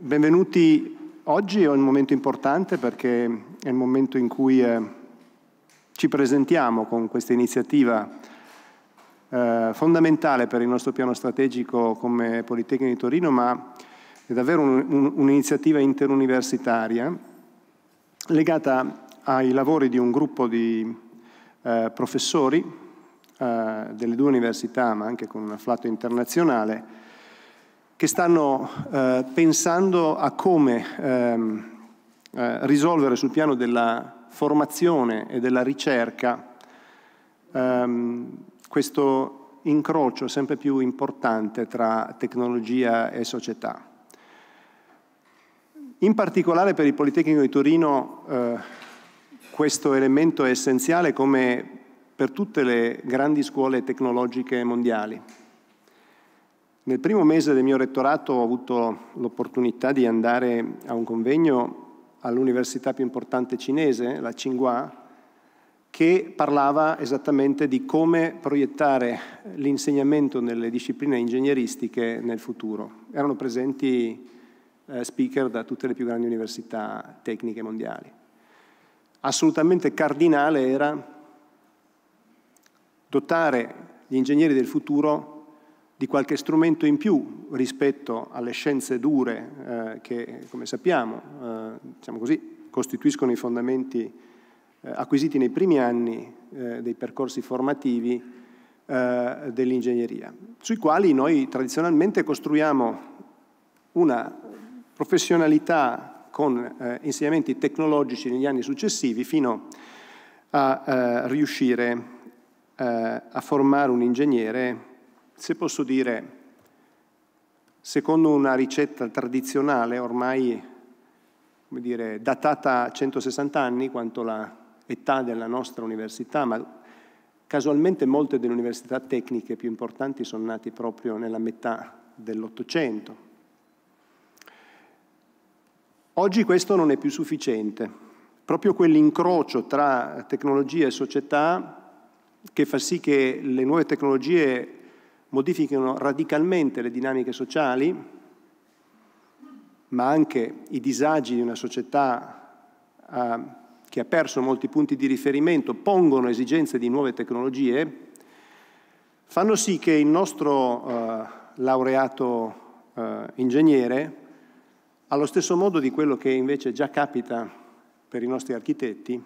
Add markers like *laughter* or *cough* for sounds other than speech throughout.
Benvenuti. Oggi è un momento importante perché è il momento in cui eh, ci presentiamo con questa iniziativa eh, fondamentale per il nostro piano strategico come Politecnico di Torino, ma è davvero un'iniziativa interuniversitaria legata ai lavori di un gruppo di eh, professori delle due università, ma anche con un afflato internazionale, che stanno eh, pensando a come ehm, eh, risolvere sul piano della formazione e della ricerca ehm, questo incrocio sempre più importante tra tecnologia e società. In particolare per il Politecnico di Torino eh, questo elemento è essenziale come per tutte le grandi scuole tecnologiche mondiali. Nel primo mese del mio rettorato ho avuto l'opportunità di andare a un convegno all'università più importante cinese, la Tsinghua, che parlava esattamente di come proiettare l'insegnamento nelle discipline ingegneristiche nel futuro. Erano presenti eh, speaker da tutte le più grandi università tecniche mondiali. Assolutamente cardinale era dotare gli ingegneri del futuro di qualche strumento in più rispetto alle scienze dure eh, che, come sappiamo, eh, diciamo così, costituiscono i fondamenti eh, acquisiti nei primi anni eh, dei percorsi formativi eh, dell'ingegneria, sui quali noi tradizionalmente costruiamo una professionalità con eh, insegnamenti tecnologici negli anni successivi fino a riuscire a formare un ingegnere se posso dire, secondo una ricetta tradizionale ormai come dire, datata 160 anni, quanto l'età della nostra università, ma casualmente molte delle università tecniche più importanti sono nate proprio nella metà dell'Ottocento. Oggi questo non è più sufficiente. Proprio quell'incrocio tra tecnologia e società che fa sì che le nuove tecnologie modifichino radicalmente le dinamiche sociali, ma anche i disagi di una società eh, che ha perso molti punti di riferimento, pongono esigenze di nuove tecnologie, fanno sì che il nostro eh, laureato eh, ingegnere, allo stesso modo di quello che invece già capita per i nostri architetti,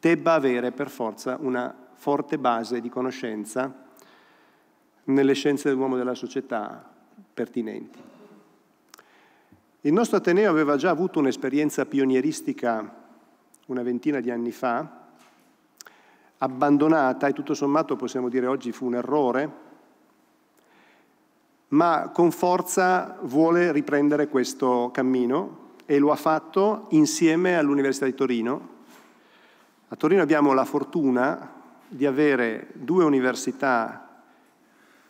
debba avere per forza una forte base di conoscenza nelle scienze dell'uomo e della società pertinenti. Il nostro Ateneo aveva già avuto un'esperienza pionieristica una ventina di anni fa, abbandonata e tutto sommato possiamo dire oggi fu un errore, ma con forza vuole riprendere questo cammino e lo ha fatto insieme all'Università di Torino. A Torino abbiamo la fortuna di avere due università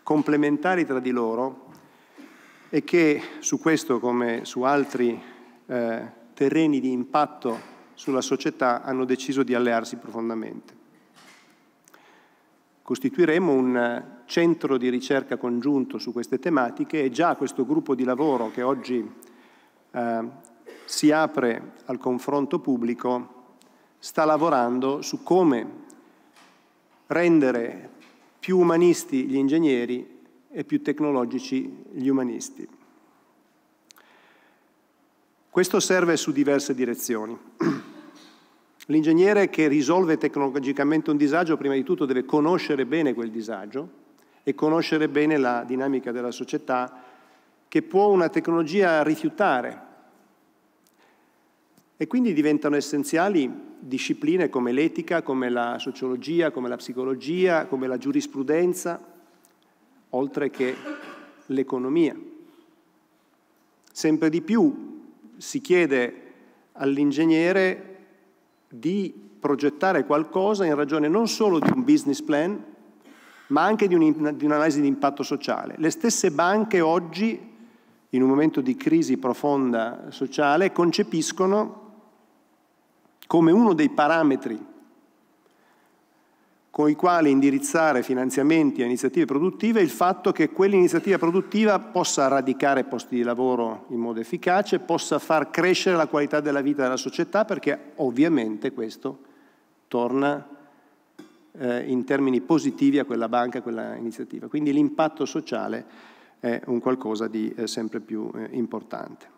complementari tra di loro e che su questo, come su altri eh, terreni di impatto sulla società, hanno deciso di allearsi profondamente. Costituiremo un centro di ricerca congiunto su queste tematiche e già questo gruppo di lavoro che oggi eh, si apre al confronto pubblico sta lavorando su come rendere più umanisti gli ingegneri e più tecnologici gli umanisti. Questo serve su diverse direzioni. *clears throat* L'ingegnere che risolve tecnologicamente un disagio, prima di tutto deve conoscere bene quel disagio e conoscere bene la dinamica della società che può una tecnologia rifiutare e quindi diventano essenziali discipline come l'etica, come la sociologia, come la psicologia, come la giurisprudenza, oltre che l'economia. Sempre di più si chiede all'ingegnere di progettare qualcosa in ragione non solo di un business plan, ma anche di, un'analisi di impatto sociale. Le stesse banche oggi, in un momento di crisi profonda sociale, concepiscono come uno dei parametri con i quali indirizzare finanziamenti a iniziative produttive il fatto che quell'iniziativa produttiva possa radicare posti di lavoro in modo efficace, possa far crescere la qualità della vita della società, perché ovviamente questo torna eh, in termini positivi a quella banca, a quella iniziativa. Quindi l'impatto sociale è un qualcosa di eh, sempre più eh, importante.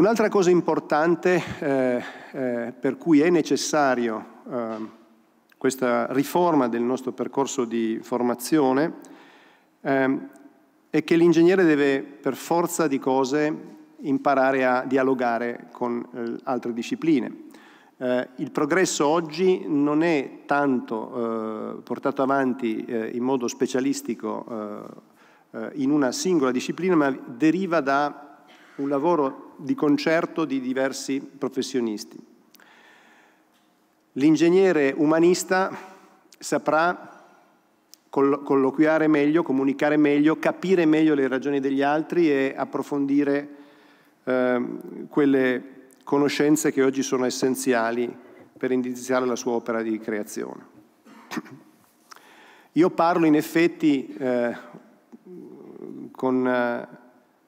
Un'altra cosa importante eh, eh, per cui è necessario eh, questa riforma del nostro percorso di formazione ehm, è che l'ingegnere deve per forza di cose imparare a dialogare con eh, altre discipline. Eh, il progresso oggi non è tanto eh, portato avanti eh, in modo specialistico eh, eh, in una singola disciplina, ma deriva da un lavoro di concerto di diversi professionisti. L'ingegnere umanista saprà colloquiare meglio, comunicare meglio, capire meglio le ragioni degli altri e approfondire eh, quelle conoscenze che oggi sono essenziali per indirizzare la sua opera di creazione. Io parlo in effetti eh, con eh,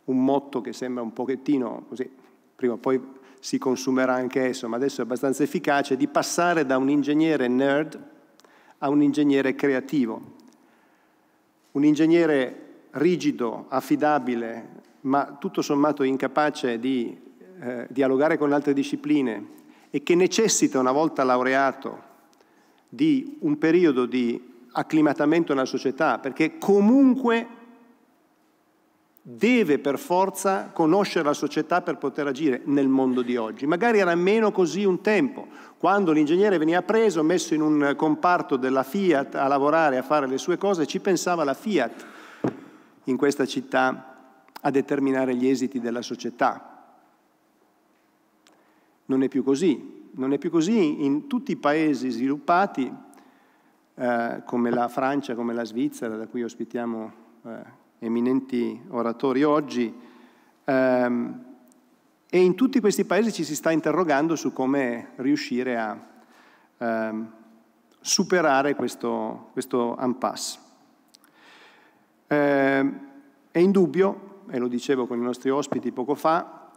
un motto che sembra un pochettino così, prima o poi si consumerà anche esso, ma adesso è abbastanza efficace, di passare da un ingegnere nerd a un ingegnere creativo. Un ingegnere rigido, affidabile, ma tutto sommato incapace di eh, dialogare con altre discipline e che necessita, una volta laureato, di un periodo di acclimatamento nella società, perché comunque deve per forza conoscere la società per poter agire nel mondo di oggi. Magari era meno così un tempo, quando l'ingegnere veniva preso, messo in un comparto della Fiat a lavorare, a fare le sue cose, ci pensava la Fiat in questa città a determinare gli esiti della società. Non è più così, non è più così in tutti i paesi sviluppati eh, come la Francia, come la Svizzera, da cui ospitiamo eh, eminenti oratori oggi, ehm, e in tutti questi paesi ci si sta interrogando su come riuscire a ehm, superare questo, questo impasse. Eh, è indubbio, e lo dicevo con i nostri ospiti poco fa,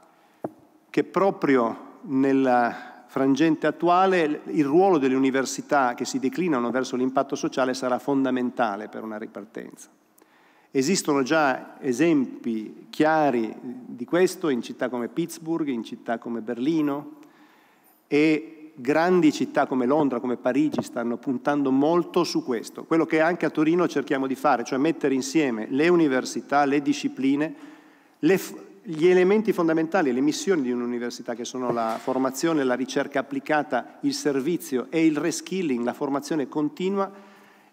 che proprio nella frangente attuale il ruolo delle università che si declinano verso l'impatto sociale sarà fondamentale per una ripartenza. Esistono già esempi chiari di questo in città come Pittsburgh, in città come Berlino e grandi città come Londra, come Parigi stanno puntando molto su questo. Quello che anche a Torino cerchiamo di fare, cioè mettere insieme le università, le discipline, le gli elementi fondamentali, le missioni di un'università che sono la formazione, la ricerca applicata, il servizio e il reskilling, la formazione continua,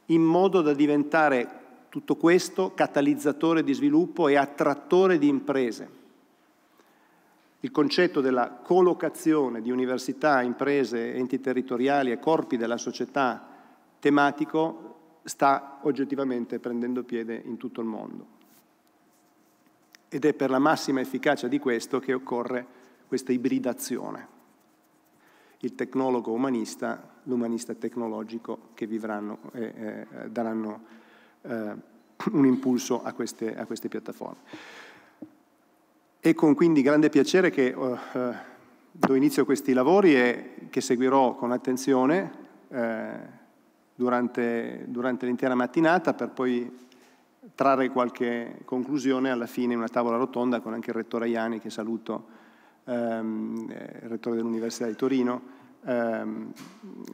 in modo da diventare tutto questo catalizzatore di sviluppo e attrattore di imprese. Il concetto della collocazione di università, imprese, enti territoriali e corpi della società tematico sta oggettivamente prendendo piede in tutto il mondo. Ed è per la massima efficacia di questo che occorre questa ibridazione. Il tecnologo umanista, l'umanista tecnologico che vivranno e eh, daranno eh, un impulso a queste, a queste piattaforme. E con quindi grande piacere che uh, uh, do inizio a questi lavori e che seguirò con attenzione eh, durante, durante l'intera mattinata per poi trarre qualche conclusione alla fine in una tavola rotonda con anche il rettore Aiani che saluto, ehm, eh, il rettore dell'Università di Torino, ehm,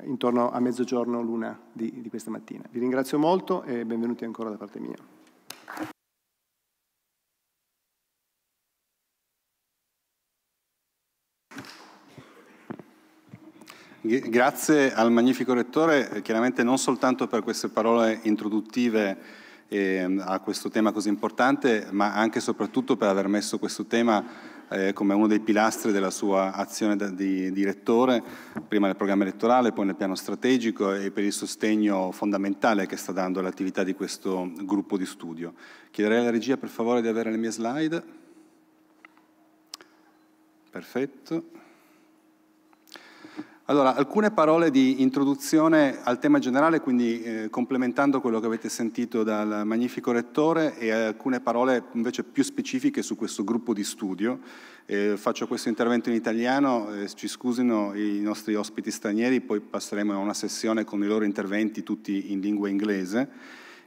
intorno a mezzogiorno l'una di, di questa mattina. Vi ringrazio molto e benvenuti ancora da parte mia. Grazie al magnifico Rettore, eh, chiaramente non soltanto per queste parole introduttive eh, a questo tema così importante, ma anche e soprattutto per aver messo questo tema eh, come uno dei pilastri della sua azione da, di, di, rettore, prima nel programma elettorale, poi nel piano strategico e per il sostegno fondamentale che sta dando all'attività di questo gruppo di studio. Chiederei alla regia per favore di avere le mie slide. Perfetto. Allora, alcune parole di introduzione al tema generale, quindi eh, complementando quello che avete sentito dal magnifico rettore e alcune parole invece più specifiche su questo gruppo di studio. Eh, faccio questo intervento in italiano, eh, ci scusino i nostri ospiti stranieri, poi passeremo a una sessione con i loro interventi tutti in lingua inglese.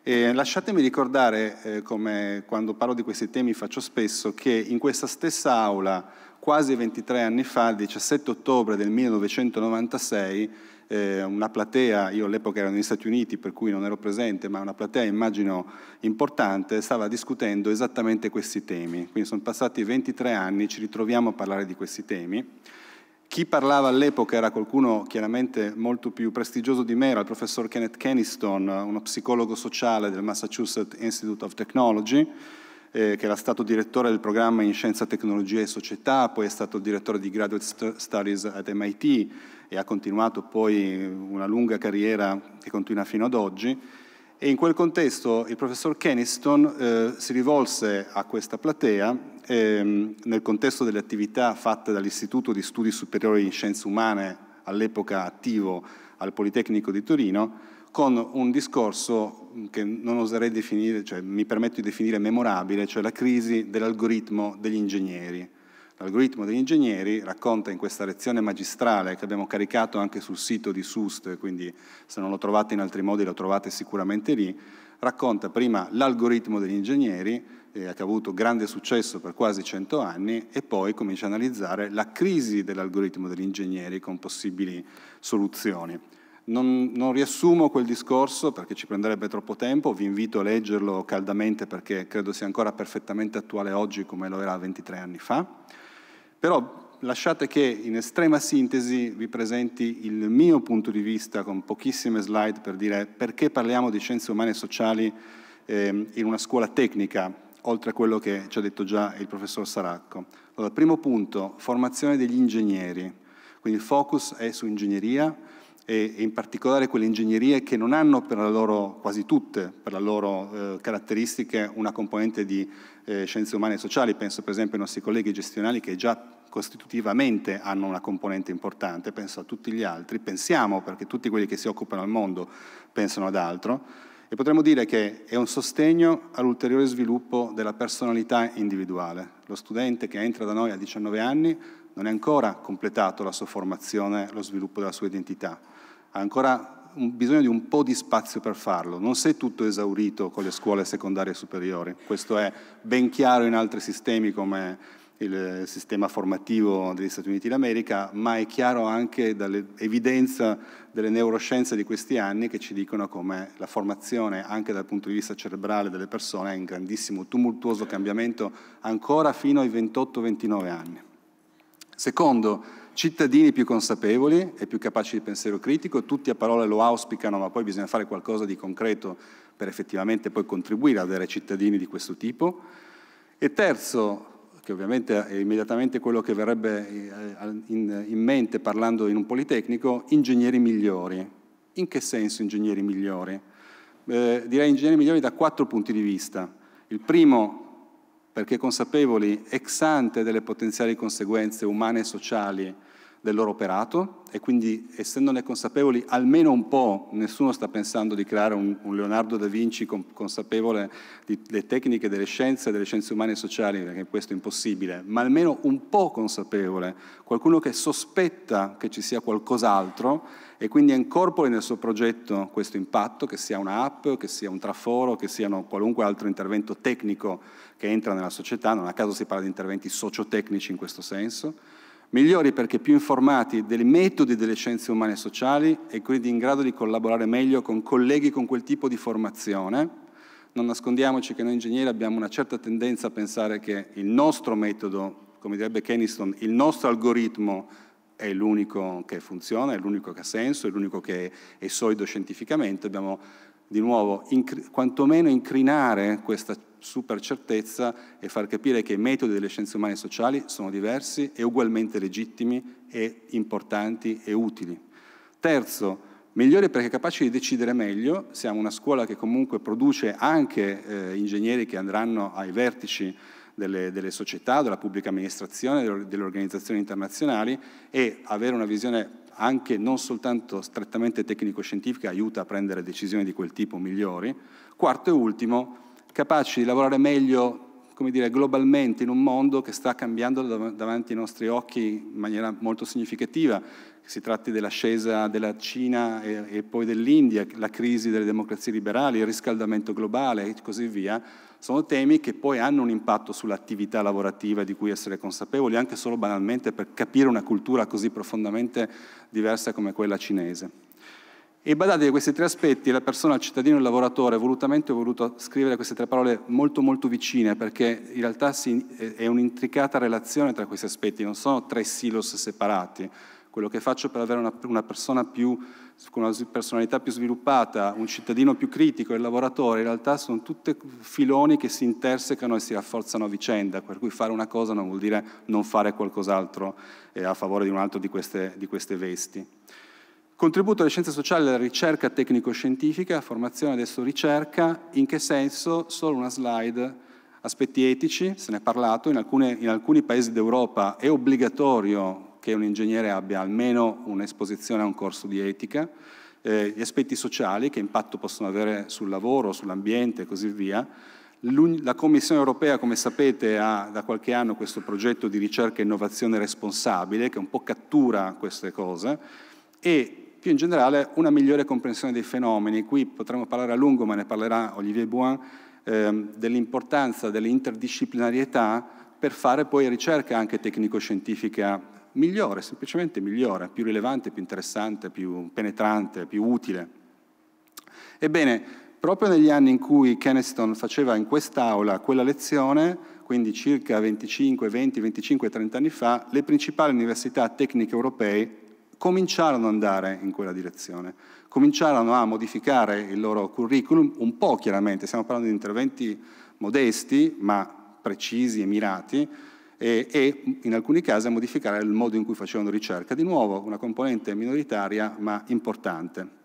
E lasciatemi ricordare, eh, come quando parlo di questi temi faccio spesso, che in questa stessa aula quasi 23 anni fa, il 17 ottobre del 1996, eh, una platea, io all'epoca ero negli Stati Uniti per cui non ero presente, ma una platea immagino importante, stava discutendo esattamente questi temi. Quindi sono passati 23 anni, ci ritroviamo a parlare di questi temi. Chi parlava all'epoca era qualcuno chiaramente molto più prestigioso di me, era il professor Kenneth Keniston, uno psicologo sociale del Massachusetts Institute of Technology, eh, che era stato direttore del programma in Scienza, Tecnologia e Società, poi è stato direttore di Graduate Studies at MIT e ha continuato poi una lunga carriera che continua fino ad oggi. E in quel contesto il professor Keniston eh, si rivolse a questa platea ehm, nel contesto delle attività fatte dall'Istituto di Studi Superiori in Scienze Umane, all'epoca attivo al Politecnico di Torino, con un discorso che non oserei definire, cioè mi permetto di definire memorabile, cioè la crisi dell'algoritmo degli ingegneri. L'algoritmo degli ingegneri racconta in questa lezione magistrale che abbiamo caricato anche sul sito di SUST, quindi se non lo trovate in altri modi lo trovate sicuramente lì, racconta prima l'algoritmo degli ingegneri, eh, che ha avuto grande successo per quasi 100 anni, e poi comincia a analizzare la crisi dell'algoritmo degli ingegneri con possibili soluzioni. Non, non, riassumo quel discorso perché ci prenderebbe troppo tempo, vi invito a leggerlo caldamente perché credo sia ancora perfettamente attuale oggi come lo era 23 anni fa, però lasciate che in estrema sintesi vi presenti il mio punto di vista con pochissime slide per dire perché parliamo di scienze umane e sociali eh, in una scuola tecnica, oltre a quello che ci ha detto già il professor Saracco. Allora, primo punto, formazione degli ingegneri, quindi il focus è su ingegneria, e, in particolare quelle ingegnerie che non hanno per la loro, quasi tutte, per le loro eh, caratteristiche una componente di eh, scienze umane e sociali, penso per esempio ai nostri colleghi gestionali che già costitutivamente hanno una componente importante, penso a tutti gli altri, pensiamo perché tutti quelli che si occupano al mondo pensano ad altro e potremmo dire che è un sostegno all'ulteriore sviluppo della personalità individuale. Lo studente che entra da noi a 19 anni non è ancora completato la sua formazione, lo sviluppo della sua identità ha ancora bisogno di un po' di spazio per farlo. Non si è tutto esaurito con le scuole secondarie e superiori. Questo è ben chiaro in altri sistemi come il sistema formativo degli Stati Uniti d'America, ma è chiaro anche dall'evidenza delle neuroscienze di questi anni che ci dicono come la formazione, anche dal punto di vista cerebrale delle persone, è in grandissimo tumultuoso cambiamento ancora fino ai 28-29 anni. Secondo, cittadini più consapevoli e più capaci di pensiero critico, tutti a parole lo auspicano, ma poi bisogna fare qualcosa di concreto per effettivamente poi contribuire ad avere cittadini di questo tipo. E terzo, che ovviamente è immediatamente quello che verrebbe eh, in, mente parlando in un Politecnico, ingegneri migliori. In che senso ingegneri migliori? Eh, direi ingegneri migliori da quattro punti di vista. Il primo perché consapevoli ex ante delle potenziali conseguenze umane e sociali del loro operato e quindi essendone consapevoli almeno un po', nessuno sta pensando di creare un, un Leonardo da Vinci consapevole di, delle tecniche, delle scienze, delle scienze umane e sociali, perché questo è impossibile, ma almeno un po' consapevole, qualcuno che sospetta che ci sia qualcos'altro e quindi incorpori nel suo progetto questo impatto, che sia un'app, che sia un traforo, che siano qualunque altro intervento tecnico che entra nella società, non a caso si parla di interventi sociotecnici in questo senso migliori perché più informati dei metodi delle scienze umane e sociali e quindi in grado di collaborare meglio con colleghi con quel tipo di formazione. Non nascondiamoci che noi ingegneri abbiamo una certa tendenza a pensare che il nostro metodo, come direbbe Keniston, il nostro algoritmo è l'unico che funziona, è l'unico che ha senso, è l'unico che è solido scientificamente. Abbiamo di nuovo inc- quantomeno incrinare questa super certezza e far capire che i metodi delle scienze umane e sociali sono diversi e ugualmente legittimi e importanti e utili. Terzo, migliori perché capaci di decidere meglio, siamo una scuola che comunque produce anche eh, ingegneri che andranno ai vertici delle, delle società, della pubblica amministrazione, delle, delle organizzazioni internazionali e avere una visione anche non soltanto strettamente tecnico-scientifica, aiuta a prendere decisioni di quel tipo migliori. Quarto e ultimo, capaci di lavorare meglio come dire, globalmente in un mondo che sta cambiando davanti ai nostri occhi in maniera molto significativa, si tratti dell'ascesa della Cina e, e poi dell'India, la crisi delle democrazie liberali, il riscaldamento globale e così via, sono temi che poi hanno un impatto sull'attività lavorativa di cui essere consapevoli, anche solo banalmente per capire una cultura così profondamente diversa come quella cinese. E badate che questi tre aspetti, la persona, il cittadino e il lavoratore, volutamente ho voluto scrivere queste tre parole molto molto vicine perché in realtà è un'intricata relazione tra questi aspetti, non sono tre silos separati. Quello che faccio per avere una persona più con una personalità più sviluppata, un cittadino più critico, e il lavoratore, in realtà sono tutti filoni che si intersecano e si rafforzano a vicenda, per cui fare una cosa non vuol dire non fare qualcos'altro eh, a favore di un altro di queste, di queste vesti. Contributo alle scienze sociali alla ricerca tecnico-scientifica, formazione adesso ricerca, in che senso? Solo una slide, aspetti etici, se ne è parlato, in, alcune, in alcuni paesi d'Europa è obbligatorio che un ingegnere abbia almeno un'esposizione a un corso di etica, eh, gli aspetti sociali, che impatto possono avere sul lavoro, sull'ambiente e così via. La Commissione europea, come sapete, ha da qualche anno questo progetto di ricerca e innovazione responsabile, che un po' cattura queste cose, e più in generale una migliore comprensione dei fenomeni. Qui potremmo parlare a lungo, ma ne parlerà Olivier Bouin, ehm, dell'importanza dell'interdisciplinarietà per fare poi ricerca anche tecnico-scientifica migliore, semplicemente migliore, più rilevante, più interessante, più penetrante, più utile. Ebbene, proprio negli anni in cui Keniston faceva in quest'aula quella lezione, quindi circa 25, 20, 25, 30 anni fa, le principali università tecniche europee cominciarono ad andare in quella direzione, cominciarono a modificare il loro curriculum, un po' chiaramente, stiamo parlando di interventi modesti ma precisi e mirati, e, e in alcuni casi a modificare il modo in cui facevano ricerca. Di nuovo una componente minoritaria ma importante.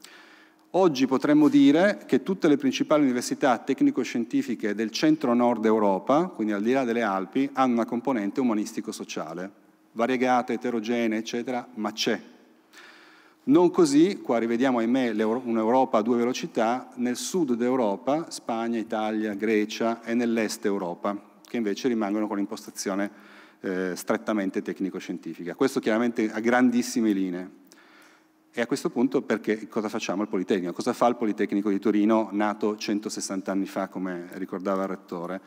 Oggi potremmo dire che tutte le principali università tecnico-scientifiche del centro-nord Europa, quindi al di là delle Alpi, hanno una componente umanistico-sociale, variegata, eterogenea, eccetera, ma c'è. Non così, qua rivediamo ahimè un'Europa a due velocità, nel sud d'Europa, Spagna, Italia, Grecia e nell'est Europa che invece rimangono con l'impostazione eh, strettamente tecnico-scientifica. Questo chiaramente a grandissime linee. E a questo punto perché cosa facciamo al Politecnico? Cosa fa il Politecnico di Torino, nato 160 anni fa, come ricordava il Rettore?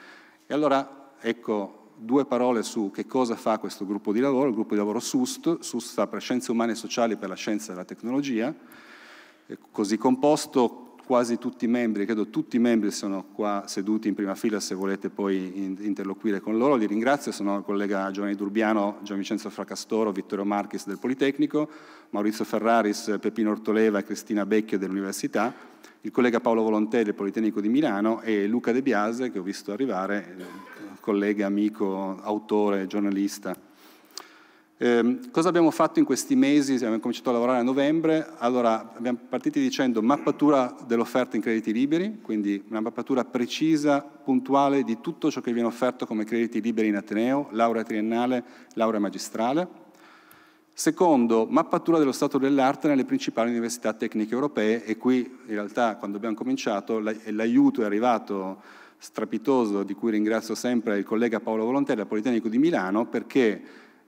E allora, ecco, due parole su che cosa fa questo gruppo di lavoro, il gruppo di lavoro SUST, SUST sta per Scienze Umane e Sociali per la Scienza e la Tecnologia, eh, così composto quasi tutti i membri, credo tutti i membri sono qua seduti in prima fila se volete poi interloquire con loro, li ringrazio, sono il collega Giovanni Durbiano, Giovanni Vincenzo Fracastoro, Vittorio Marchis del Politecnico, Maurizio Ferraris, Pepino Ortoleva e Cristina Becchio dell'Università, il collega Paolo Volontè del Politecnico di Milano e Luca De Biase che ho visto arrivare, eh, collega, amico, autore, giornalista eh, cosa abbiamo fatto in questi mesi? Abbiamo cominciato a lavorare a novembre, allora abbiamo partiti dicendo mappatura dell'offerta in crediti liberi, quindi una mappatura precisa, puntuale di tutto ciò che viene offerto come crediti liberi in Ateneo, laurea triennale, laurea magistrale. Secondo, mappatura dello stato dell'arte nelle principali università tecniche europee e qui in realtà quando abbiamo cominciato l'aiuto è arrivato strapitoso, di cui ringrazio sempre il collega Paolo Volontè, del Politecnico di Milano, perché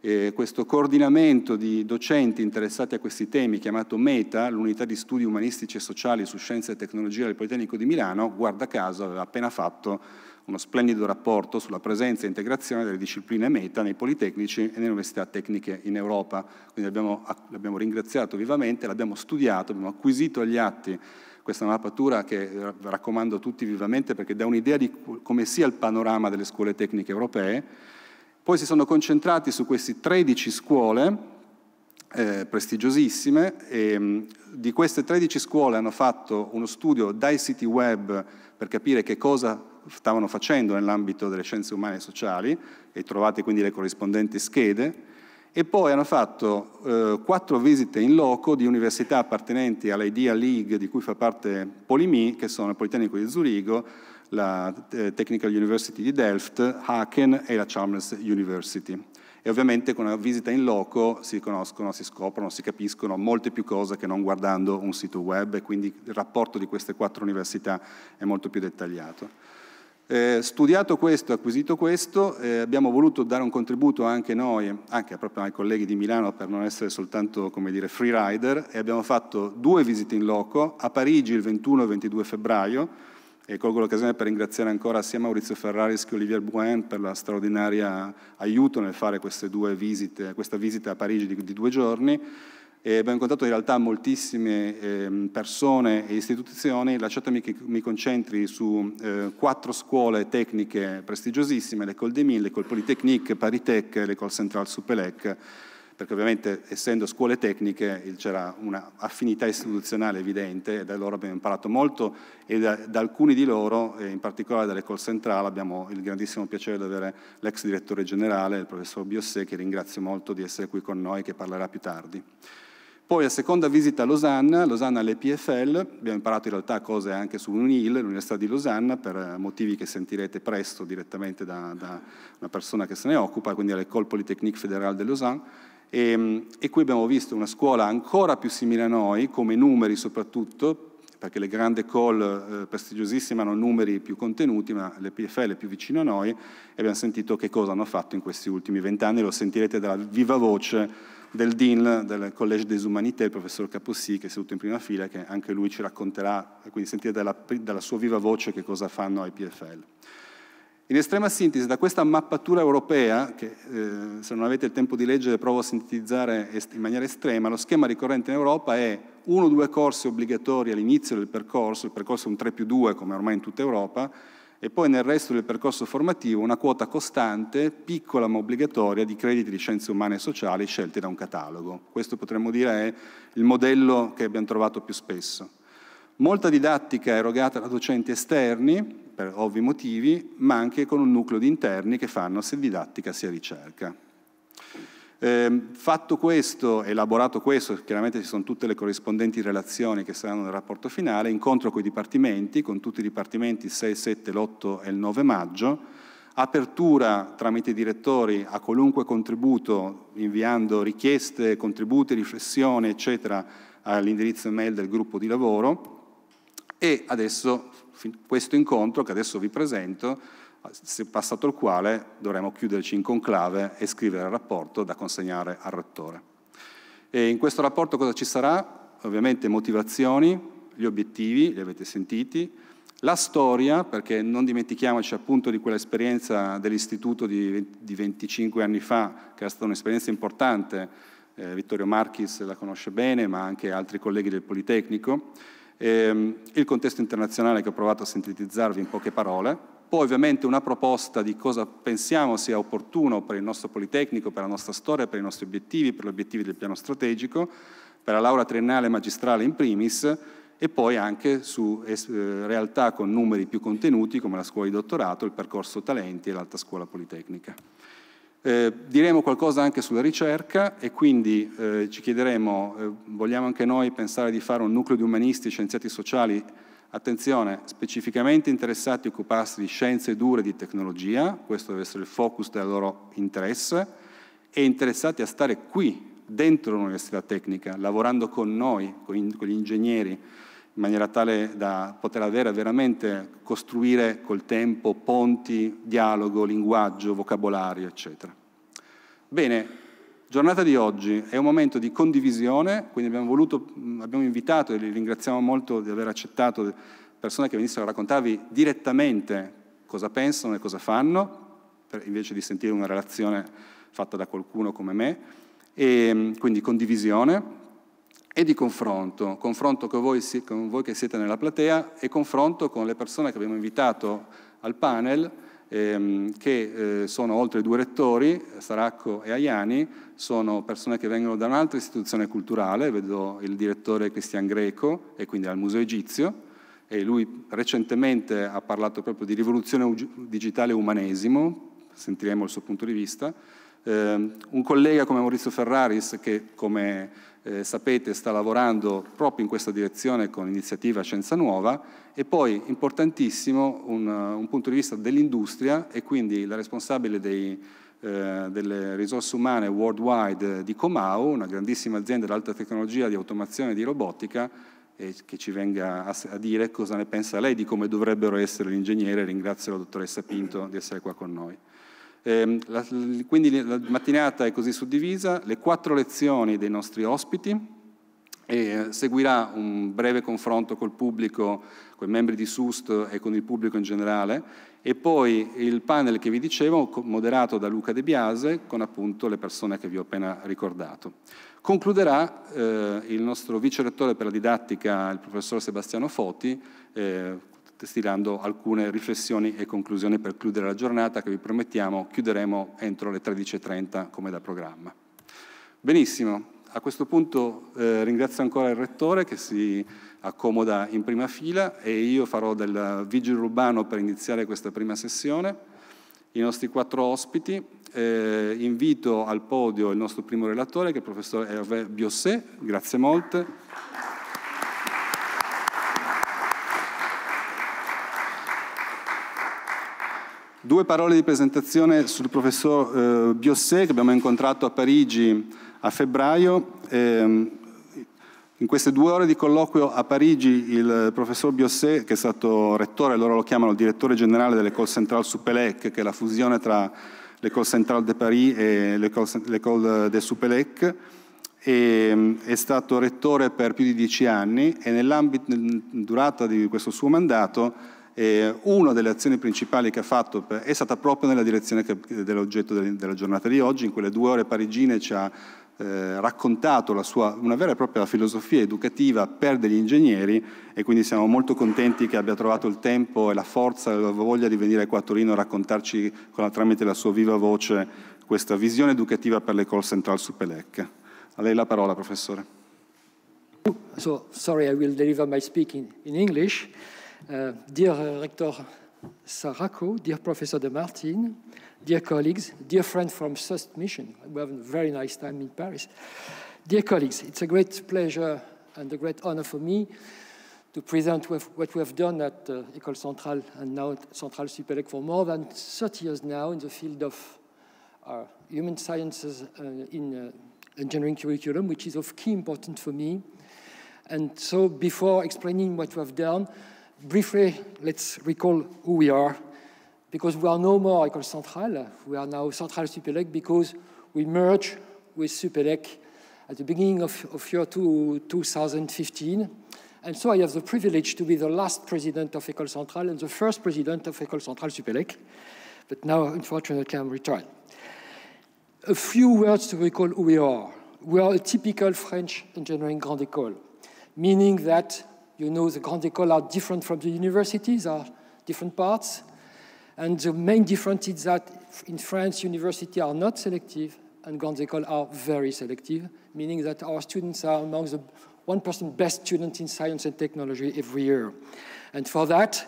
eh, questo coordinamento di docenti interessati a questi temi, chiamato META, l'unità di studi umanistici e sociali su scienze e tecnologia del Politecnico di Milano, guarda caso aveva appena fatto uno splendido rapporto sulla presenza e integrazione delle discipline META nei Politecnici e nelle università tecniche in Europa. Quindi l'abbiamo ringraziato vivamente, l'abbiamo studiato, abbiamo acquisito agli atti questa mappatura che eh, raccomando a tutti vivamente perché dà un'idea di come sia il panorama delle scuole tecniche europee poi si sono concentrati su queste 13 scuole eh, prestigiosissime e mm, di queste 13 scuole hanno fatto uno studio dai siti web per capire che cosa stavano facendo nell'ambito delle scienze umane e sociali e trovate quindi le corrispondenti schede e poi hanno fatto eh, quattro visite in loco di università appartenenti all'Idea League di cui fa parte Polimi, che sono il Politecnico di Zurigo, la eh, Technical University di Delft, Haken e la Chalmers University. E ovviamente con una visita in loco si conoscono, si scoprono, si capiscono molte più cose che non guardando un sito web e quindi il rapporto di queste quattro università è molto più dettagliato. Eh, studiato questo, acquisito questo, eh, abbiamo voluto dare un contributo anche noi, anche proprio ai colleghi di Milano per non essere soltanto come dire, free rider e abbiamo fatto due visite in loco a Parigi il 21 e 22 febbraio e colgo l'occasione per ringraziare ancora sia Maurizio Ferraris che Olivier Bouin per la straordinaria aiuto nel fare queste due visite, questa visita a Parigi di, di due giorni. E abbiamo incontrato in realtà moltissime ehm, persone e istituzioni, lasciatemi che mi concentri su eh, quattro scuole tecniche prestigiosissime, l'École des Mille, l'École Polytechnique, Paritech, l'École Centrale Supelec perché ovviamente essendo scuole tecniche c'era un'affinità istituzionale evidente e da loro abbiamo imparato molto e da, da alcuni di loro, in particolare dall'Ecole Centrale, abbiamo il grandissimo piacere di avere l'ex direttore generale, il professor Biossè, che ringrazio molto di essere qui con noi, e che parlerà più tardi. Poi la seconda visita a Losanna, Losanna all'EPFL, abbiamo imparato in realtà cose anche su UNIL, l'Università di Losanna, per motivi che sentirete presto direttamente da, da una persona che se ne occupa, quindi all'Ecole Polytechnique Fédérale de Lausanne, e, ehm, e qui abbiamo visto una scuola ancora più simile a noi, come numeri soprattutto, perché le grandi call eh, prestigiosissime hanno numeri più contenuti, ma le PFL più vicino a noi, e abbiamo sentito che cosa hanno fatto in questi ultimi vent'anni, lo sentirete dalla viva voce del Dean del Collège des Humanités, il professor Capossi, che è seduto in prima fila, che anche lui ci racconterà, quindi sentirete dalla, dalla sua viva voce che cosa fanno i PFL. In estrema sintesi, da questa mappatura europea, che eh, se non avete il tempo di leggere provo a sintetizzare in maniera estrema, lo schema ricorrente in Europa è uno o due corsi obbligatori all'inizio del percorso, il percorso è un 3 più 2 come ormai in tutta Europa, e poi nel resto del percorso formativo una quota costante, piccola ma obbligatoria, di crediti di scienze umane e sociali scelti da un catalogo. Questo potremmo dire è il modello che abbiamo trovato più spesso. Molta didattica erogata da docenti esterni, per ovvi motivi, ma anche con un nucleo di interni che fanno sia didattica sia ricerca. Eh, fatto questo, elaborato questo, chiaramente ci sono tutte le corrispondenti relazioni che saranno nel rapporto finale, incontro con i dipartimenti, con tutti i dipartimenti 6, 7, l'8 e il 9 maggio, apertura tramite i direttori a qualunque contributo, inviando richieste, contributi, riflessioni, eccetera, all'indirizzo email del gruppo di lavoro, e adesso questo incontro che adesso vi presento, passato il quale dovremo chiuderci in conclave e scrivere il rapporto da consegnare al rettore. E in questo rapporto cosa ci sarà? Ovviamente motivazioni, gli obiettivi, li avete sentiti, la storia, perché non dimentichiamoci appunto di quell'esperienza dell'istituto di, 25 anni fa, che era stata un'esperienza importante, eh, Vittorio Marchis la conosce bene, ma anche altri colleghi del Politecnico, ehm, il contesto internazionale che ho provato a sintetizzarvi in poche parole, poi ovviamente una proposta di cosa pensiamo sia opportuno per il nostro Politecnico, per la nostra storia, per i nostri obiettivi, per gli obiettivi del piano strategico, per la laurea triennale magistrale in primis, e poi anche su eh, realtà con numeri più contenuti come la scuola di dottorato, il percorso talenti e l'alta scuola politecnica. Eh, diremo qualcosa anche sulla ricerca e quindi eh, ci chiederemo, eh, vogliamo anche noi pensare di fare un nucleo di umanisti e scienziati sociali, attenzione, specificamente interessati a occuparsi di scienze dure e di tecnologia, questo deve essere il focus del loro interesse, e interessati a stare qui, dentro l'università tecnica, lavorando con noi, con, in, con gli ingegneri, in maniera tale da poter avere veramente, costruire col tempo ponti, dialogo, linguaggio, vocabolario, eccetera. Bene, giornata di oggi è un momento di condivisione, quindi abbiamo voluto, abbiamo invitato e li ringraziamo molto di aver accettato persone che venissero a raccontarvi direttamente cosa pensano e cosa fanno, invece di sentire una relazione fatta da qualcuno come me, e quindi condivisione, e di confronto, confronto con voi, con voi, che siete nella platea e confronto con le persone che abbiamo invitato al panel, ehm, che eh, sono oltre i due rettori, Saracco e Aiani, sono persone che vengono da un'altra istituzione culturale, vedo il direttore Cristian Greco e quindi al Museo Egizio, e lui recentemente ha parlato proprio di rivoluzione digitale umanesimo, sentiremo il suo punto di vista, eh, un collega come Maurizio Ferraris che come eh, sapete sta lavorando proprio in questa direzione con l'iniziativa Scienza Nuova e poi importantissimo un, un punto di vista dell'industria e quindi la responsabile dei, eh, delle risorse umane worldwide di Comau, una grandissima azienda di alta tecnologia di automazione e di robotica, e che ci venga a, a dire cosa ne pensa lei di come dovrebbero essere gli ingegneri. Ringrazio la dottoressa Pinto di essere qua con noi. Eh, la, quindi la mattinata è così suddivisa, le quattro lezioni dei nostri ospiti, e seguirà un breve confronto col pubblico, con i membri di SUST e con il pubblico in generale, e poi il panel che vi dicevo, moderato da Luca De Biase, con appunto le persone che vi ho appena ricordato. Concluderà eh, il nostro vice rettore per la didattica, il professor Sebastiano Foti, eh, stilando alcune riflessioni e conclusioni per chiudere la giornata che vi promettiamo chiuderemo entro le 13.30 come da programma. Benissimo, a questo punto eh, ringrazio ancora il Rettore che si accomoda in prima fila e io farò del vigile urbano per iniziare questa prima sessione. I nostri quattro ospiti, eh, invito al podio il nostro primo relatore che è il professor Hervé Biosset, grazie molte. Due parole di presentazione sul professor eh, Biosset che abbiamo incontrato a Parigi a febbraio. Eh, in queste due ore di colloquio a Parigi il professor Biosset, che è stato rettore, loro lo chiamano direttore generale dell'École Centrale Supélec, che è la fusione tra l'École Centrale de Paris e l'École de Supélec, e, ehm, è stato rettore per più di dieci anni e nell'ambito, durata di questo suo mandato, eh, una delle azioni principali che ha fatto è stata proprio nella direzione dell'oggetto della giornata di oggi, in quelle due ore parigine ci ha eh, raccontato sua, una vera e propria filosofia educativa per degli ingegneri e quindi siamo molto contenti che abbia trovato il tempo e la forza e la voglia di venire qua a Torino a raccontarci la, tramite la sua viva voce questa visione educativa per l'Ecole Centrale sul A lei la parola, professore. So, sorry, I will deliver my speaking in English. Uh, dear uh, Rector Sarako, dear Professor De Martin, dear colleagues, dear friend from SUST mission, we have a very nice time in Paris. Dear colleagues, it's a great pleasure and a great honor for me to present what we have done at uh, École Centrale and now at Centrale Supélec for more than 30 years now in the field of uh, human sciences uh, in uh, engineering curriculum, which is of key importance for me. And so before explaining what we have done, briefly, let's recall who we are, because we are no more Ecole Centrale. We are now Centrale Supélec because we merged with Supélec at the beginning of, of year two, 2015. And so I have the privilege to be the last president of École Centrale and the first president of École Centrale Supélec. But now, unfortunately, I'm retired. A few words to recall who we are. We are a typical French engineering grande école, meaning that you know the Grand École are different from the universities, are different parts. And the main difference is that in France, universities are not selective, and Grand École are very selective, meaning that our students are among the 1% best students in science and technology every year. And for that,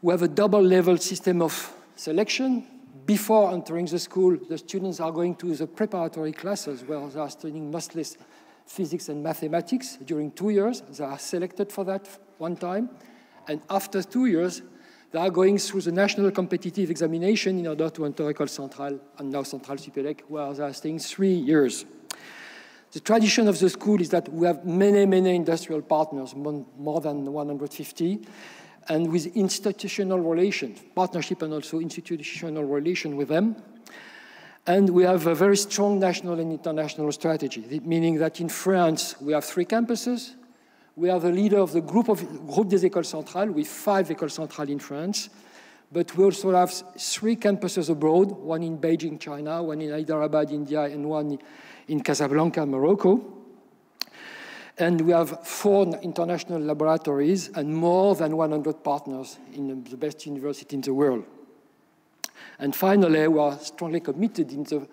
we have a double level system of selection. Before entering the school, the students are going to the preparatory classes where they are studying mostly physics and mathematics during two years. They are selected for that one time. And after two years, they are going through the national competitive examination in order to enter École Centrale and now Centrale Supélec, where they are staying three years. The tradition of the school is that we have many, many industrial partners, more than 150, and with institutional relations, partnership and also institutional relation with them. And we have a very strong national and international strategy, meaning that in France, we have three campuses. We are the leader of the group of Groupe des Écoles Centrales. with five Écoles Centrales in France. But we also have three campuses abroad, one in Beijing, China, one in Hyderabad, India, and one in Casablanca, Morocco. And we have four international laboratories and more than 100 partners in the best university in the world. And finally, we are strongly committed in the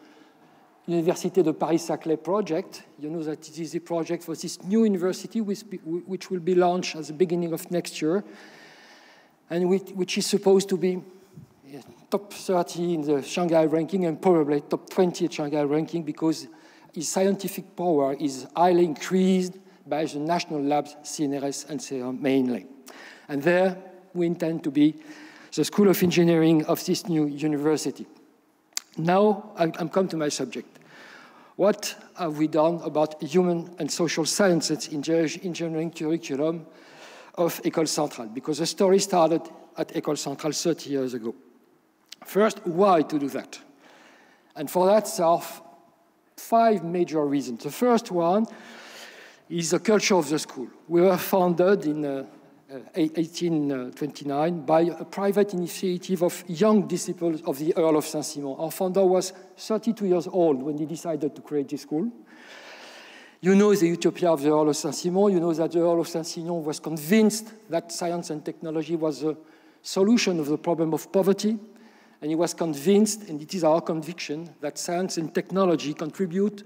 University de Paris-Saclay project. You know that it is a project for this new university which will be launched at the beginning of next year and which is supposed to be top 30 in the Shanghai ranking and probably top 20 Shanghai ranking because its scientific power is highly increased by the national labs, CNRS, and CERN mainly. And there we intend to be the School of Engineering of this new university. Now I, am come to my subject. What have we done about human and social sciences in the engineering curriculum of École Centrale? Because the story started at École Centrale 30 years ago. First, why to do that? And for that, there are five major reasons. The first one is the culture of the school. We were founded in uh, 1829 uh, by a private initiative of young disciples of the Earl of Saint-Simon. Our founder was 32 years old when he decided to create this school. You know the utopia of the Earl of Saint-Simon. You know that the Earl of Saint-Simon was convinced that science and technology was the solution of the problem of poverty. And he was convinced, and it is our conviction, that science and technology contribute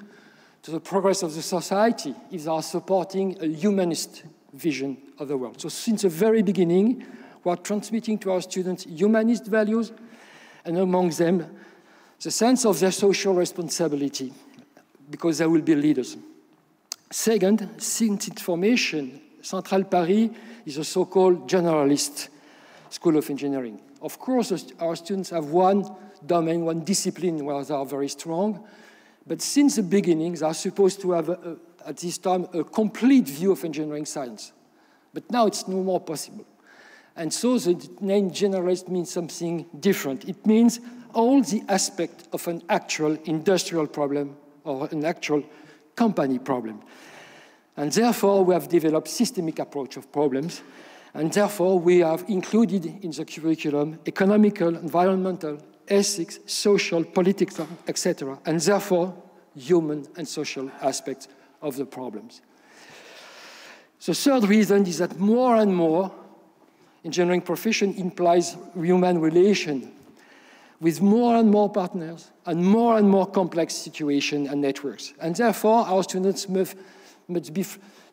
to the progress of the society if they are supporting a humanist vision of the world. So since the very beginning, we are transmitting to our students humanist values, and among them, the sense of their social responsibility, because they will be leaders. Second, since information, Central Paris is a so-called generalist school of engineering. Of course, our students have one domain, one discipline where they are very strong, but since the beginning, they are supposed to have a, a at this time a complete view of engineering science. But now it's no more possible. And so the name generalist means something different. It means all the aspects of an actual industrial problem or an actual company problem. And therefore, we have developed systemic approach of problems. And therefore, we have included in the curriculum economical, environmental, ethics, social, political, etc. And therefore, human and social aspects of the problems. The third reason is that more and more engineering profession implies human relation with more and more partners and more and more complex situation and networks. And therefore, our students must, must be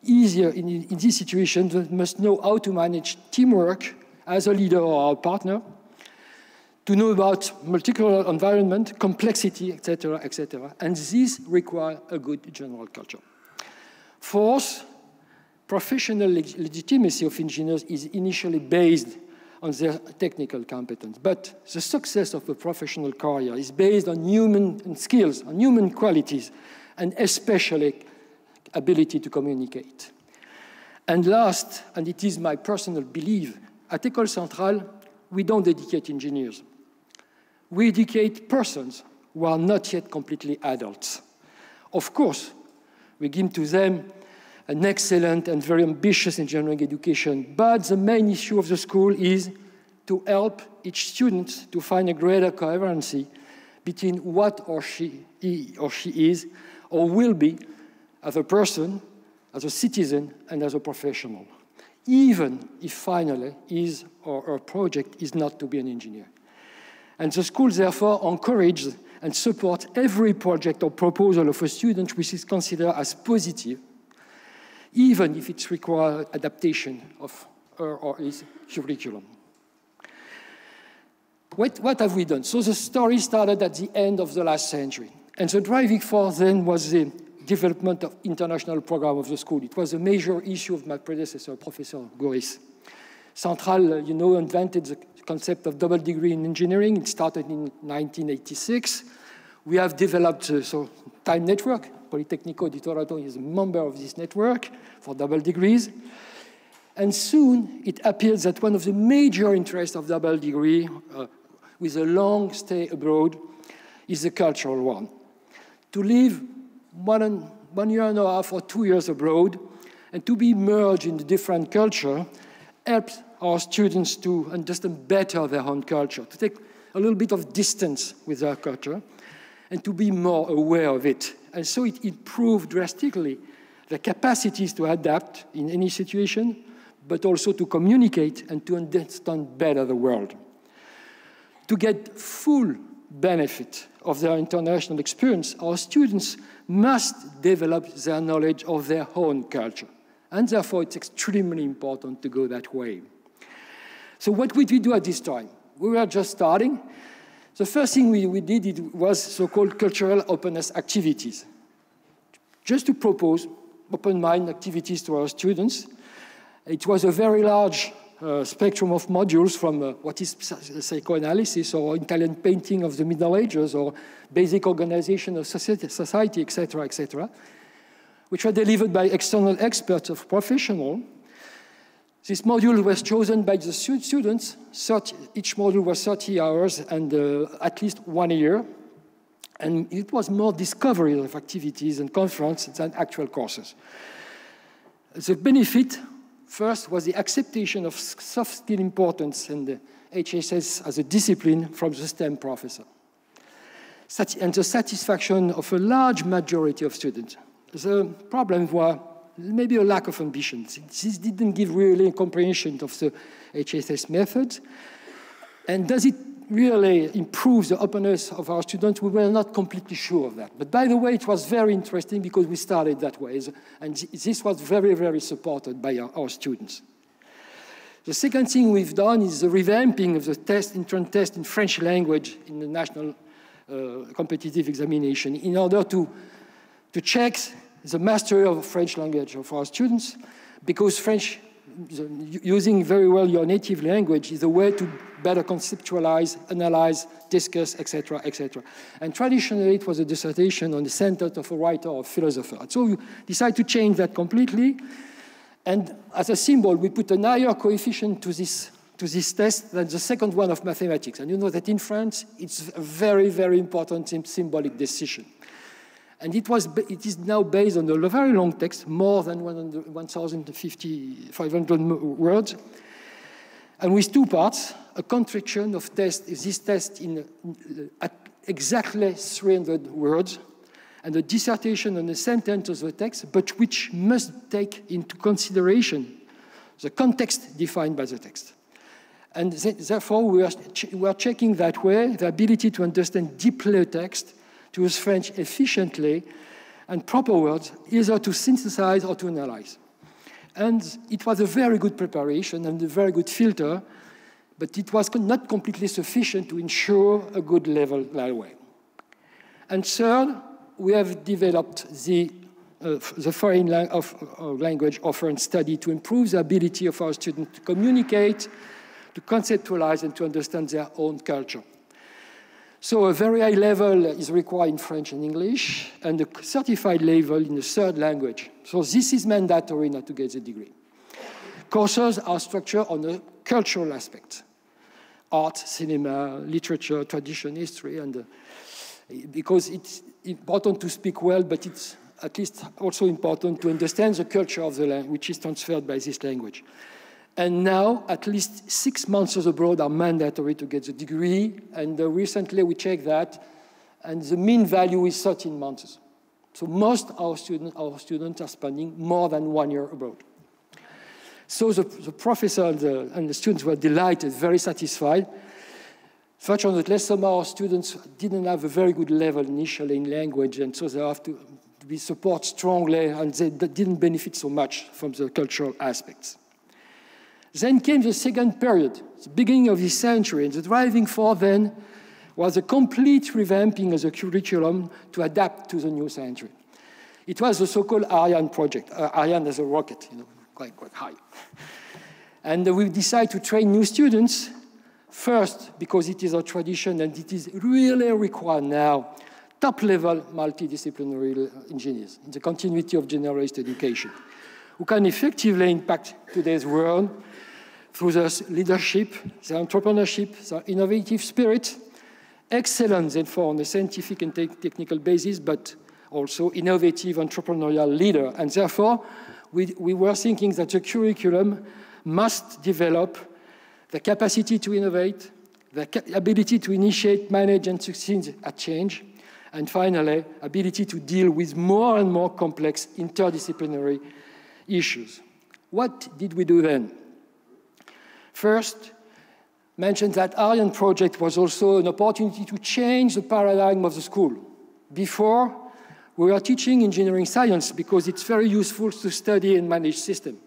easier in, in this situation, must know how to manage teamwork as a leader or a partner, to know about multicultural environment, complexity, etc., etc. And this requires a good general culture. Fourth, professional leg legitimacy of engineers is initially based on their technical competence. But the success of a professional career is based on human skills, on human qualities, and especially ability to communicate. And last, and it is my personal belief, at École Centrale, we don't educate engineers. We educate persons who are not yet completely adults. Of course, we give to them an excellent and very ambitious engineering education. But the main issue of the school is to help each student to find a greater coherency between what or she, he or she is or will be as a person, as a citizen, and as a professional, even if finally his or her project is not to be an engineer. And the school, therefore, encourages and support every project or proposal of a student which is considered as positive, even if it requires adaptation of her or his curriculum. What, what have we done? So the story started at the end of the last century. And the driving force then was the development of international program of the school. It was a major issue of my predecessor, Professor Goris. Central, you know, invented the concept of double degree in engineering. It started in 1986. We have developed uh, so time network. Politecnico di Toronto is a member of this network for double degrees. And soon it appears that one of the major interests of double degree uh, with a long stay abroad is the cultural one. To live one, one year and a half or two years abroad and to be merged in the different culture helps our students to understand better their own culture, to take a little bit of distance with their culture, and to be more aware of it. And so it improved drastically their capacities to adapt in any situation, but also to communicate and to understand better the world. To get full benefit of their international experience, our students must develop their knowledge of their own culture. And therefore, it's extremely important to go that way. So what did we do at this time? We were just starting. The first thing we, we did was so-called cultural openness activities, just to propose open mind activities to our students. It was a very large uh, spectrum of modules from uh, what is psychoanalysis or Italian painting of the Middle Ages or basic organization of society, society etc., etc., which were delivered by external experts of professional this module was chosen by the students. each module was 30 hours and uh, at least one year. And it was more discovery of activities and conference than actual courses. The benefit, first, was the acceptation of soft skill importance and the HSS as a discipline from the STEM professor. And the satisfaction of a large majority of students. The problem was maybe a lack of ambition. This didn't give really a comprehension of the HSS method. And does it really improve the openness of our students? We were not completely sure of that. But by the way, it was very interesting because we started that way. And this was very, very supported by our, our students. The second thing we've done is the revamping of the test, intern test in French language in the national uh, competitive examination in order to, to check the mastery of French language for our students, because French, using very well your native language is a way to better conceptualize, analyze, discuss, etc., etc. And traditionally, it was a dissertation on the sentence of a writer or philosopher. so you decide to change that completely. And as a symbol, we put a higher coefficient to this, to this test than the second one of mathematics. And you know that in France, it's a very, very important symbolic decision. And it, was, it is now based on a very long text, more than 1,500 words, and with two parts, a contraction of test, this test in exactly 300 words, and a dissertation on the sentence of the text, but which must take into consideration the context defined by the text. And th therefore, we are, we are checking that way the ability to understand deeply a text to use French efficiently and proper words, either to synthesize or to analyze. And it was a very good preparation and a very good filter, but it was not completely sufficient to ensure a good level that way. And third, we have developed the, uh, the foreign lang of, uh, language offer and study to improve the ability of our students to communicate, to conceptualize, and to understand their own culture. So a very high level is required in French and English, and a certified level in a third language. So this is mandatory not to get the degree. Courses are structured on a cultural aspect. Art, cinema, literature, tradition, history, and uh, because it's important to speak well, but it's at least also important to understand the culture of the language, which is transferred by this language. And now, at least six months abroad are mandatory to get the degree. And uh, recently, we checked that, and the mean value is 13 months. So most our, students, our students are spending more than one year abroad. So the, the professor and the, and the, students were delighted, very satisfied. Fortunately, some of our students didn't have a very good level initially in language, and so they have to be supported strongly, and they didn't benefit so much from the cultural aspects. Then came the second period, the beginning of this century, and the driving force then was a complete revamping of the curriculum to adapt to the new century. It was the so-called Ariane project, uh, Ariane as a rocket, you know, quite, quite high. *laughs* And uh, we decided to train new students, first because it is our tradition and it is really required now, top-level multidisciplinary uh, engineers in the continuity of generalist education, who can effectively impact today's world through their leadership, their entrepreneurship, their innovative spirit, excellent therefore on a scientific and te technical basis, but also innovative entrepreneurial leader. And therefore, we, we were thinking that the curriculum must develop the capacity to innovate, the ability to initiate, manage, and succeed at change, and finally, ability to deal with more and more complex interdisciplinary issues. What did we do then? First, mentioned that Aryan project was also an opportunity to change the paradigm of the school. Before, we were teaching engineering science because it's very useful to study and manage systems.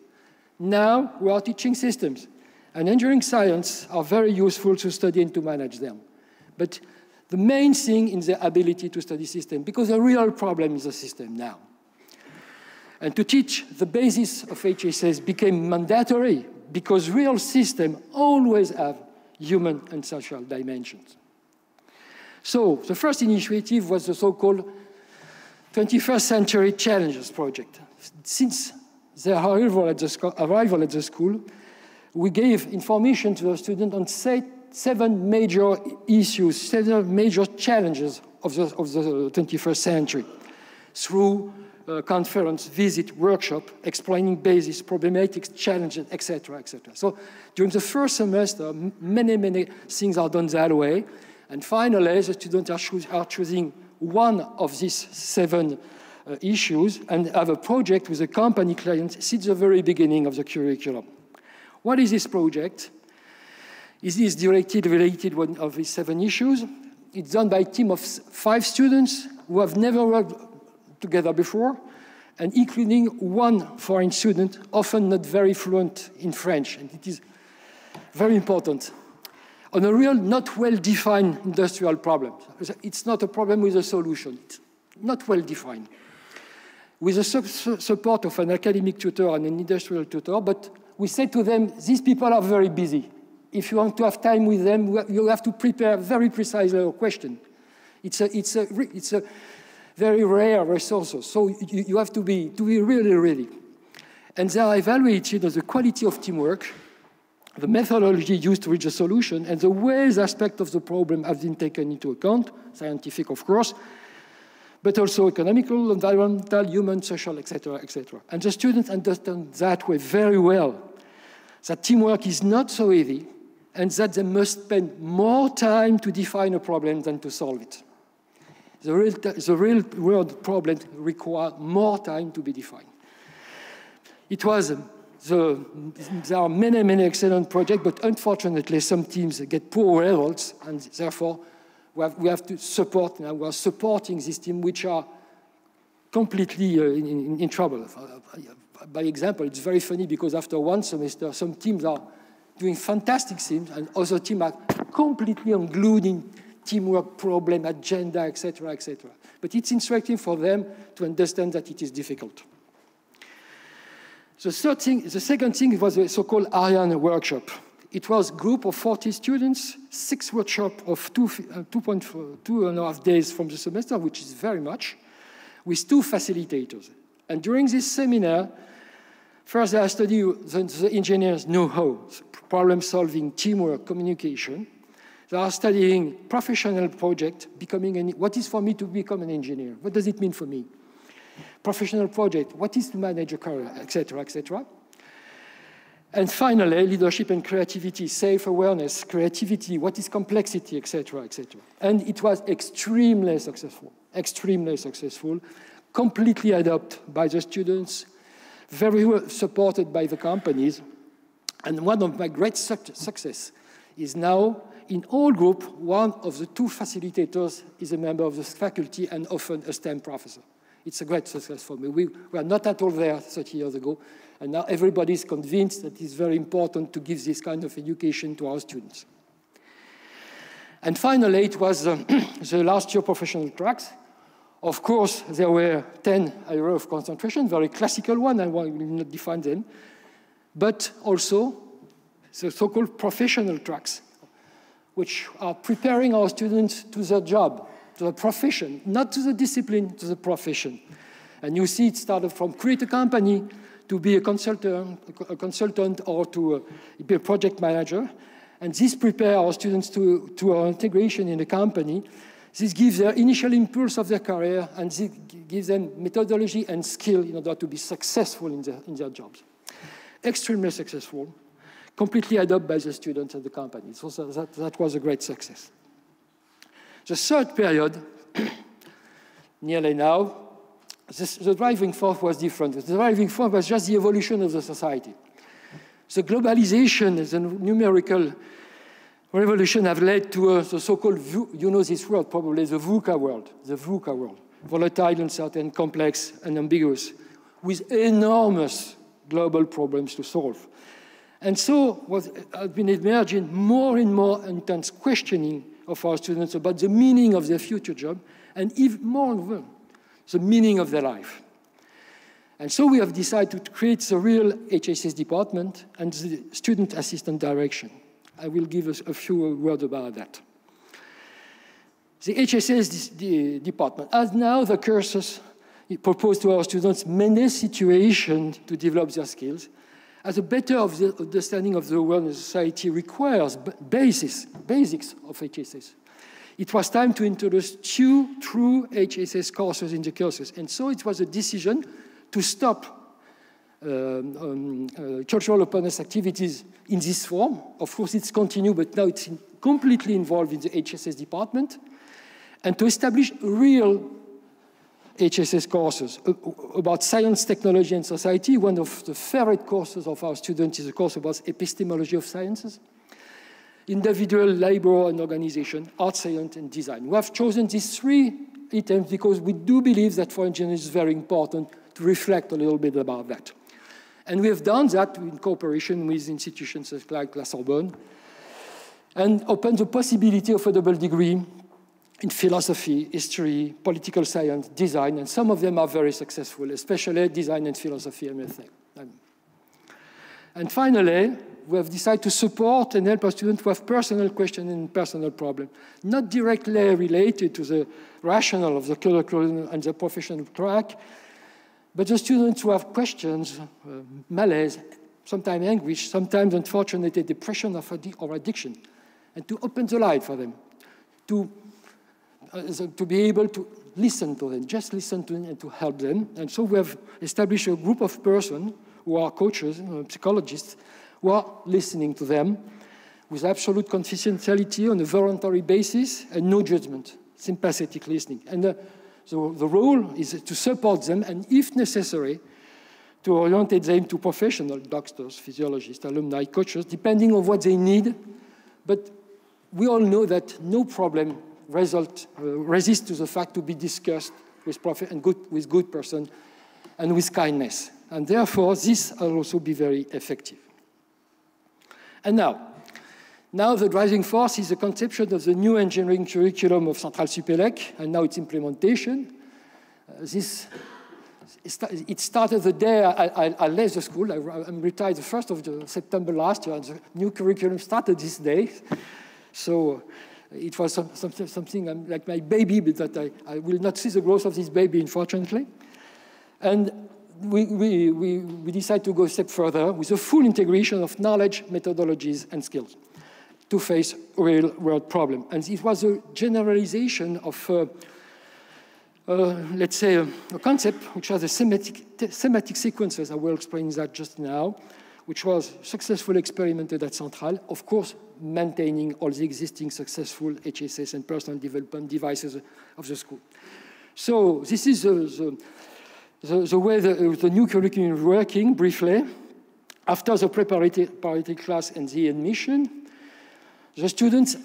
Now, we are teaching systems. And engineering science are very useful to study and to manage them. But the main thing is the ability to study systems, because the real problem is the system now. And to teach the basis of HSS became mandatory because real systems always have human and social dimensions. So the first initiative was the so-called 21st Century Challenges Project. Since their arrival at, the arrival at the school, we gave information to the students on seven major issues, seven major challenges of the, of the 21st century through uh, conference, visit, workshop, explaining basis, problematics, challenges, etc., etc. So during the first semester, many, many things are done that way. And finally, the students are, choos are choosing one of these seven uh, issues and have a project with a company client since the very beginning of the curriculum. What is this project? Is this directed related one of these seven issues. It's done by a team of five students who have never worked together before, and including one foreign student, often not very fluent in French, and it is very important. On a real, not well-defined industrial problem. It's not a problem with a solution. It's not well-defined. With the su support of an academic tutor and an industrial tutor, but we said to them, these people are very busy. If you want to have time with them, you have to prepare very precisely your question. It's a, it's a, it's a very rare resources. So you, you have to be, to be really ready. And they are evaluated on the quality of teamwork, the methodology used to reach a solution, and the ways aspect of the problem have been taken into account, scientific, of course, but also economical, environmental, human, social, etc., etc. And the students understand that way very well, that teamwork is not so easy, and that they must spend more time to define a problem than to solve it. The real, the real world problem require more time to be defined. It was um, the, there are many, many excellent projects, but unfortunately, some teams get poor results, and therefore, we have, we have to support, now we are supporting these teams which are completely uh, in, in, in, trouble. Uh, uh, by example, it's very funny because after one semester, some teams are doing fantastic things, and other teams are completely unglued in, teamwork problem, agenda, etc., etc. But it's instructive for them to understand that it is difficult. The, third thing, the second thing was a so-called Ariane workshop. It was a group of 40 students, six workshops of two, uh, days from the semester, which is very much, with two facilitators. And during this seminar, first I study the, the engineers know-how, problem solving, teamwork, communication, they are studying professional project, becoming an, what is for me to become an engineer? What does it mean for me? Professional project, what is to manage a career, etc., etc. And finally, leadership and creativity, safe awareness, creativity, what is complexity, etc., etc. And it was extremely successful, extremely successful, completely adopted by the students, very well supported by the companies. And one of my great su success is now in all group, one of the two facilitators is a member of the faculty and often a STEM professor. It's a great success for me. We were not at all there 30 years ago, and now everybody is convinced that it's very important to give this kind of education to our students. And finally, it was um, *clears throat* the last year professional tracks. Of course, there were 10 areas of concentration, very classical one, I will not define them, but also the so-called professional tracks, which are preparing our students to their job, to the profession, not to the discipline, to the profession. And you see it started from create a company to be a consultant, a consultant or to uh, be a project manager. And this prepare our students to, to our integration in the company. This gives their initial impulse of their career and this gives them methodology and skill in order to be successful in their, in their jobs. Extremely successful completely adopted by the students and the company. So that, that was a great success. The third period, *clears throat* nearly now, this, the driving force was different. The driving force was just the evolution of the society. The globalization the numerical revolution have led to uh, the so-called, you know this world probably, the VUCA world, the VUCA world, volatile, uncertain, complex, and ambiguous, with enormous global problems to solve. And so what has been emerging more and more intense questioning of our students about the meaning of their future job, and even more and more, the meaning of their life. And so we have decided to create the real HSS department and the student assistant direction. I will give us a few words about that. The HSS department has now the courses proposed to our students many situations to develop their skills, as a better of the understanding of the world and society requires basis, basics of HSS. It was time to introduce two true HSS courses in the courses, and so it was a decision to stop um, um, uh, cultural openness activities in this form. Of course, it's continued, but now it's in completely involved in the HSS department, and to establish real HSS courses uh, uh, about science, technology, and society. One of the favorite courses of our students is a course about epistemology of sciences, individual labor and organization, art, science, and design. We have chosen these three items because we do believe that for engineers it's very important to reflect a little bit about that. And we have done that in cooperation with institutions like La Sorbonne and opened the possibility of a double degree in philosophy, history, political science, design, and some of them are very successful, especially design and philosophy and everything. Um, and finally, we have decided to support and help our students who have personal questions and personal problems, not directly related to the rational of the curriculum and the professional track, but the students who have questions, uh, malaise, sometimes anguish, sometimes unfortunately depression or addiction, and to open the light for them, to uh, to be able to listen to them, just listen to them and to help them. And so we have established a group of persons who are coaches, psychologists, who are listening to them with absolute confidentiality on a voluntary basis and no judgment, sympathetic listening. And uh, so the role is to support them and, if necessary, to orientate them to professional doctors, physiologists, alumni, coaches, depending on what they need. But we all know that no problem result, uh, resist to the fact to be discussed with profit and good, with good person and with kindness. And therefore, this will also be very effective. And now, now the driving force is the conception of the new engineering curriculum of Central Supélec, and now its implementation. Uh, this, it started the day I, I, I left the school. I, am retired the 1st of the September last year, and the new curriculum started this day. So it was some, some, something um, like my baby, but that I, I, will not see the growth of this baby, unfortunately. And we, we, we, we decide to go a step further with a full integration of knowledge, methodologies, and skills to face real-world problem. And it was a generalization of, uh, uh, let's say, a, a, concept, which are the semantic, semantic sequences. I will explain that just now which was successfully experimented at Central, of course, maintaining all the existing successful HSS and personal development devices of the school. So this is uh, the, the, the way the, uh, the, new curriculum is working, briefly. After the preparatory class and the admission, the students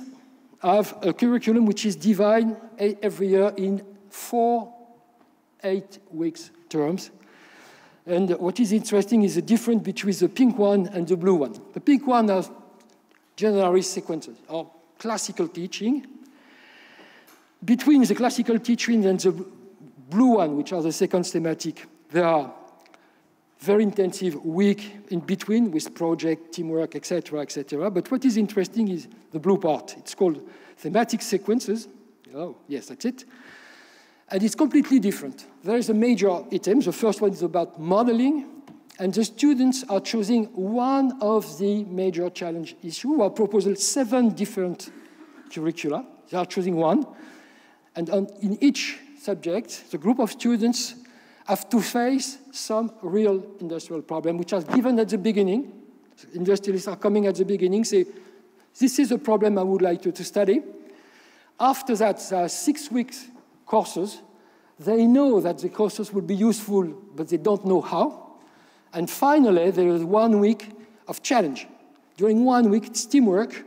have a curriculum which is divided every year in four eight weeks terms, and what is interesting is the difference between the pink one and the blue one. The pink one are generalist sequences, or classical teaching. Between the classical teaching and the blue one, which are the second thematic, there are very intensive week in between with project, teamwork, etc., etc. But what is interesting is the blue part. It's called thematic sequences. Oh, yes, that's it. And it's completely different. There is a major item. The first one is about modeling. And the students are choosing one of the major challenge issues. have proposal seven different curricula. They are choosing one. And on, in each subject, the group of students have to face some real industrial problem, which are given at the beginning. The industrialists are coming at the beginning, say, this is a problem I would like to, to study. After that, there are six weeks courses. They know that the courses will be useful, but they don't know how. And finally, there is one week of challenge. During one week, it's teamwork.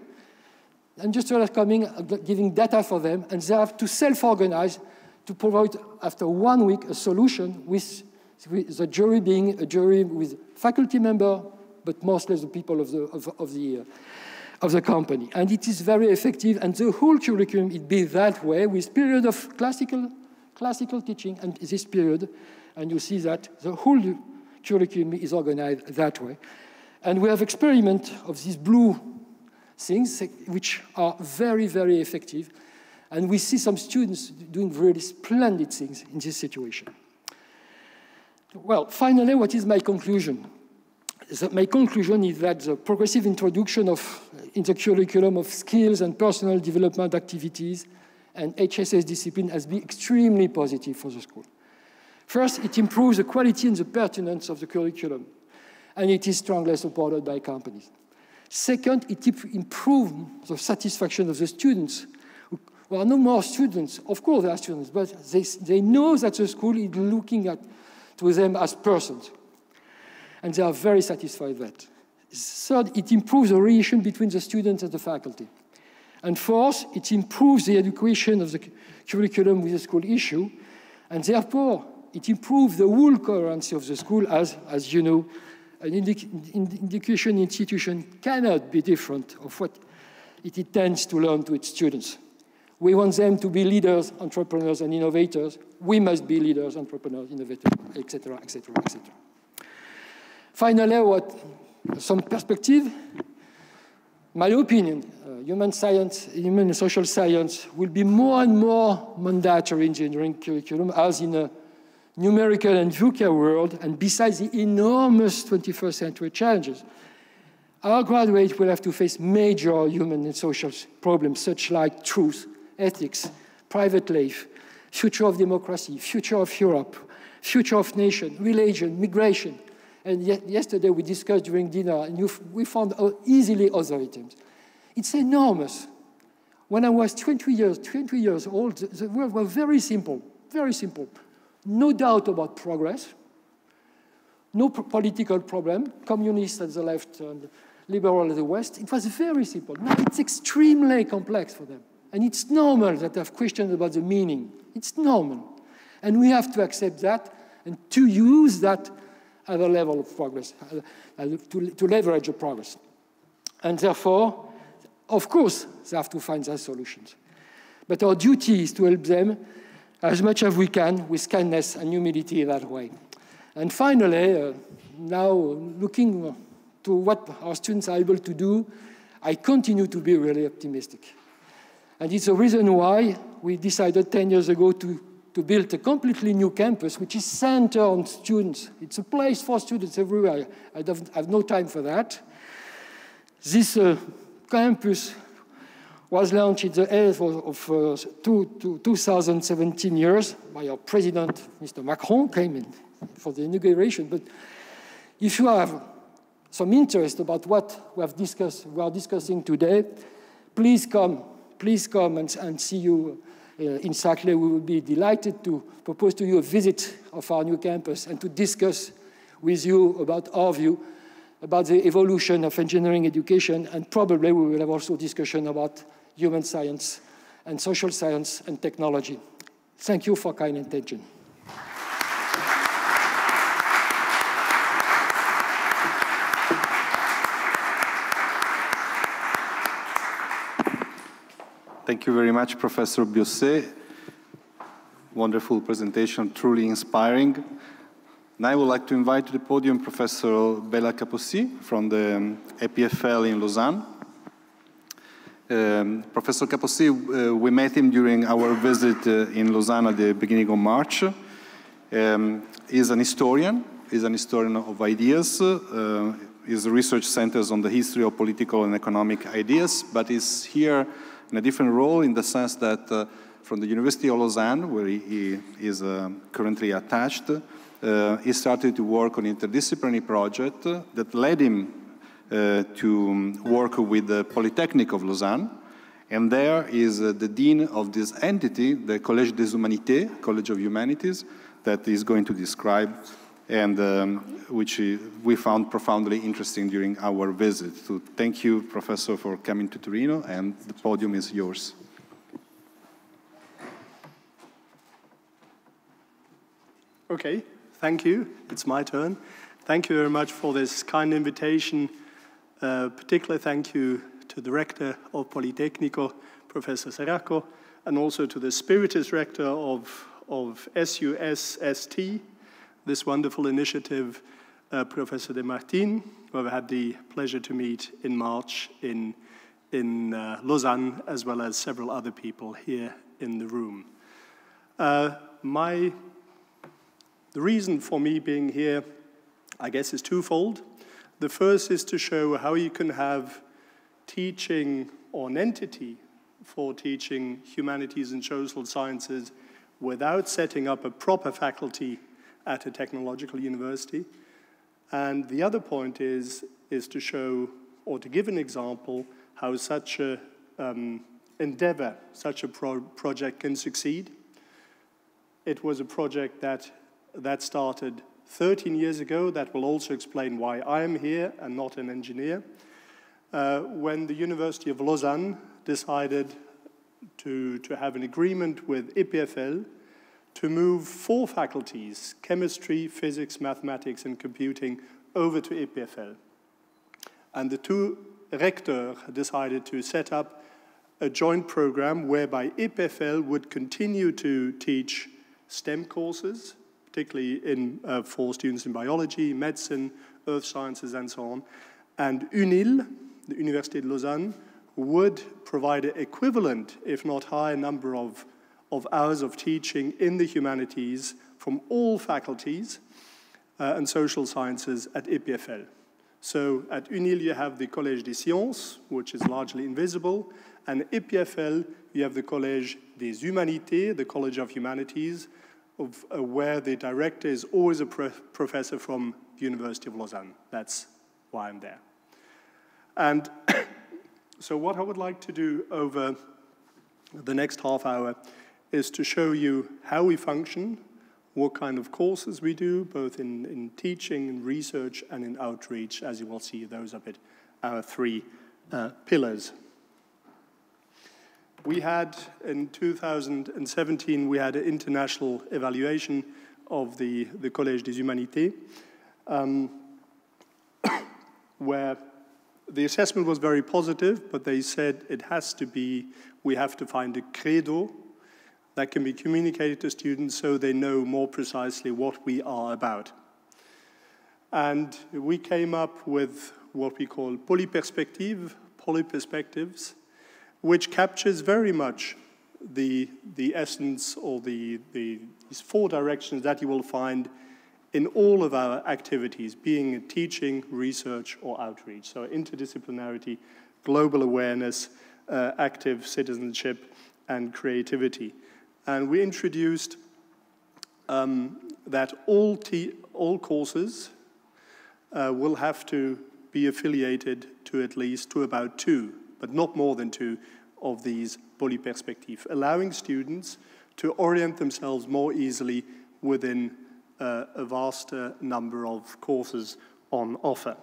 just are coming, uh, giving data for them, and they have to self-organize to provide, after one week, a solution with the jury being a jury with faculty member, but mostly the people of the, of, of the of the company. And it is very effective, and the whole curriculum, it be that way, with period of classical, classical teaching and this period, and you see that the whole curriculum is organized that way. And we have experiment of these blue things, which are very, very effective, and we see some students doing really splendid things in this situation. Well, finally, what is my conclusion? my conclusion is that the progressive introduction of in the curriculum of skills and personal development activities, and HSS discipline has been extremely positive for the school. First, it improves the quality and the pertinence of the curriculum, and it is strongly supported by companies. Second, it improves the satisfaction of the students, Well, are no more students. Of course, there are students, but they, they know that the school is looking at to them as persons, and they are very satisfied with that. Third, it improves the relation between the students and the faculty. And fourth, it improves the education of the curriculum with the school issue, and therefore it improves the whole coherency of the school as, as you know, an education institution cannot be different of what it intends to learn to its students. We want them to be leaders, entrepreneurs, and innovators. We must be leaders, entrepreneurs, innovators, etc., etc., etc. Finally, what some perspective, my opinion, uh, human science, human and social science will be more and more mandatory engineering curriculum as in a numerical and VUCA world, and besides the enormous 21st century challenges, our graduates will have to face major human and social problems such like truth, ethics, private life, future of democracy, future of Europe, future of nation, religion, migration, and yesterday we discussed during dinner, and we found easily other items. It's enormous. When I was 20 years, 20 years old, the world was very simple, very simple. No doubt about progress, no political problem, communists at the left and liberal at the west. It was very simple. Now it's extremely complex for them. And it's normal that they have questions about the meaning. It's normal. And we have to accept that and to use that other level of progress, uh, uh, to, to leverage progress. And therefore, of course, they have to find their solutions. But our duty is to help them as much as we can with kindness and humility that way. And finally, uh, now looking to what our students are able to do, I continue to be really optimistic. And it's the reason why we decided 10 years ago to to build a completely new campus, which is centered on students. It's a place for students everywhere. I have no time for that. This uh, campus was launched in the end of, uh, two, two, 2017 years by our president, Mr. Macron, came in for the inauguration. But if you have some interest about what we have discussed, we are discussing today, please come, please come and, and see you uh, in Saclay, we will be delighted to propose to you a visit of our new campus and to discuss with you about our view about the evolution of engineering education, and probably we will have also discussion about human science and social science and technology. Thank you for kind attention. Thank you very much, Professor Biosset. Wonderful presentation, truly inspiring. Now I would like to invite to the podium Professor Bella Capossi from the um, APFL EPFL in Lausanne. Um, Professor Capossi, uh, we met him during our visit uh, in Lausanne at the beginning of March. Um, he's an historian, he's an historian of ideas. Uh, his research centers on the history of political and economic ideas, but is here in a different role in the sense that uh, from the University of Lausanne, where he, he is uh, currently attached, uh, he started to work on interdisciplinary project that led him uh, to work with the Polytechnic of Lausanne. And there is uh, the dean of this entity, the Collège des Humanités, College of Humanities, that is going to describe and um, which we found profoundly interesting during our visit. So thank you, Professor, for coming to Torino, and the podium is yours. Okay, thank you. It's my turn. Thank you very much for this kind invitation. Uh, particularly thank you to the rector of Politecnico, Professor Seracco, and also to the Spiritus rector of, of SUSST, this wonderful initiative, uh, Professor De Martin, who I had the pleasure to meet in March in, in uh, Lausanne, as well as several other people here in the room. Uh, my, the reason for me being here, I guess, is twofold. The first is to show how you can have teaching or an entity for teaching humanities and social sciences without setting up a proper faculty at a technological university. And the other point is, is to show or to give an example how such an um, endeavor, such a pro project can succeed. It was a project that, that started 13 years ago, that will also explain why I am here and not an engineer, uh, when the University of Lausanne decided to, to have an agreement with IPFL, to move four faculties, chemistry, physics, mathematics, and computing, over to EPFL. And the two rectors decided to set up a joint program whereby EPFL would continue to teach STEM courses, particularly in, uh, for students in biology, medicine, earth sciences, and so on. And UNIL, the Université de Lausanne, would provide an equivalent, if not higher, number of of hours of teaching in the humanities from all faculties uh, and social sciences at EPFL. So at UNIL you have the Collège des Sciences, which is largely invisible, and EPFL you have the Collège des Humanités, the College of Humanities, of, uh, where the director is always a professor from the University of Lausanne. That's why I'm there. And *coughs* so what I would like to do over the next half hour is to show you how we function, what kind of courses we do, both in, in teaching, in research, and in outreach. As you will see, those are our three uh, pillars. We had, in 2017, we had an international evaluation of the, the Collège des Humanités, um, *coughs* where the assessment was very positive, but they said it has to be, we have to find a credo that can be communicated to students so they know more precisely what we are about. And we came up with what we call polyperspective, polyperspectives, which captures very much the, the essence or the, the, these four directions that you will find in all of our activities, being teaching, research, or outreach. So interdisciplinarity, global awareness, uh, active citizenship, and creativity. And we introduced um, that all, all courses uh, will have to be affiliated to at least to about two, but not more than two, of these perspectives, allowing students to orient themselves more easily within uh, a vaster number of courses on offer.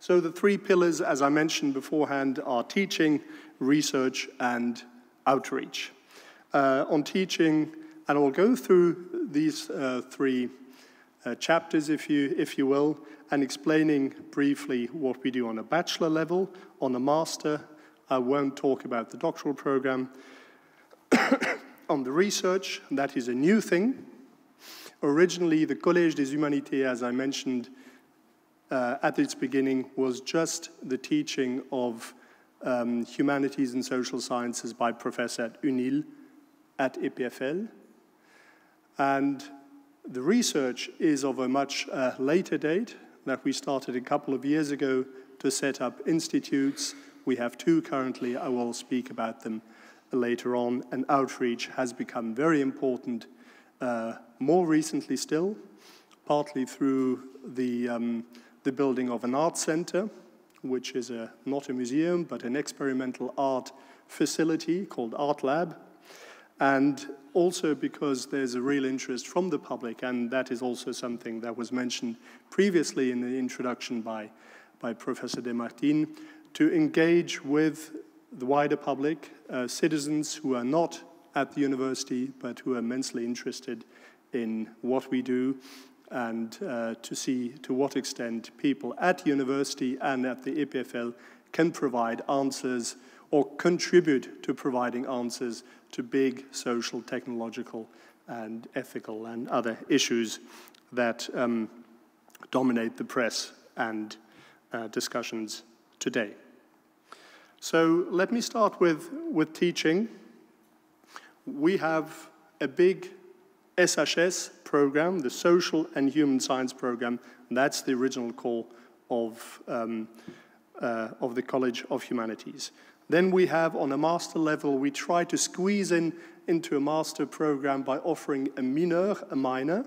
So the three pillars, as I mentioned beforehand, are teaching, research, and outreach, uh, on teaching, and I'll go through these uh, three uh, chapters, if you, if you will, and explaining briefly what we do on a bachelor level, on a master. I won't talk about the doctoral program. *coughs* on the research, that is a new thing. Originally, the Collège des Humanités, as I mentioned uh, at its beginning, was just the teaching of um, Humanities and Social Sciences by Professor at UNIL at EPFL. And the research is of a much uh, later date that we started a couple of years ago to set up institutes. We have two currently, I will speak about them later on, and outreach has become very important uh, more recently still, partly through the, um, the building of an art center which is a, not a museum, but an experimental art facility called Art Lab, and also because there's a real interest from the public, and that is also something that was mentioned previously in the introduction by, by Professor Martin, to engage with the wider public, uh, citizens who are not at the university, but who are immensely interested in what we do and uh, to see to what extent people at university and at the EPFL can provide answers or contribute to providing answers to big social, technological, and ethical and other issues that um, dominate the press and uh, discussions today. So let me start with, with teaching. We have a big SHS program, the Social and Human Science program, that's the original call of, um, uh, of the College of Humanities. Then we have, on a master level, we try to squeeze in into a master program by offering a mineur, a minor.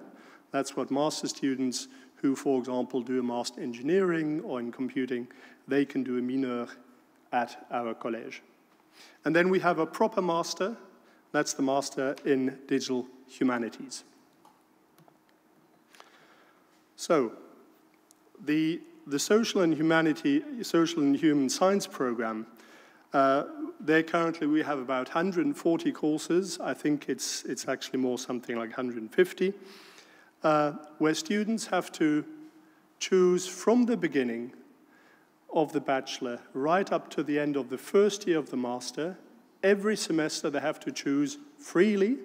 That's what master students who, for example, do a master engineering or in computing, they can do a minor at our college. And then we have a proper master, that's the master in digital humanities. So, the, the social and humanity, social and human science program, uh, there currently we have about 140 courses. I think it's, it's actually more something like 150, uh, where students have to choose from the beginning of the bachelor right up to the end of the first year of the master Every semester they have to choose freely,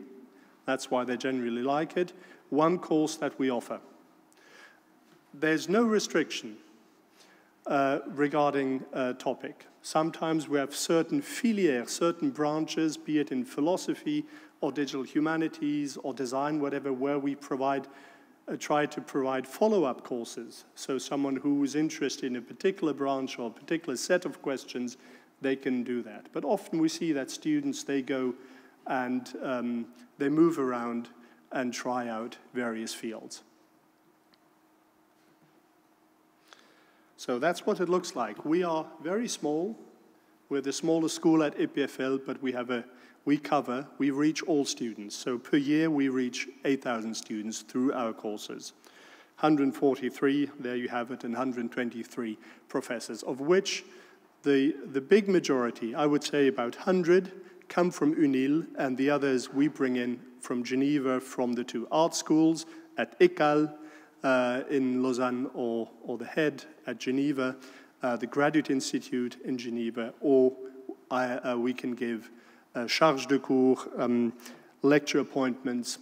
that's why they generally like it, one course that we offer. There's no restriction uh, regarding a uh, topic. Sometimes we have certain filières, certain branches, be it in philosophy or digital humanities or design, whatever, where we provide uh, try to provide follow-up courses. So someone who is interested in a particular branch or a particular set of questions they can do that. But often we see that students, they go and um, they move around and try out various fields. So that's what it looks like. We are very small. We're the smallest school at IPFL, but we have a we cover, we reach all students. So per year we reach 8,000 students through our courses. 143, there you have it, and 123 professors, of which the, the big majority, I would say about 100, come from UNIL, and the others we bring in from Geneva, from the two art schools at ECAL uh, in Lausanne or, or the head at Geneva, uh, the Graduate Institute in Geneva, or I, uh, we can give uh, charge de cours, um, lecture appointments,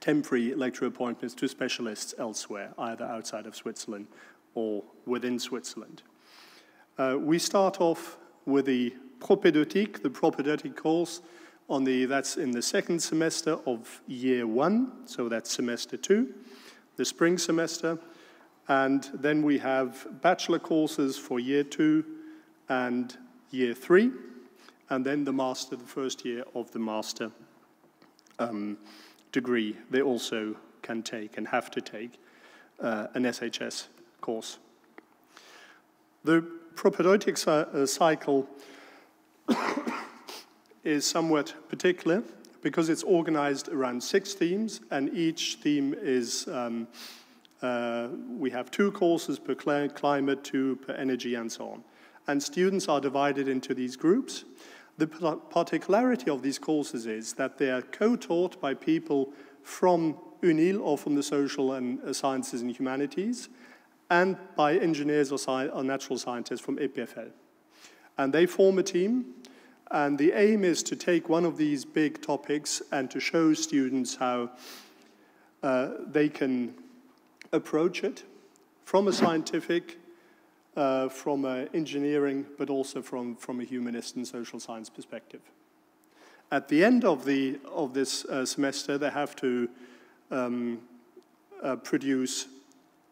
temporary lecture appointments to specialists elsewhere, either outside of Switzerland or within Switzerland. Uh, we start off with the propédeutique, the propédeutic course, on the, that's in the second semester of year one, so that's semester two, the spring semester. And then we have bachelor courses for year two and year three, and then the master, the first year of the master um, degree, they also can take and have to take uh, an SHS course. The propedeutic uh, cycle *coughs* is somewhat particular because it's organized around six themes, and each theme is um, uh, we have two courses per cl climate, two per energy, and so on. And students are divided into these groups. The particularity of these courses is that they are co-taught by people from UNIL or from the Social and uh, Sciences and Humanities, and by engineers or, sci or natural scientists from APFL. And they form a team, and the aim is to take one of these big topics and to show students how uh, they can approach it from a scientific, uh, from an engineering, but also from, from a humanist and social science perspective. At the end of, the, of this uh, semester, they have to um, uh, produce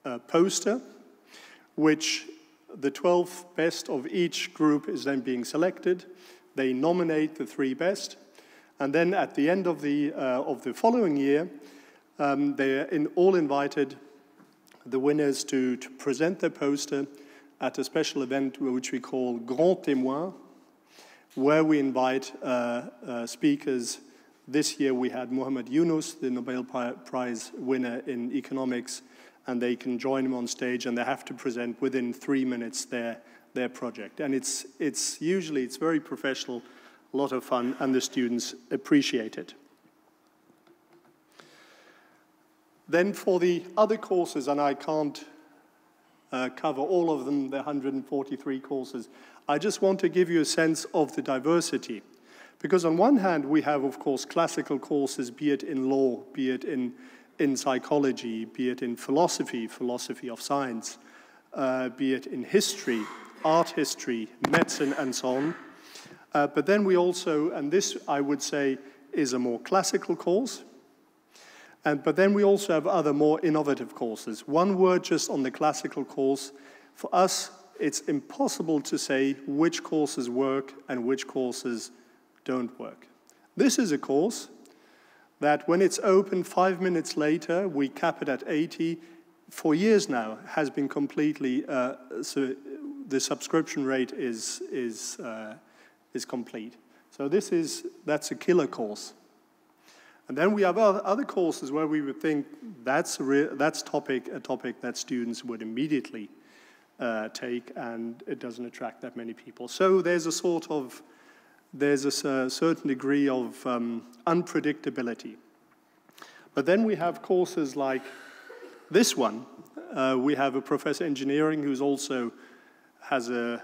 uh, poster, which the 12 best of each group is then being selected. They nominate the three best. And then at the end of the, uh, of the following year, um, they are in, all invited, the winners, to, to present their poster at a special event which we call Grand Témoin, where we invite uh, uh, speakers. This year we had Mohamed Yunus, the Nobel Prize winner in economics, and they can join them on stage and they have to present within three minutes their, their project. And it's, it's usually, it's very professional, a lot of fun, and the students appreciate it. Then for the other courses, and I can't uh, cover all of them, the 143 courses, I just want to give you a sense of the diversity. Because on one hand, we have, of course, classical courses, be it in law, be it in in psychology, be it in philosophy, philosophy of science, uh, be it in history, art history, medicine, and so on. Uh, but then we also, and this I would say is a more classical course, and, but then we also have other more innovative courses. One word just on the classical course. For us, it's impossible to say which courses work and which courses don't work. This is a course that when it's open five minutes later, we cap it at 80, for years now has been completely, uh, so the subscription rate is, is, uh, is complete. So this is, that's a killer course. And then we have other courses where we would think that's, that's topic, a topic that students would immediately uh, take and it doesn't attract that many people. So there's a sort of there's a certain degree of um, unpredictability. But then we have courses like this one. Uh, we have a professor of engineering who's also has a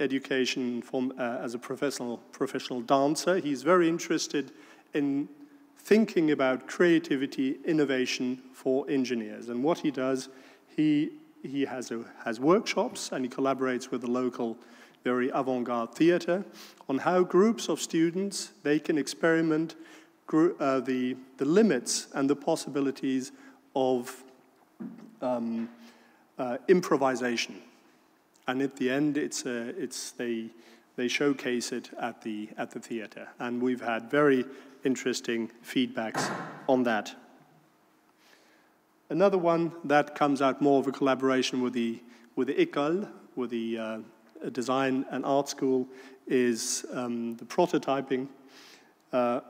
education from, uh, as a professional, professional dancer. He's very interested in thinking about creativity, innovation for engineers. And what he does, he, he has, a, has workshops and he collaborates with the local very avant-garde theater, on how groups of students, they can experiment uh, the, the limits and the possibilities of um, uh, improvisation. And at the end, it's, uh, it's they, they showcase it at the, at the theater. And we've had very interesting feedbacks on that. Another one that comes out more of a collaboration with the, with the ICOL, with the, uh, design and art school is um, the prototyping. Uh,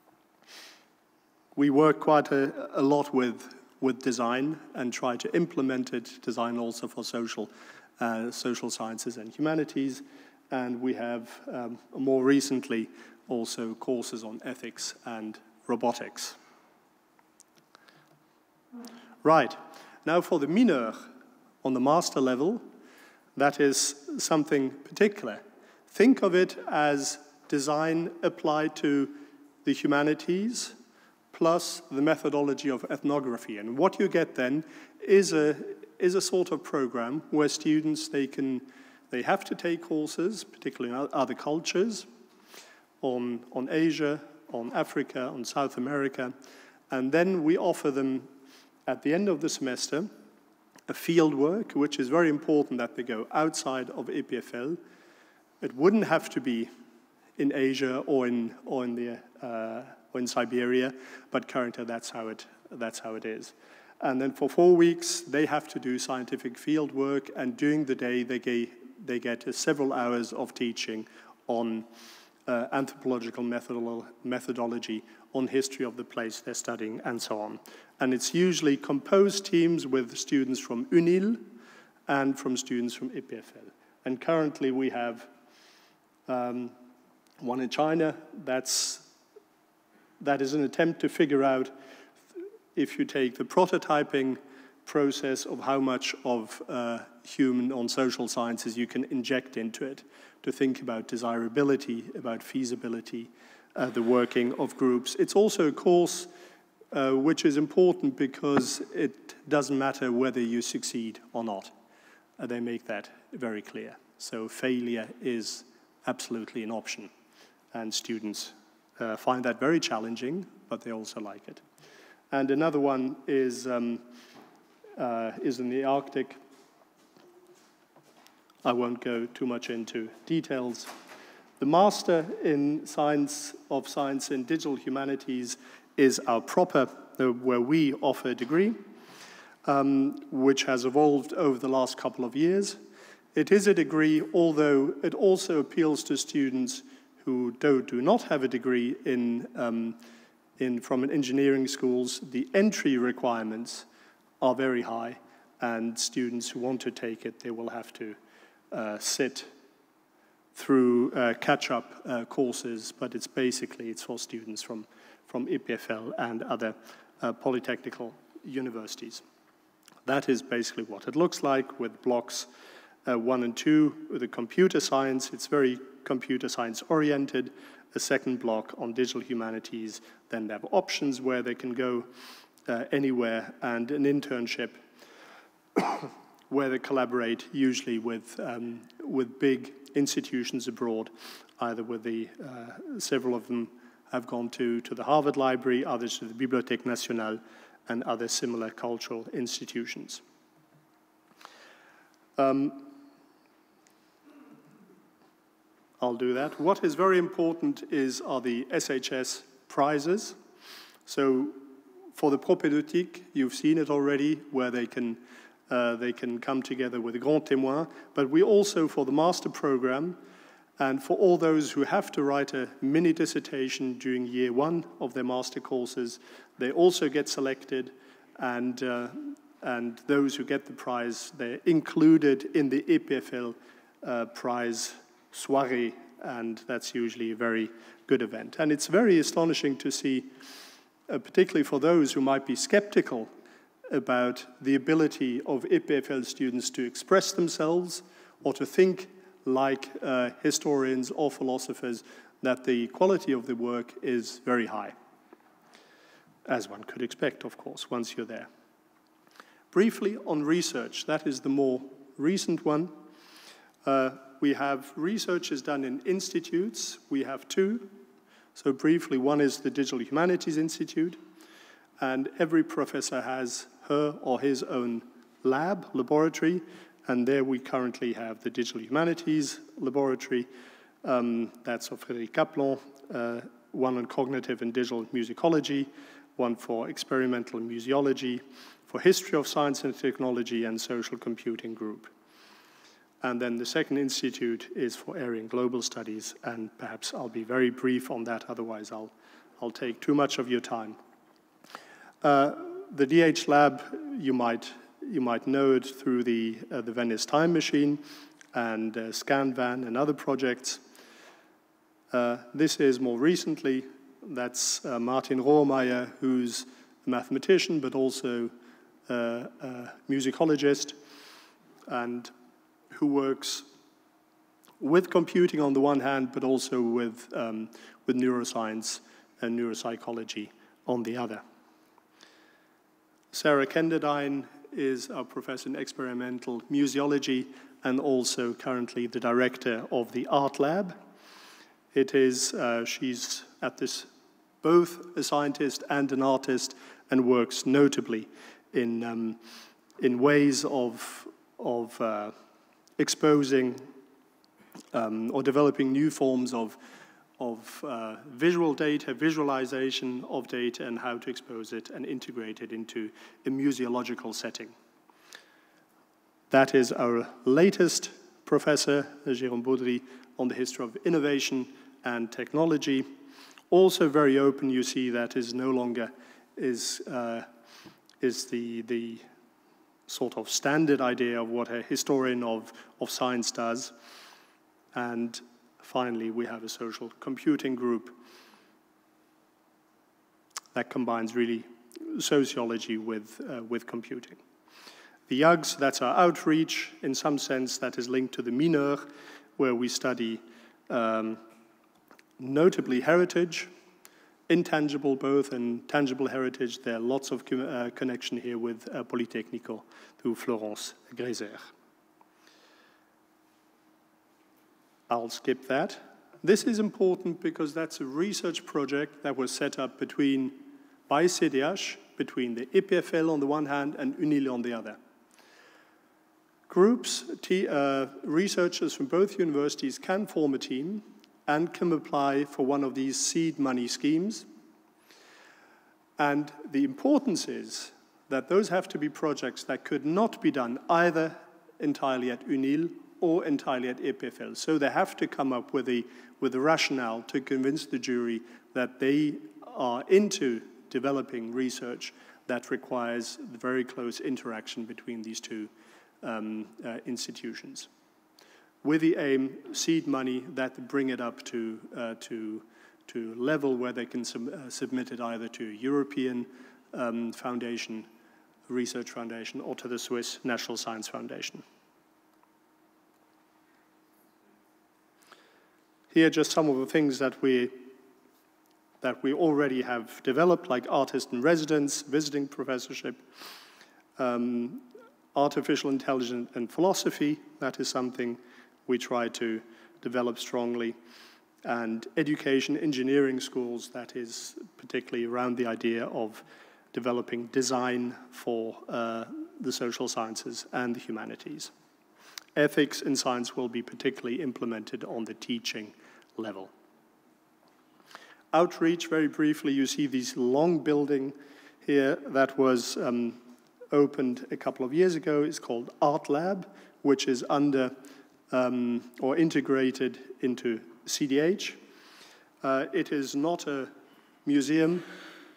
*coughs* we work quite a, a, lot with, with design and try to implement it, design also for social, uh, social sciences and humanities. And we have um, more recently also courses on ethics and robotics. Right, now for the mineur on the master level, that is something particular. Think of it as design applied to the humanities plus the methodology of ethnography. And what you get then is a, is a sort of program where students, they can, they have to take courses, particularly in other cultures, on, on Asia, on Africa, on South America, and then we offer them at the end of the semester a field work, which is very important that they go outside of EPFL. It wouldn't have to be in Asia or in, or in, the, uh, or in Siberia, but currently that's how, it, that's how it is. And then for four weeks, they have to do scientific field work, and during the day, they get, they get uh, several hours of teaching on uh, anthropological methodolo methodology on history of the place they're studying and so on. And it's usually composed teams with students from UNIL and from students from EPFL. And currently we have um, one in China that's, that is an attempt to figure out if you take the prototyping process of how much of uh, human on social sciences you can inject into it to think about desirability, about feasibility, uh, the working of groups. It's also a course uh, which is important because it doesn't matter whether you succeed or not. Uh, they make that very clear. So failure is absolutely an option. And students uh, find that very challenging, but they also like it. And another one is, um, uh, is in the Arctic. I won't go too much into details, the Master in Science of Science in Digital Humanities is our proper, uh, where we offer a degree, um, which has evolved over the last couple of years. It is a degree, although it also appeals to students who do, do not have a degree in, um, in, from engineering schools. The entry requirements are very high, and students who want to take it, they will have to uh, sit through uh, catch-up uh, courses, but it's basically it's for students from, from IPFL and other uh, polytechnical universities. That is basically what it looks like with blocks uh, one and two, the computer science, it's very computer science oriented, a second block on digital humanities, then they have options where they can go uh, anywhere, and an internship *coughs* where they collaborate usually with, um, with big institutions abroad. Either with the, uh, several of them have gone to, to the Harvard Library, others to the Bibliothèque Nationale, and other similar cultural institutions. Um, I'll do that. What is very important is are the SHS prizes. So for the Propédeutique, you've seen it already, where they can uh, they can come together with a Grand Témoin, but we also, for the master program, and for all those who have to write a mini dissertation during year one of their master courses, they also get selected, and, uh, and those who get the prize, they're included in the EPFL uh, prize soiree, and that's usually a very good event. And it's very astonishing to see, uh, particularly for those who might be skeptical about the ability of IPFL students to express themselves or to think like uh, historians or philosophers that the quality of the work is very high, as one could expect, of course, once you're there. Briefly on research, that is the more recent one. Uh, we have research is done in institutes. We have two. So briefly, one is the Digital Humanities Institute, and every professor has her or his own lab, laboratory, and there we currently have the Digital Humanities Laboratory, um, that's of Frédéric Kaplan, uh, one on cognitive and digital musicology, one for experimental museology, for history of science and technology, and social computing group. And then the second institute is for area and global studies, and perhaps I'll be very brief on that, otherwise I'll, I'll take too much of your time. Uh, the DH lab, you might, you might know it through the, uh, the Venice Time Machine and uh, ScanVan and other projects. Uh, this is more recently, that's uh, Martin Rohrmeyer, who's a mathematician, but also uh, a musicologist, and who works with computing on the one hand, but also with, um, with neuroscience and neuropsychology on the other. Sarah Kenderdine is a professor in experimental museology and also currently the director of the Art Lab. It is, uh, she's at this both a scientist and an artist and works notably in, um, in ways of, of uh, exposing um, or developing new forms of of uh, visual data, visualization of data, and how to expose it and integrate it into a museological setting. That is our latest professor, Jérôme Baudry, on the history of innovation and technology. Also very open, you see that is no longer is, uh, is the, the sort of standard idea of what a historian of, of science does. And finally, we have a social computing group that combines really sociology with, uh, with computing. The YAGS, that's our outreach. In some sense, that is linked to the Mineur, where we study um, notably heritage, intangible both and tangible heritage. There are lots of uh, connection here with uh, Polytechnico through Florence Grézer. I'll skip that. This is important because that's a research project that was set up between by CDH, between the EPFL on the one hand and UNIL on the other. Groups, uh, researchers from both universities can form a team and can apply for one of these seed money schemes. And the importance is that those have to be projects that could not be done either entirely at UNIL or entirely at EPFL. So they have to come up with a, with a rationale to convince the jury that they are into developing research that requires very close interaction between these two um, uh, institutions. With the aim, seed money that bring it up to, uh, to, to level where they can sub uh, submit it either to European um, Foundation, Research Foundation, or to the Swiss National Science Foundation. Here are just some of the things that we, that we already have developed, like artist in residence, visiting professorship, um, artificial intelligence and philosophy. That is something we try to develop strongly. And education engineering schools, that is particularly around the idea of developing design for uh, the social sciences and the humanities ethics in science will be particularly implemented on the teaching level. Outreach, very briefly, you see this long building here that was um, opened a couple of years ago. It's called Art Lab, which is under um, or integrated into CDH. Uh, it is not a museum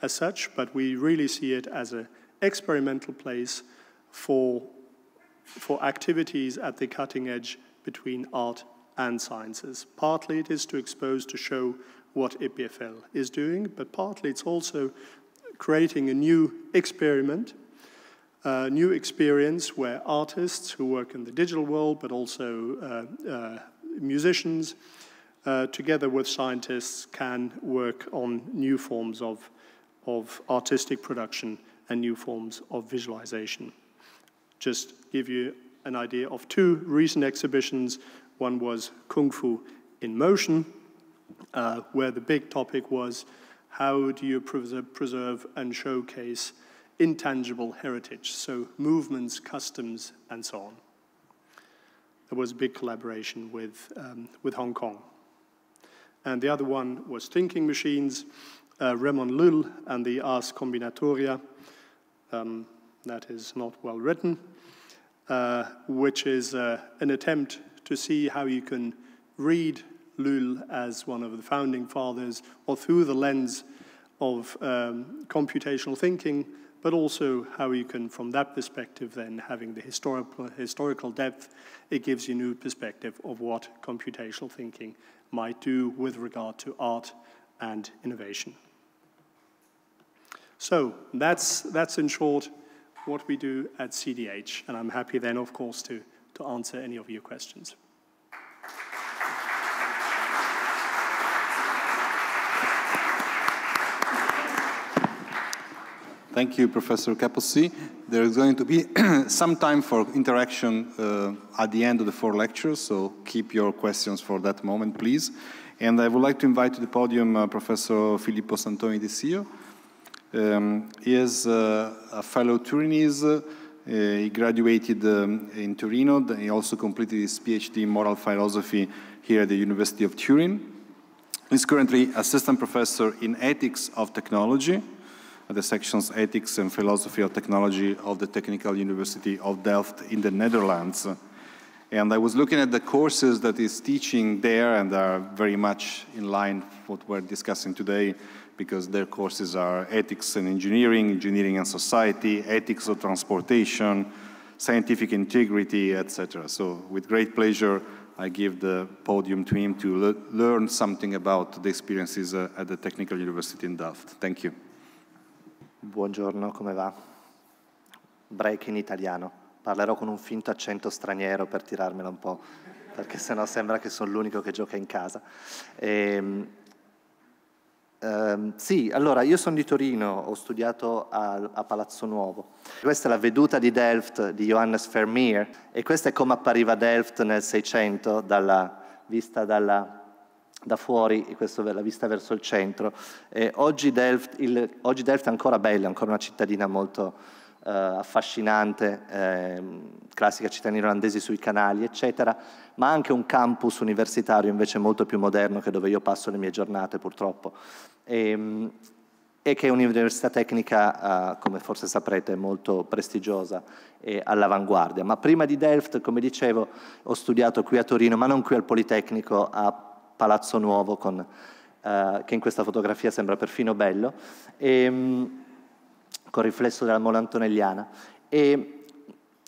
as such, but we really see it as an experimental place for for activities at the cutting edge between art and sciences. Partly it is to expose to show what IPFL is doing, but partly it's also creating a new experiment, a new experience where artists who work in the digital world, but also uh, uh, musicians, uh, together with scientists, can work on new forms of, of artistic production and new forms of visualization just give you an idea of two recent exhibitions. One was Kung Fu in Motion, uh, where the big topic was how do you preserve and showcase intangible heritage, so movements, customs, and so on. There was a big collaboration with, um, with Hong Kong. And the other one was Thinking Machines, uh, Raymond Lull and the Ars Combinatoria. Um, that is not well written, uh, which is uh, an attempt to see how you can read Lul as one of the founding fathers or through the lens of um, computational thinking, but also how you can, from that perspective, then having the historical, historical depth, it gives you a new perspective of what computational thinking might do with regard to art and innovation. So that's, that's in short what we do at CDH. And I'm happy then, of course, to, to answer any of your questions. Thank you, Professor Capozzi. There is going to be *clears throat* some time for interaction uh, at the end of the four lectures, so keep your questions for that moment, please. And I would like to invite to the podium uh, Professor Filippo Santoni Di Sio. Um, he is uh, a fellow Turinese. Uh, he graduated um, in Torino. He also completed his PhD in moral philosophy here at the University of Turin. He's currently assistant professor in ethics of technology at the sections ethics and philosophy of technology of the Technical University of Delft in the Netherlands. And I was looking at the courses that he's teaching there and are very much in line with what we're discussing today because their courses are ethics and engineering, engineering and society, ethics of transportation, scientific integrity, etc. So with great pleasure, I give the podium to him to le learn something about the experiences uh, at the Technical University in Delft. Thank you. Buongiorno, come va? Break in italiano. Parlerò con un finto accento straniero per tirarmela un po', perché sennò sembra che sono l'unico che gioca in casa. E, ehm, Um, sì, allora io sono di Torino, ho studiato a, a, Palazzo Nuovo. Questa è la veduta di Delft di Johannes Vermeer e questa è come appariva Delft nel 600 dalla, vista dalla, da fuori e la vista verso il centro. Oggi Delft, il, oggi, Delft, è ancora bella, è ancora una cittadina molto eh, affascinante, eh, classica cittadina irlandese sui canali, eccetera, ma anche un campus universitario invece molto più moderno che dove io passo le mie giornate purtroppo e, ehm, e che è un'università tecnica, eh, come forse saprete, molto prestigiosa e all'avanguardia. Ma prima di Delft, come dicevo, ho studiato qui a Torino, ma non qui al Politecnico, a Palazzo Nuovo, con, eh, che in questa fotografia sembra perfino bello, e, ehm, con il riflesso della Mola Antonelliana. E,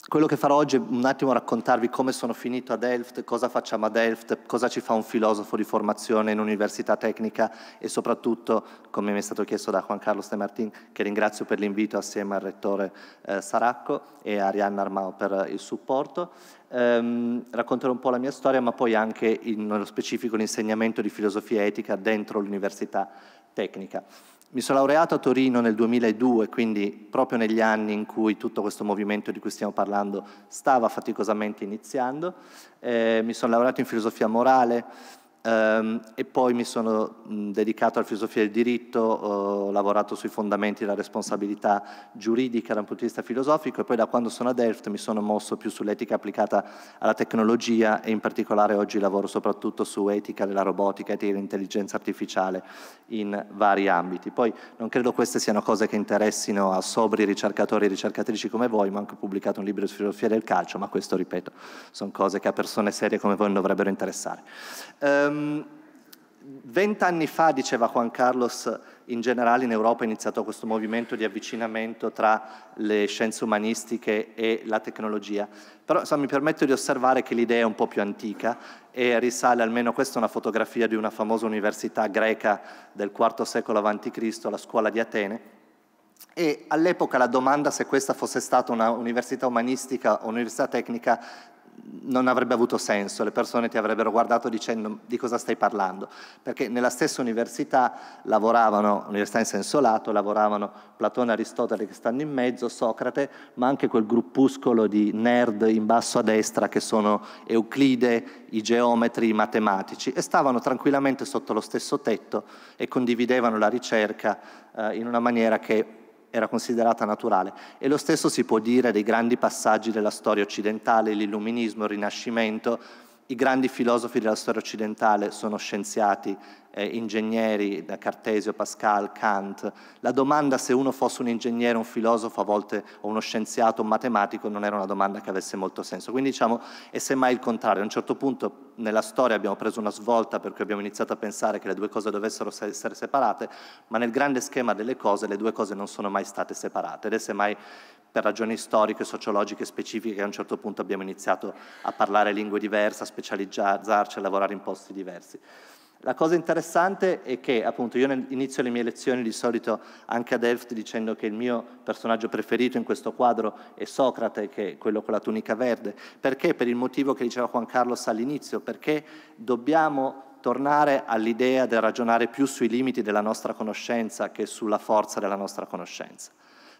quello che farò oggi è un attimo raccontarvi come sono finito a Delft, cosa facciamo a Delft, cosa ci fa un filosofo di formazione in università tecnica e soprattutto, come mi è stato chiesto da Juan Carlos De Martin, che ringrazio per l'invito assieme al rettore eh, Saracco e a Arianna Armao per eh, il supporto. Ehm, racconterò un po' la mia storia, ma poi anche in, nello specifico l'insegnamento di filosofia etica dentro l'università tecnica. Mi sono laureato a Torino nel 2002, quindi proprio negli anni in cui tutto questo movimento di cui stiamo parlando stava faticosamente iniziando. Eh, mi sono laureato in filosofia morale, Ehm, e poi mi sono dedicato alla filosofia del diritto, ho lavorato sui fondamenti della responsabilità giuridica da un punto di vista filosofico e poi da quando sono a Delft mi sono mosso più sull'etica applicata alla tecnologia e in particolare oggi lavoro soprattutto su etica della robotica, e dell'intelligenza artificiale in vari ambiti. Poi non credo queste siano cose che interessino a sobri ricercatori e ricercatrici come voi, ma ho anche pubblicato un libro su filosofia del calcio, ma questo ripeto, sono cose che a persone serie come voi non dovrebbero interessare. Um, Um, Vent'anni fa, diceva Juan Carlos, in generale in Europa è iniziato questo movimento di avvicinamento tra le scienze umanistiche e la tecnologia. Però insomma, mi permetto di osservare che l'idea è un po' più antica e risale, almeno questa è una fotografia di una famosa università greca del IV secolo a.C., la scuola di Atene, e all'epoca la domanda se questa fosse stata una università umanistica o un'università tecnica non avrebbe avuto senso, le persone ti avrebbero guardato dicendo di cosa stai parlando, perché nella stessa università lavoravano, università in senso lato, lavoravano Platone e Aristotele che stanno in mezzo, Socrate, ma anche quel gruppuscolo di nerd in basso a destra che sono Euclide, i geometri, i matematici, e stavano tranquillamente sotto lo stesso tetto e condividevano la ricerca eh, in una maniera che era considerata naturale. E lo stesso si può dire dei grandi passaggi della storia occidentale, l'illuminismo, il rinascimento, i grandi filosofi della storia occidentale sono scienziati, eh, ingegneri, da Cartesio, Pascal, Kant. La domanda se uno fosse un ingegnere, un filosofo, a volte o uno scienziato, un matematico, non era una domanda che avesse molto senso. Quindi diciamo, è semmai il contrario. A un certo punto nella storia abbiamo preso una svolta perché abbiamo iniziato a pensare che le due cose dovessero essere separate, ma nel grande schema delle cose le due cose non sono mai state separate ed è semmai per ragioni storiche, sociologiche specifiche, a un certo punto abbiamo iniziato a parlare lingue diverse, a specializzarci, a lavorare in posti diversi. La cosa interessante è che appunto io inizio le mie lezioni di solito anche a Delft dicendo che il mio personaggio preferito in questo quadro è Socrate, che è quello con la tunica verde, perché per il motivo che diceva Juan Carlos all'inizio, perché dobbiamo tornare all'idea del ragionare più sui limiti della nostra conoscenza che sulla forza della nostra conoscenza.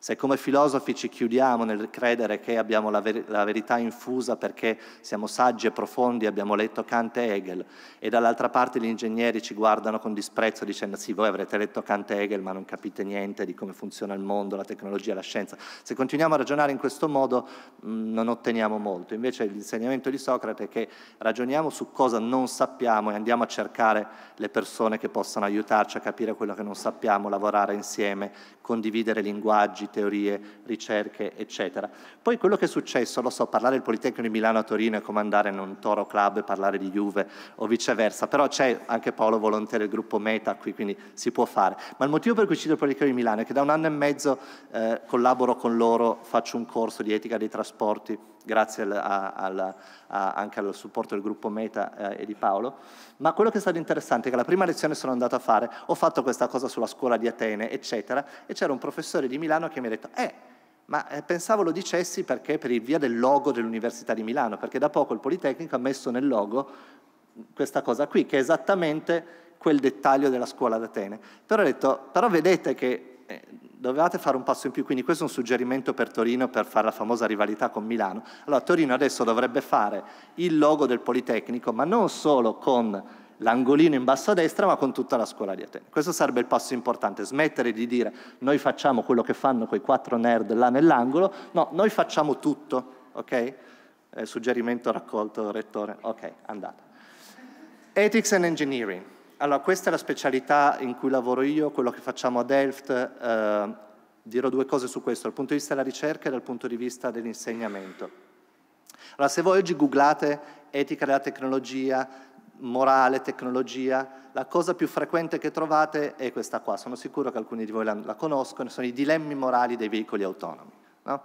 Se come filosofi ci chiudiamo nel credere che abbiamo la, ver- la verità infusa perché siamo saggi e profondi, abbiamo letto Kant e Hegel, e dall'altra parte gli ingegneri ci guardano con disprezzo dicendo sì, voi avrete letto Kant e Hegel ma non capite niente di come funziona il mondo, la tecnologia, la scienza, se continuiamo a ragionare in questo modo mh, mm, non otteniamo molto. Invece l'insegnamento di Socrate è che ragioniamo su cosa non sappiamo e andiamo a cercare le persone che possano aiutarci a capire quello che non sappiamo, lavorare insieme, condividere linguaggi, teorie, ricerche, eccetera. Poi quello che è successo, lo so, parlare del Politecnico di Milano a Torino è come andare in un Toro Club e parlare di Juve o viceversa, però c'è anche Paolo Volontere, del gruppo Meta qui, quindi si può fare. Ma il motivo per cui cito il Politecnico di Milano è che da un anno e mezzo eh, collaboro con loro, faccio un corso di etica dei trasporti grazie al, al, a, anche al supporto del gruppo Meta eh, e di Paolo. Ma quello che è stato interessante è che la prima lezione sono andato a fare, ho fatto questa cosa sulla scuola di Atene, eccetera, e c'era un professore di Milano che mi ha detto, eh, ma eh, pensavo lo dicessi perché per il via del logo dell'Università di Milano, perché da poco il Politecnico ha messo nel logo questa cosa qui, che è esattamente quel dettaglio della scuola d'Atene. Però ho detto, però vedete che eh, dovevate fare un passo in più, quindi questo è un suggerimento per Torino per fare la famosa rivalità con Milano. Allora Torino adesso dovrebbe fare il logo del Politecnico, ma non solo con l'angolino in basso a destra, ma con tutta la scuola di Atene. Questo sarebbe il passo importante, smettere di dire noi facciamo quello che fanno quei quattro nerd là nell'angolo, no, noi facciamo tutto, ok? Eh, suggerimento raccolto, rettore, ok, andate. Ethics and Engineering. Allora, questa è la specialità in cui lavoro io, quello che facciamo a Delft. Eh, dirò due cose su questo, dal punto di vista della ricerca e dal punto di vista dell'insegnamento. Allora, se voi oggi googlate etica della tecnologia, morale, tecnologia, la cosa più frequente che trovate è questa qua. Sono sicuro che alcuni di voi la, la conoscono, sono i dilemmi morali dei veicoli autonomi. No?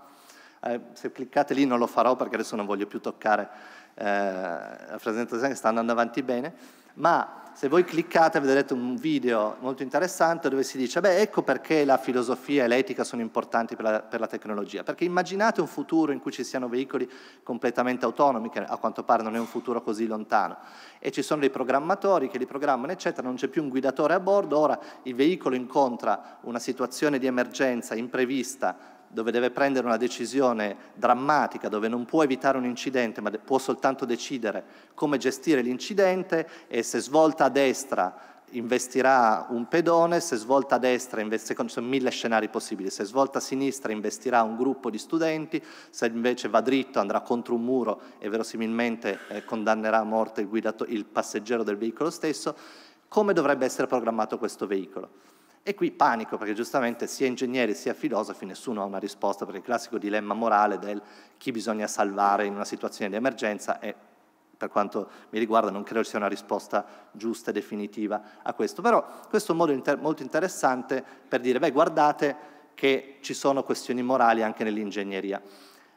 Eh, se cliccate lì non lo farò perché adesso non voglio più toccare eh, la presentazione che sta andando avanti bene ma se voi cliccate vedrete un video molto interessante dove si dice, beh ecco perché la filosofia e l'etica sono importanti per la, per la, tecnologia, perché immaginate un futuro in cui ci siano veicoli completamente autonomi, che a quanto pare non è un futuro così lontano, e ci sono dei programmatori che li programmano, eccetera, non c'è più un guidatore a bordo, ora il veicolo incontra una situazione di emergenza imprevista dove deve prendere una decisione drammatica, dove non può evitare un incidente, ma può soltanto decidere come gestire l'incidente e se svolta a destra investirà un pedone, se svolta a destra, sono mille scenari possibili, se svolta a sinistra investirà un gruppo di studenti, se invece va dritto andrà contro un muro e verosimilmente eh, condannerà a morte il, guidato, il passeggero del veicolo stesso, come dovrebbe essere programmato questo veicolo? E qui panico perché giustamente sia ingegneri sia filosofi nessuno ha una risposta perché il classico dilemma morale del chi bisogna salvare in una situazione di emergenza è per quanto mi riguarda non credo sia una risposta giusta e definitiva a questo, però questo è un modo inter molto interessante per dire, beh guardate che ci sono questioni morali anche nell'ingegneria.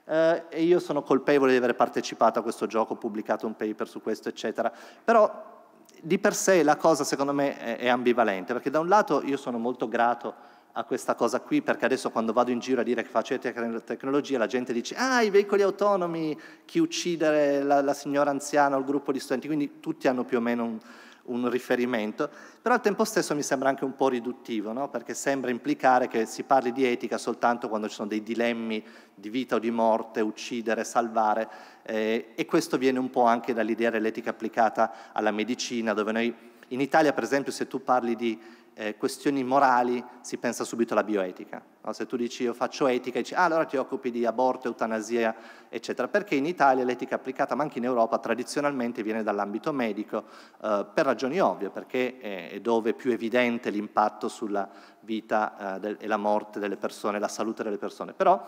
Eh, e io sono colpevole di aver partecipato a questo gioco, ho pubblicato un paper su questo, eccetera, però di per sé la cosa secondo me è ambivalente, perché da un lato io sono molto grato a questa cosa qui, perché adesso quando vado in giro a dire che faccio tecnologia, la gente dice, ah, i veicoli autonomi, chi uccidere la, la signora anziana o il gruppo di studenti, quindi tutti hanno più o meno un, un riferimento, però al tempo stesso mi sembra anche un po' riduttivo, no? perché sembra implicare che si parli di etica soltanto quando ci sono dei dilemmi di vita o di morte, uccidere, salvare, eh, e questo viene un po' anche dall'idea dell'etica applicata alla medicina, dove noi in Italia per esempio se tu parli di eh, questioni morali si pensa subito alla bioetica. No? Se tu dici io faccio etica, dici ah, allora ti occupi di aborto, eutanasia, eccetera, perché in Italia l'etica applicata, ma anche in Europa, tradizionalmente viene dall'ambito medico eh, per ragioni ovvie, perché è, dove è più evidente l'impatto sulla vita eh, del, e la morte delle persone, la salute delle persone. Però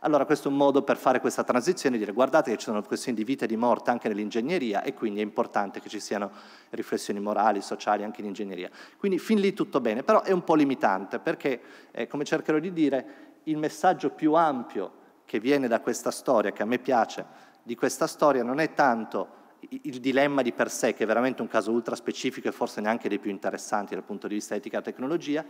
allora questo è un modo per fare questa transizione, dire guardate che ci sono questioni di vita e di morte anche nell'ingegneria e quindi è importante che ci siano riflessioni morali, sociali anche in ingegneria. Quindi fin lì tutto bene, però è un po' limitante perché, eh, come cercherò di dire, il messaggio più ampio che viene da questa storia, che a me piace, di questa storia non è tanto il dilemma di per sé, che è veramente un caso ultra specifico e forse neanche dei più interessanti dal punto di vista etica e tecnologia,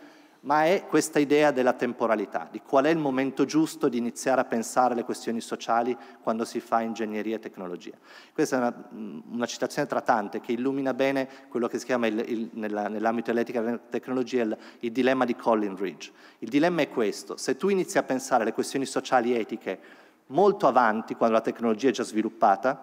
ma è questa idea della temporalità, di qual è il momento giusto di iniziare a pensare alle questioni sociali quando si fa ingegneria e tecnologia. Questa è una, una citazione tra tante che illumina bene quello che si chiama il, il, nella, nell'ambito dell'etica della tecnologia il, il dilemma di Colin Ridge. Il dilemma è questo, se tu inizi a pensare alle questioni sociali e etiche molto avanti, quando la tecnologia è già sviluppata,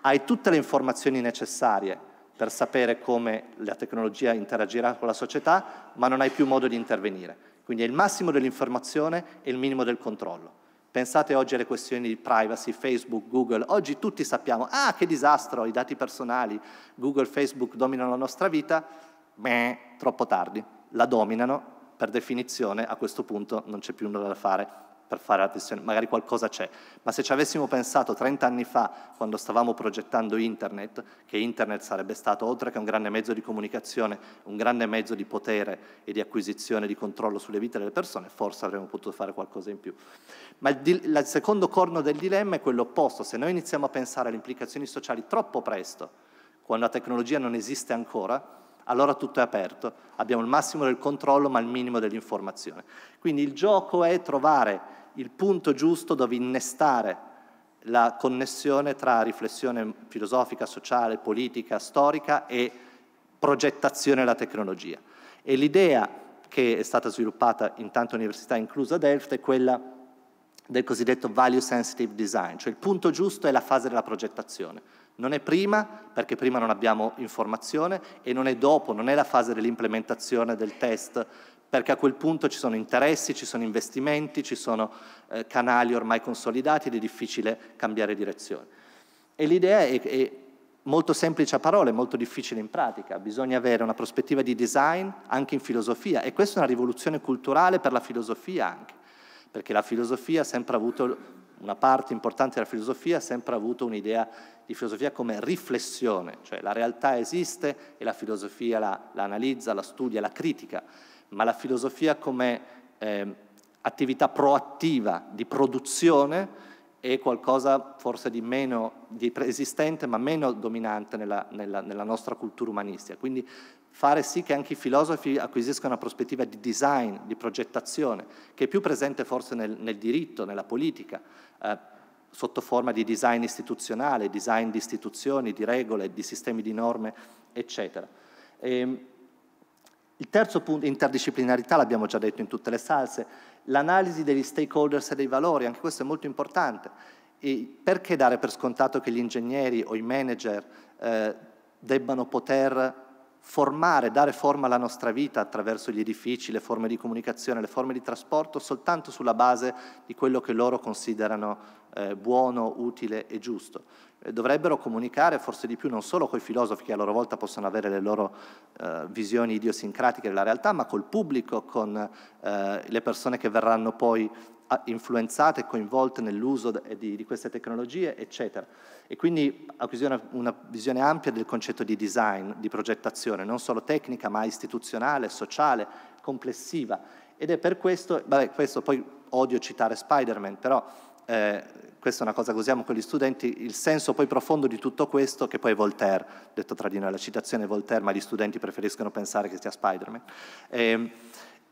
hai tutte le informazioni necessarie per sapere come la tecnologia interagirà con la società, ma non hai più modo di intervenire. Quindi è il massimo dell'informazione e il minimo del controllo. Pensate oggi alle questioni di privacy, Facebook, Google. Oggi tutti sappiamo, ah che disastro, i dati personali, Google, Facebook dominano la nostra vita. Beh, troppo tardi, la dominano, per definizione a questo punto non c'è più nulla da fare per fare la tessione, magari qualcosa c'è, ma se ci avessimo pensato 30 anni fa, quando stavamo progettando internet, che internet sarebbe stato, oltre che un grande mezzo di comunicazione, un grande mezzo di potere e di acquisizione di controllo sulle vite delle persone, forse avremmo potuto fare qualcosa in più. Ma il, il secondo corno del dilemma è quello opposto, se noi iniziamo a pensare alle implicazioni sociali troppo presto, quando la tecnologia non esiste ancora, allora tutto è aperto, abbiamo il massimo del controllo ma il minimo dell'informazione. Quindi il gioco è trovare il punto giusto dove innestare la connessione tra riflessione filosofica, sociale, politica, storica e progettazione della tecnologia. E l'idea che è stata sviluppata in tante università, inclusa Delft, è quella del cosiddetto value sensitive design, cioè il punto giusto è la fase della progettazione non è prima, perché prima non abbiamo informazione, e non è dopo, non è la fase dell'implementazione del test, perché a quel punto ci sono interessi, ci sono investimenti, ci sono eh, canali ormai consolidati ed è difficile cambiare direzione. E l'idea è, è molto semplice a parole, molto difficile in pratica. Bisogna avere una prospettiva di design anche in filosofia e questa è una rivoluzione culturale per la filosofia anche, perché la filosofia ha sempre avuto, una parte importante della filosofia ha sempre avuto un'idea di filosofia come riflessione, cioè la realtà esiste e la filosofia la, la analizza, la studia, la critica, ma la filosofia come eh, attività proattiva di produzione è qualcosa forse di meno di preesistente ma meno dominante nella, nella, nella nostra cultura umanistica. Quindi fare sì che anche i filosofi acquisiscano una prospettiva di design, di progettazione, che è più presente forse nel, nel diritto, nella politica. Eh, sotto forma di design istituzionale, design di istituzioni, di regole, di sistemi di norme, eccetera. E, ehm, il terzo punto, interdisciplinarità, l'abbiamo già detto in tutte le salse, l'analisi degli stakeholders e dei valori, anche questo è molto importante. E perché dare per scontato che gli ingegneri o i manager eh, debbano poter formare, dare forma alla nostra vita attraverso gli edifici, le forme di comunicazione, le forme di trasporto, soltanto sulla base di quello che loro considerano eh, buono, utile e giusto. E eh, dovrebbero comunicare forse di più non solo con i filosofi che a loro volta possono avere le loro eh, visioni idiosincratiche della realtà, ma col pubblico, con eh, le persone che verranno poi influenzate e coinvolte nell'uso di, di, queste tecnologie, eccetera. E quindi acquisire una, visione ampia del concetto di design, di progettazione, non solo tecnica, ma istituzionale, sociale, complessiva. Ed è per questo, vabbè, questo poi odio citare Spider-Man, però eh, questa è una cosa che usiamo con gli studenti, il senso poi profondo di tutto questo, che poi è Voltaire, detto tra di noi, la citazione Voltaire, ma gli studenti preferiscono pensare che sia Spider-Man. Eh,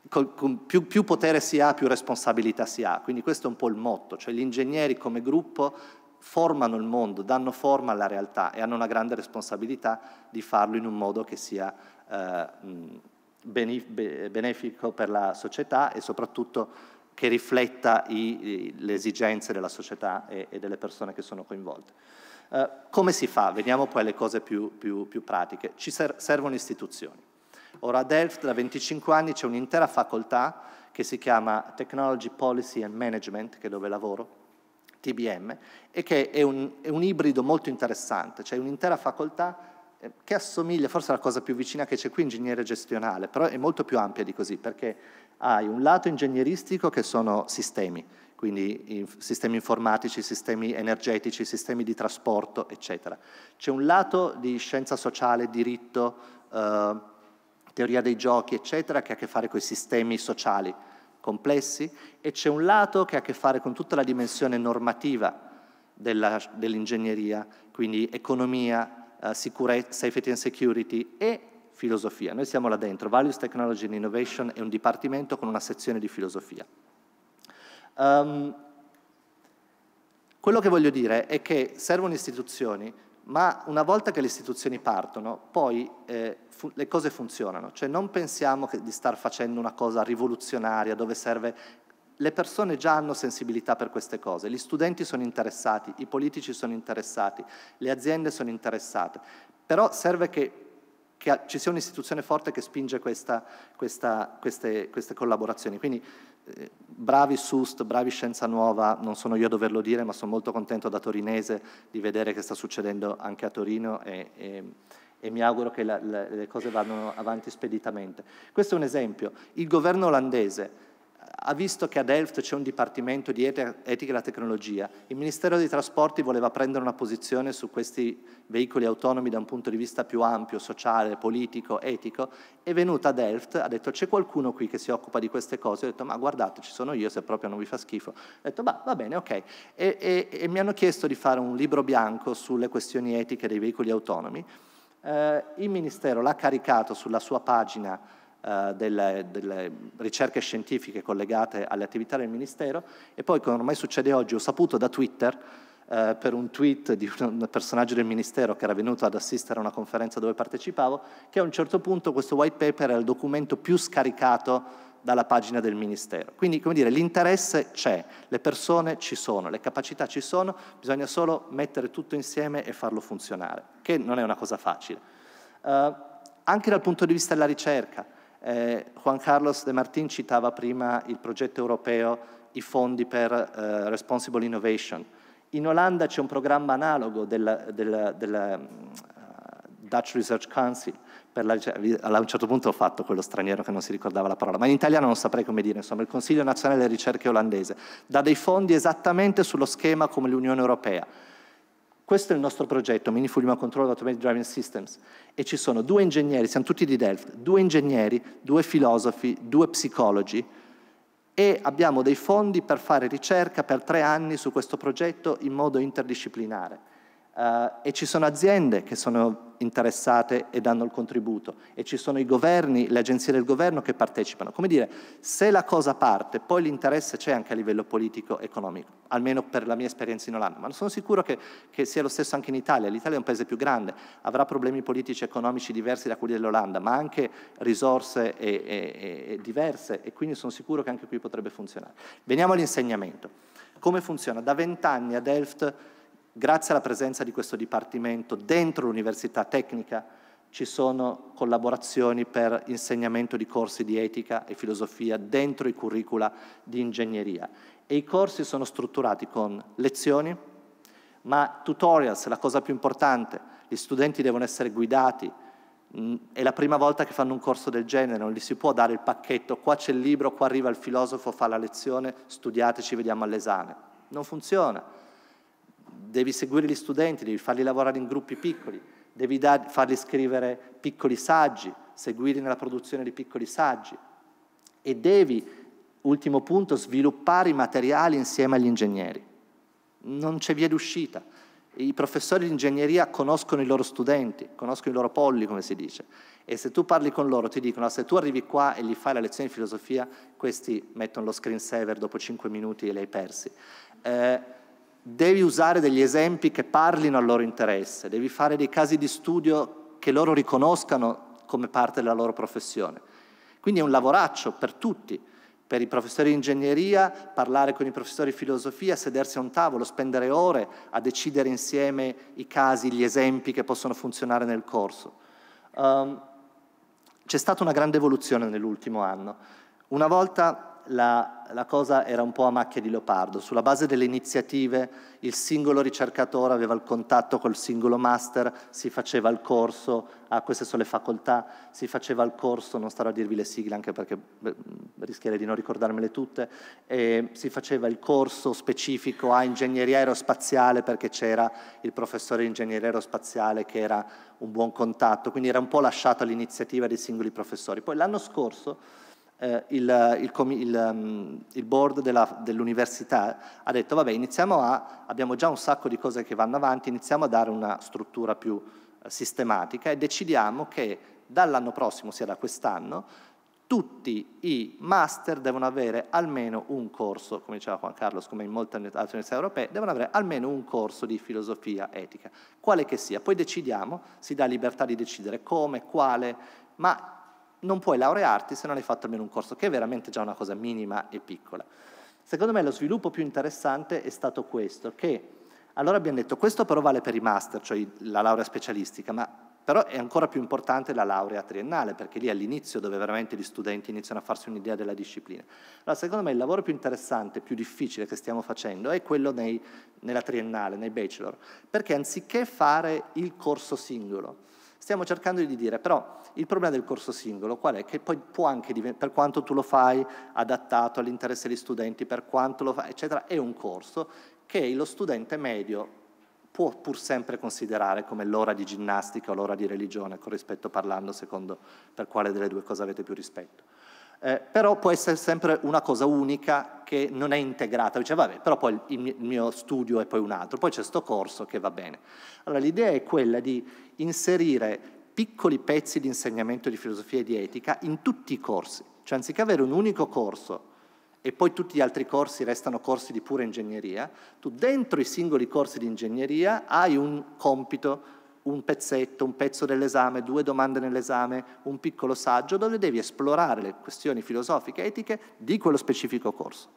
Col, con più, più, potere si ha, più responsabilità si ha. Quindi questo è un po' il motto, cioè gli ingegneri come gruppo formano il mondo, danno forma alla realtà e hanno una grande responsabilità di farlo in un modo che sia eh, benefico per la società e soprattutto che rifletta i, i, le esigenze della società e, e, delle persone che sono coinvolte. Eh, come si fa? Veniamo poi alle cose più, più, più pratiche. Ci ser servono istituzioni. Ora a Delft da 25 anni c'è un'intera facoltà che si chiama Technology Policy and Management, che è dove lavoro, TBM, e che è un, è un ibrido molto interessante, cioè un'intera facoltà eh, che assomiglia forse alla cosa più vicina che c'è qui, ingegnere gestionale, però è molto più ampia di così, perché hai un lato ingegneristico che sono sistemi, quindi sistemi informatici, sistemi energetici, sistemi di trasporto, eccetera. C'è un lato di scienza sociale, diritto, eh, teoria dei giochi, eccetera, che ha a che fare con i sistemi sociali complessi, e c'è un lato che ha a che fare con tutta la dimensione normativa dell'ingegneria, quindi economia, eh, sicurezza, safety and security e filosofia. Noi siamo là dentro, Values, Technology and Innovation è un dipartimento con una sezione di filosofia. Um, quello che voglio dire è che servono istituzioni ma una volta che le istituzioni partono, poi eh, le cose funzionano, cioè non pensiamo di star facendo una cosa rivoluzionaria dove serve... Le persone già hanno sensibilità per queste cose, gli studenti sono interessati, i politici sono interessati, le aziende sono interessate, però serve che, che ci sia un'istituzione forte che spinge questa, questa, queste, queste collaborazioni. Quindi bravi Sust, bravi Scienza Nuova, non sono io a doverlo dire, ma sono molto contento da torinese di vedere che sta succedendo anche a Torino e, e, e mi auguro che la, la, le cose vadano avanti speditamente. Questo è un esempio. Il governo olandese ha visto che a Delft c'è un dipartimento di etica e la tecnologia. Il Ministero dei Trasporti voleva prendere una posizione su questi veicoli autonomi da un punto di vista più ampio, sociale, politico, etico. È venuta a Delft, ha detto c'è qualcuno qui che si occupa di queste cose? Ho detto ma guardate ci sono io se proprio non vi fa schifo. Ho detto bah, va bene, ok. E, e, e mi hanno chiesto di fare un libro bianco sulle questioni etiche dei veicoli autonomi. Eh, il Ministero l'ha caricato sulla sua pagina eh, delle, delle, ricerche scientifiche collegate alle attività del Ministero e poi, come ormai succede oggi, ho saputo da Twitter eh, per un tweet di un *laughs* personaggio del Ministero che era venuto ad assistere a una conferenza dove partecipavo, che a un certo punto questo white paper era il documento più scaricato dalla pagina del Ministero. Quindi, come dire, l'interesse c'è, le persone ci sono, le capacità ci sono, bisogna solo mettere tutto insieme e farlo funzionare, che non è una cosa facile. Eh, anche dal punto di vista della ricerca, eh, Juan Carlos De Martin citava prima il progetto europeo, i fondi per eh, Responsible Innovation. In Olanda c'è un programma analogo del, del, del eh, Dutch Research Council, la, cioè, a un certo punto ho fatto quello straniero che non si ricordava la parola, ma in italiano non saprei come dire, insomma, il Consiglio Nazionale delle Ricerche Olandese dà dei fondi esattamente sullo schema come l'Unione Europea questo è il nostro progetto, Mini Fulima Control Automated Driving Systems, e ci sono due ingegneri, siamo tutti di Delft, due ingegneri, due filosofi, due psicologi, e abbiamo dei fondi per fare ricerca per tre anni su questo progetto in modo interdisciplinare. Uh, e ci sono aziende che sono interessate e danno il contributo e ci sono i governi, le agenzie del governo che partecipano. Come dire, se la cosa parte, poi l'interesse c'è anche a livello politico economico, almeno per la mia esperienza in Olanda, ma sono sicuro che, che sia lo stesso anche in Italia. L'Italia è un paese più grande, avrà problemi politici e economici diversi da quelli dell'Olanda, ma anche risorse e, e, e diverse e quindi sono sicuro che anche qui potrebbe funzionare. Veniamo all'insegnamento. Come funziona? Da vent'anni a Delft Grazie alla presenza di questo Dipartimento dentro l'Università Tecnica ci sono collaborazioni per insegnamento di corsi di etica e filosofia dentro i curricula di ingegneria e i corsi sono strutturati con lezioni, ma tutorials, la cosa più importante, gli studenti devono essere guidati, mm, è la prima volta che fanno un corso del genere, non gli si può dare il pacchetto, qua c'è il libro, qua arriva il filosofo, fa la lezione, studiateci, vediamo all'esame. Non funziona devi seguire gli studenti, devi farli lavorare in gruppi piccoli, devi dar, farli scrivere piccoli saggi, seguirli nella produzione di piccoli saggi e devi, ultimo punto, sviluppare i materiali insieme agli ingegneri. Non c'è via d'uscita. I professori di ingegneria conoscono i loro studenti, conoscono i loro polli, come si dice, e se tu parli con loro ti dicono, se tu arrivi qua e gli fai la lezione di filosofia, questi mettono lo screensaver dopo 5 minuti e l'hai hai persi. Eh, devi usare degli esempi che parlino al loro interesse, devi fare dei casi di studio che loro riconoscano come parte della loro professione. Quindi è un lavoraccio per tutti, per i professori di ingegneria, parlare con i professori di filosofia, sedersi a un tavolo, spendere ore a decidere insieme i casi, gli esempi che possono funzionare nel corso. Um, c'è stata una grande evoluzione nell'ultimo anno. Una volta la, la, cosa era un po' a macchia di leopardo. Sulla base delle iniziative il singolo ricercatore aveva il contatto col singolo master, si faceva il corso, a ah, queste sono le facoltà, si faceva il corso, non starò a dirvi le sigle anche perché beh, rischierei di non ricordarmele tutte, eh, si faceva il corso specifico a ingegneria aerospaziale perché c'era il professore di ingegneria aerospaziale che era un buon contatto, quindi era un po' lasciato all'iniziativa dei singoli professori. Poi l'anno scorso eh, il, il, il, mm, il, board dell'università ha detto vabbè iniziamo a, abbiamo già un sacco di cose che vanno avanti, iniziamo a dare una struttura più eh, sistematica e decidiamo che dall'anno prossimo, sia da quest'anno, tutti i master devono avere almeno un corso, come diceva Juan Carlos, come in molte altre università europee, devono avere almeno un corso di filosofia etica, quale che sia. Poi decidiamo, si dà libertà di decidere come, quale, ma non puoi laurearti se non hai fatto almeno un corso, che è veramente già una cosa minima e piccola. Secondo me lo sviluppo più interessante è stato questo, che allora abbiamo detto questo però vale per i master, cioè la laurea specialistica, ma però è ancora più importante la laurea triennale, perché lì all'inizio dove veramente gli studenti iniziano a farsi un'idea della disciplina. Allora, secondo me il lavoro più interessante, più difficile che stiamo facendo è quello nei, nella triennale, nei bachelor, perché anziché fare il corso singolo, Stiamo cercando di dire, però, il problema del corso singolo qual è? Che poi può anche diventare, per quanto tu lo fai adattato all'interesse degli studenti, per quanto lo fai, eccetera, è un corso che lo studente medio può pur sempre considerare come l'ora di ginnastica o l'ora di religione, con rispetto parlando, secondo per quale delle due cose avete più rispetto eh, però può essere sempre una cosa unica che non è integrata, dice vabbè, però poi il mio studio è poi un altro, poi c'è sto corso che va bene. Allora l'idea è quella di inserire piccoli pezzi di insegnamento di filosofia e di etica in tutti i corsi, cioè anziché avere un unico corso e poi tutti gli altri corsi restano corsi di pura ingegneria, tu dentro i singoli corsi di ingegneria hai un compito un pezzetto, un pezzo dell'esame, due domande nell'esame, un piccolo saggio, dove devi esplorare le questioni filosofiche e etiche di quello specifico corso.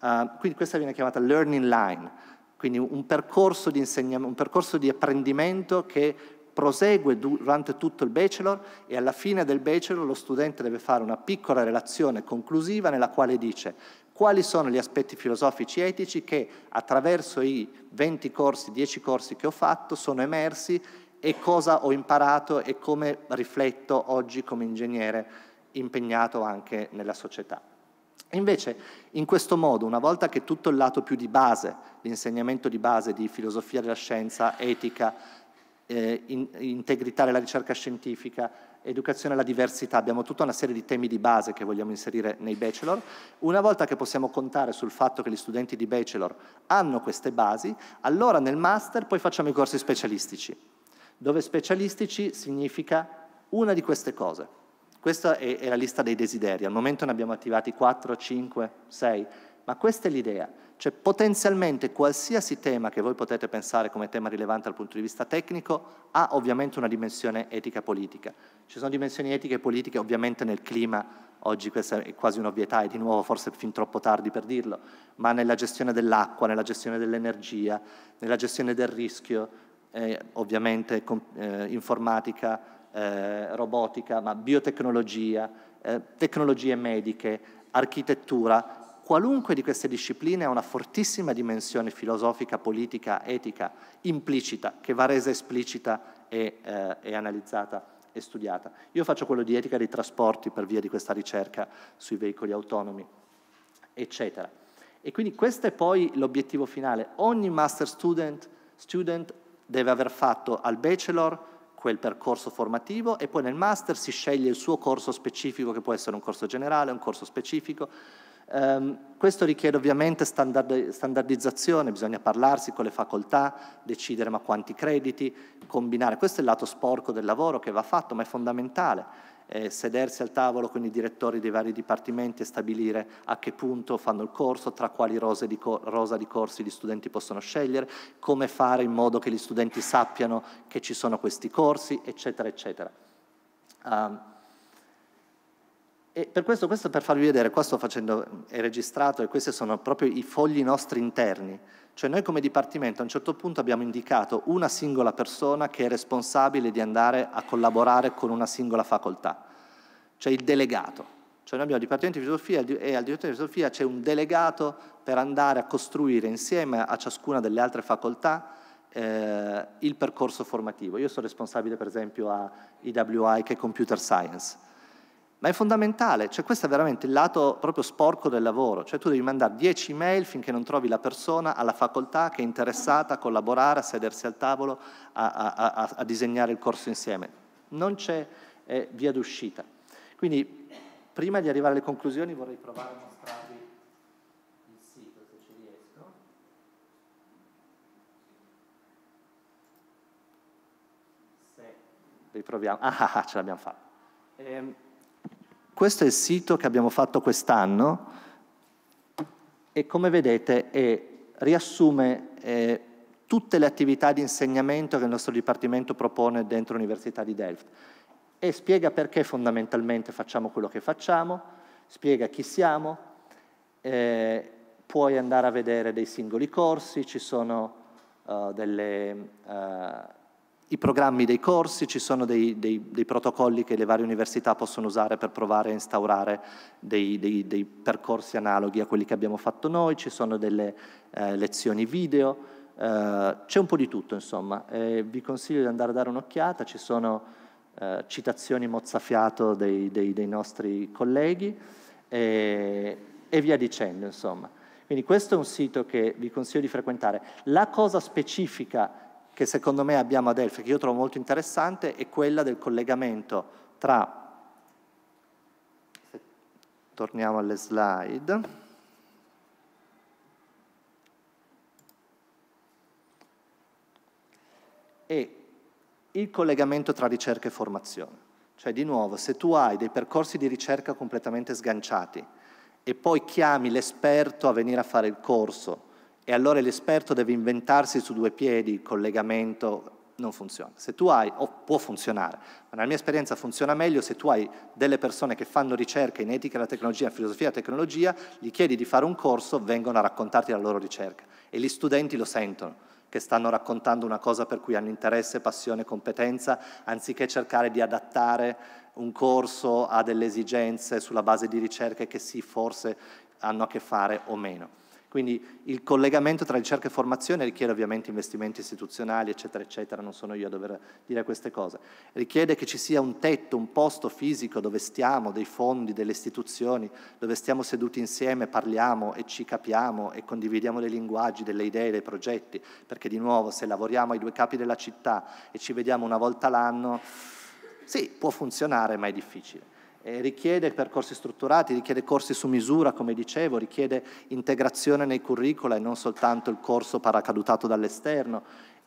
Uh, quindi questa viene chiamata learning line, quindi un percorso di, un percorso di apprendimento che prosegue durante tutto il bachelor e alla fine del bachelor lo studente deve fare una piccola relazione conclusiva nella quale dice quali sono gli aspetti filosofici e etici che attraverso i 20 corsi, 10 corsi che ho fatto sono emersi e cosa ho imparato e come rifletto oggi come ingegnere impegnato anche nella società. Invece, in questo modo, una volta che tutto il lato più di base, l'insegnamento di base di filosofia della scienza, etica, eh, in, integrità della ricerca scientifica, educazione alla diversità, abbiamo tutta una serie di temi di base che vogliamo inserire nei bachelor. Una volta che possiamo contare sul fatto che gli studenti di bachelor hanno queste basi, allora nel master poi facciamo i corsi specialistici, dove specialistici significa una di queste cose. Questa è, è la lista dei desideri, al momento ne abbiamo attivati 4, 5, 6, ma questa è l'idea cioè potenzialmente qualsiasi tema che voi potete pensare come tema rilevante dal punto di vista tecnico ha ovviamente una dimensione etica-politica. Ci sono dimensioni etiche e politiche ovviamente nel clima, oggi questa è quasi un'ovvietà e di nuovo forse fin troppo tardi per dirlo, ma nella gestione dell'acqua, nella gestione dell'energia, nella gestione del rischio, eh, ovviamente com- eh, informatica, eh, robotica, ma biotecnologia, eh, tecnologie mediche, architettura, Qualunque di queste discipline ha una fortissima dimensione filosofica, politica, etica implicita, che va resa esplicita e, eh, e analizzata e studiata. Io faccio quello di etica dei trasporti per via di questa ricerca sui veicoli autonomi, eccetera. E quindi questo è poi l'obiettivo finale. Ogni master student, student deve aver fatto al bachelor quel percorso formativo e poi nel master si sceglie il suo corso specifico, che può essere un corso generale, un corso specifico, Um, questo richiede ovviamente standard, standardizzazione, bisogna parlarsi con le facoltà, decidere ma quanti crediti, combinare. Questo è il lato sporco del lavoro che va fatto, ma è fondamentale. Eh, sedersi al tavolo con i direttori dei vari dipartimenti e stabilire a che punto fanno il corso, tra quali rose di co- rosa di corsi gli studenti possono scegliere, come fare in modo che gli studenti sappiano che ci sono questi corsi, eccetera, eccetera. Um, e per questo, questo per farvi vedere, qua sto facendo, è registrato e questi sono proprio i fogli nostri interni. Cioè noi come Dipartimento a un certo punto abbiamo indicato una singola persona che è responsabile di andare a collaborare con una singola facoltà, cioè il delegato. Cioè noi abbiamo il Dipartimento di Filosofia e al Dipartimento di Filosofia c'è un delegato per andare a costruire insieme a ciascuna delle altre facoltà eh, il percorso formativo. Io sono responsabile per esempio a IWI che è Computer Science ma è fondamentale, cioè questo è veramente il lato proprio sporco del lavoro, cioè tu devi mandare 10 mail finché non trovi la persona alla facoltà che è interessata a collaborare, a sedersi al tavolo, a, a, a, a disegnare il corso insieme. Non c'è eh, via d'uscita. Quindi prima di arrivare alle conclusioni vorrei provare a mostrarvi il sito se ci riesco. Se riproviamo. Ah, ah, ah ce l'abbiamo fatta. Eh, questo è il sito che abbiamo fatto quest'anno e come vedete è, riassume eh, tutte le attività di insegnamento che il nostro Dipartimento propone dentro l'Università di Delft e spiega perché fondamentalmente facciamo quello che facciamo, spiega chi siamo, eh, puoi andare a vedere dei singoli corsi, ci sono uh, delle... Uh, i programmi dei corsi, ci sono dei, dei, dei, protocolli che le varie università possono usare per provare a instaurare dei, dei percorsi analoghi a quelli che abbiamo fatto noi, ci sono delle eh, lezioni video, eh, c'è un po' di tutto insomma. E vi consiglio di andare a dare un'occhiata, ci sono eh, citazioni mozzafiato dei, dei nostri colleghi e, e via dicendo insomma. Quindi questo è un sito che vi consiglio di frequentare. La cosa specifica che secondo me abbiamo a Delphi, che io trovo molto interessante, è quella del collegamento tra, torniamo alle slide, e il collegamento tra ricerca e formazione. Cioè, di nuovo, se tu hai dei percorsi di ricerca completamente sganciati e poi chiami l'esperto a venire a fare il corso e allora l'esperto deve inventarsi su due piedi il collegamento, non funziona. Se tu hai, o può funzionare, ma nella mia esperienza funziona meglio se tu hai delle persone che fanno ricerca in etica della tecnologia, in filosofia della tecnologia, gli chiedi di fare un corso, vengono a raccontarti la loro ricerca e gli studenti lo sentono che stanno raccontando una cosa per cui hanno interesse, passione, competenza, anziché cercare di adattare un corso a delle esigenze sulla base di ricerche che sì, forse hanno a che fare o meno. Quindi il collegamento tra ricerca e formazione richiede ovviamente investimenti istituzionali, eccetera, eccetera, non sono io a dover dire queste cose. Richiede che ci sia un tetto, un posto fisico dove stiamo, dei fondi, delle istituzioni, dove stiamo seduti insieme, parliamo e ci capiamo e condividiamo dei linguaggi, delle idee, dei progetti, perché di nuovo se lavoriamo ai due capi della città e ci vediamo una volta l'anno, sì, può funzionare, ma è difficile. Eh, richiede percorsi strutturati, richiede corsi su misura, come dicevo, richiede integrazione nei curricula e non soltanto il corso paracadutato dall'esterno.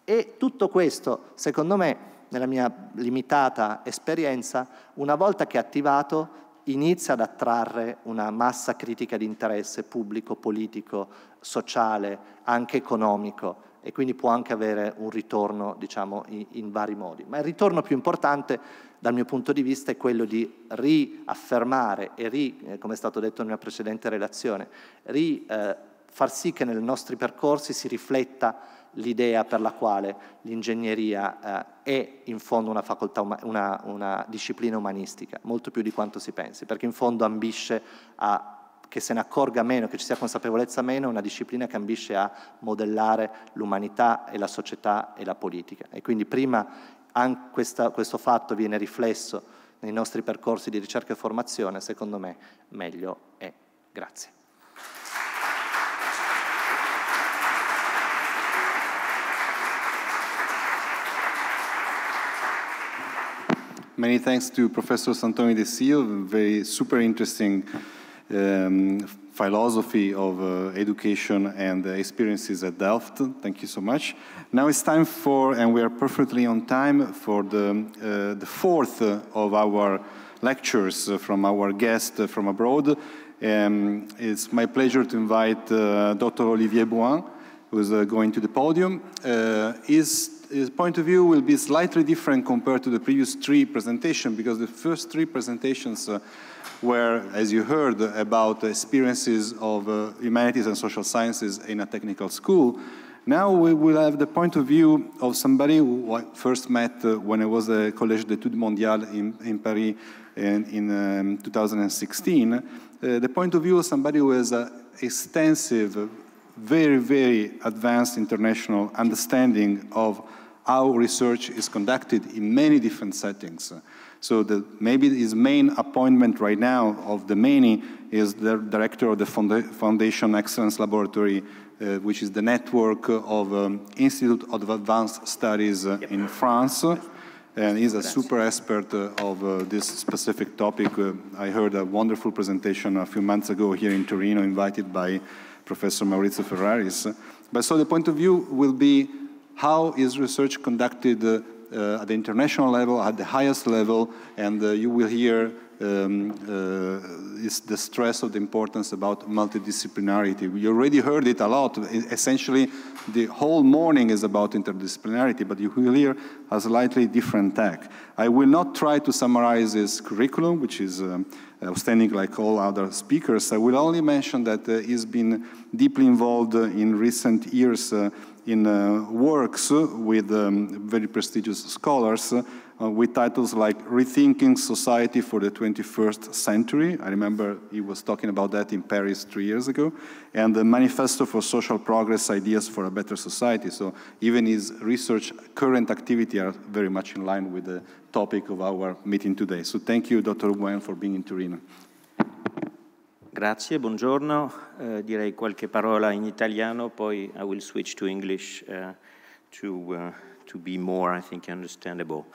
E tutto questo, secondo me, nella mia limitata esperienza, una volta che è attivato, inizia ad attrarre una massa critica di interesse pubblico, politico, sociale, anche economico e quindi può anche avere un ritorno diciamo, in, in vari modi. Ma il ritorno più importante dal mio punto di vista è quello di riaffermare e, ri, eh, come è stato detto nella precedente relazione, ri, eh, far sì che nei nostri percorsi si rifletta l'idea per la quale l'ingegneria eh, è in fondo una, facoltà, una, una disciplina umanistica, molto più di quanto si pensi, perché in fondo ambisce a che se ne accorga meno, che ci sia consapevolezza meno, è una disciplina che ambisce a modellare l'umanità e la società e la politica. E quindi prima anche questa, questo fatto viene riflesso nei nostri percorsi di ricerca e formazione, secondo me meglio è. Grazie. Many thanks to Professor Santoni De Sio, very super interesting um, philosophy of uh, education and experiences at Delft. Thank you so much. Now it's time for, and we are perfectly on time, for the, uh, the fourth uh, of our lectures from our guest from abroad. Um, it's my pleasure to invite uh, Dr. Olivier Bouin, who is going to the podium. his point of view will be slightly different compared to the previous three presentations because the first three presentations uh, where, as you heard, about the experiences of uh, humanities and social sciences in a technical school. Now we will have the point of view of somebody who I first met uh, when I was at Collège d'études mondiales in, in Paris in, in um, 2016. Uh, the point of view of somebody who has an extensive, very, very advanced international understanding of how research is conducted in many different settings. So the, maybe his main appointment right now of the many is the director of the Fonda Foundation Excellence Laboratory, uh, which is the network of um, Institute of Advanced Studies uh, yep. in France. And he's a super expert uh, of uh, this specific topic. Uh, I heard a wonderful presentation a few months ago here in Torino, invited by Professor Maurizio Ferraris. But so the point of view will be how is research conducted uh, uh, at the international level, at the highest level, and uh, you will hear um, uh, is the stress of the importance about multidisciplinarity. We already heard it a lot. Essentially, the whole morning is about interdisciplinarity, but you will hear a slightly different tack. I will not try to summarize this curriculum, which is um, outstanding like all other speakers. I will only mention that uh, he's been deeply involved uh, in recent years uh, in uh, works with um, very prestigious scholars uh, with titles like Rethinking Society for the 21st Century. I remember he was talking about that in Paris three years ago. And the Manifesto for Social Progress Ideas for a Better Society. So even his research current activity are very much in line with the topic of our meeting today. So thank you, Dr. Nguyen, for being in Turin. Grazie, buongiorno. Uh, direi qualche parola in italiano, poi I will switch to English uh, to, uh, to, be more, I think, understandable.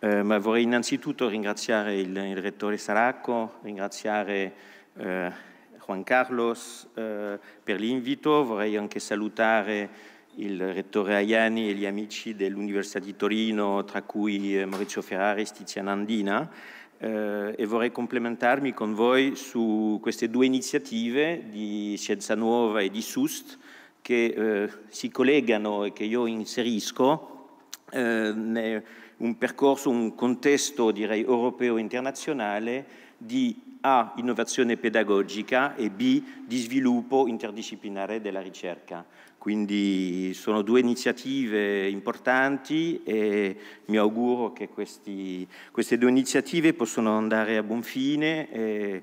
ma vorrei innanzitutto ringraziare il, il rettore Saracco, ringraziare Juan Carlos per l'invito, vorrei anche salutare il rettore Aiani e gli amici dell'Università di Torino, tra cui Maurizio Ferrari e Tiziana Andina eh, e vorrei complementarmi con voi su queste due iniziative di Scienza Nuova e di SUST che eh, si collegano e che io inserisco eh, un percorso, un contesto direi europeo e internazionale di A, innovazione pedagogica e B, di sviluppo interdisciplinare della ricerca. Quindi sono due iniziative importanti e mi auguro che questi, queste due iniziative possano andare a buon fine.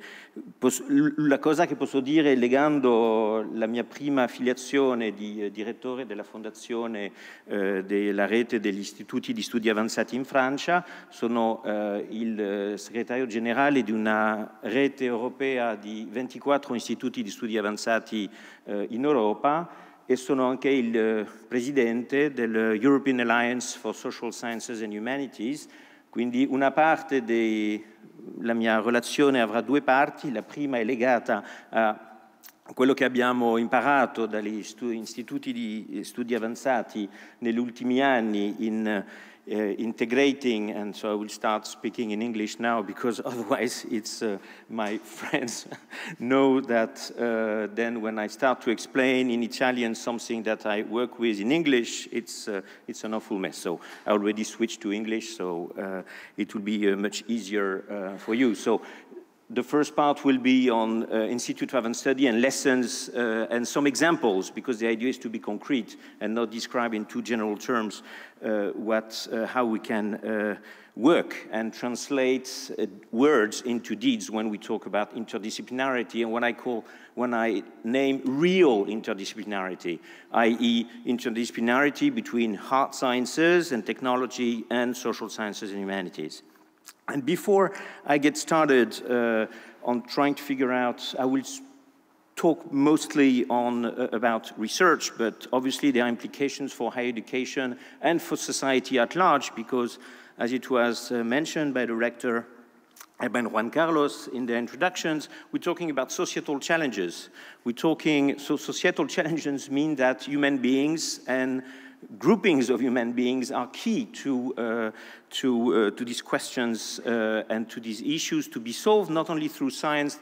Posso, la cosa che posso dire legando la mia prima affiliazione di eh, direttore della fondazione eh, della rete degli istituti di studi avanzati in Francia, sono eh, il eh, segretario generale di una rete europea di 24 istituti di studi avanzati eh, in Europa e sono anche il eh, presidente dell'European Alliance for Social Sciences and Humanities, quindi una parte della mia relazione avrà due parti, la prima è legata a quello che abbiamo imparato dagli istituti di eh, studi avanzati negli ultimi anni in uh, integrating, and so I will start speaking in English now because *laughs* otherwise it's uh, my *laughs* friends know that uh, then when I start to explain in Italian something that I work with in English, it's, uh, it's an awful mess. So I already switched to English, so uh, it will be uh, much easier for you. So the first part will be on uh, Institute of and Study and lessons uh, and some examples, because the idea is to be concrete and not describe in too general terms uh, what, uh, how we can uh, work and translate uh, words into deeds when we talk about interdisciplinarity and what I call, when I name real interdisciplinarity, i.e. interdisciplinarity between hard sciences and technology and social sciences and humanities. And before I get started uh, on trying to figure out, I will talk mostly on uh, about research, but obviously there are implications for higher education and for society at large, because as it was uh, mentioned by the rector, Eben Juan Carlos in the introductions, we're talking about societal challenges. We're talking, so societal *laughs* challenges mean that human beings and groupings of human beings are key to, uh, to, uh, to these questions uh, and to these issues to be solved not only through science,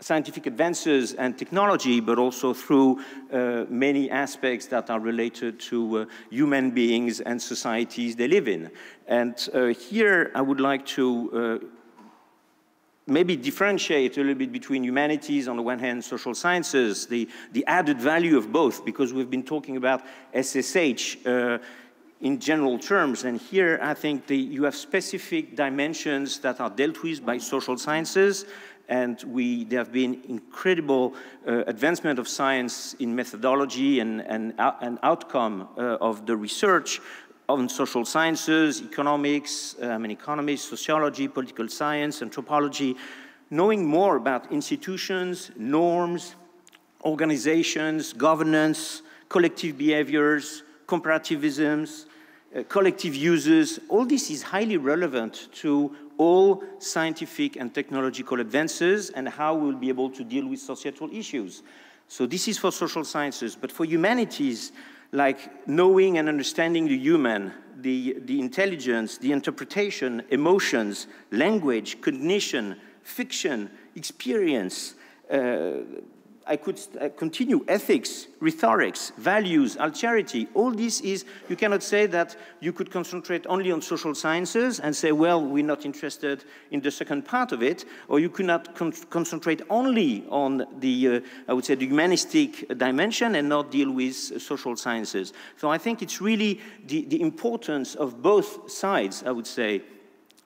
scientific advances and technology, but also through uh, many aspects that are related to uh, human beings and societies they live in. And uh, here I would like to uh, maybe differentiate a little bit between humanities on the one hand, social sciences, the, the added value of both, because we've been talking about SSH uh, in general terms, and here I think the, you have specific dimensions that are dealt with by social sciences, and we, there have been incredible uh, advancement of science in methodology and, and, uh, and outcome uh, of the research on social sciences, economics, um, and economics, sociology, political science, anthropology, knowing more about institutions, norms, organizations, governance, collective behaviors, comparativisms, uh, collective uses, all this is highly relevant to all scientific and technological advances and how we'll be able to deal with societal issues. So this is for social sciences, but for humanities, like knowing and understanding the human, the, the intelligence, the interpretation, emotions, language, cognition, fiction, experience, uh, I could uh, continue ethics, rhetorics, values, altruity. All this is, you cannot say that you could concentrate only on social sciences and say, well, we're not interested in the second part of it, or you could not con concentrate only on the, uh, I would say, the humanistic dimension and not deal with social sciences. So I think it's really the, the importance of both sides, I would say,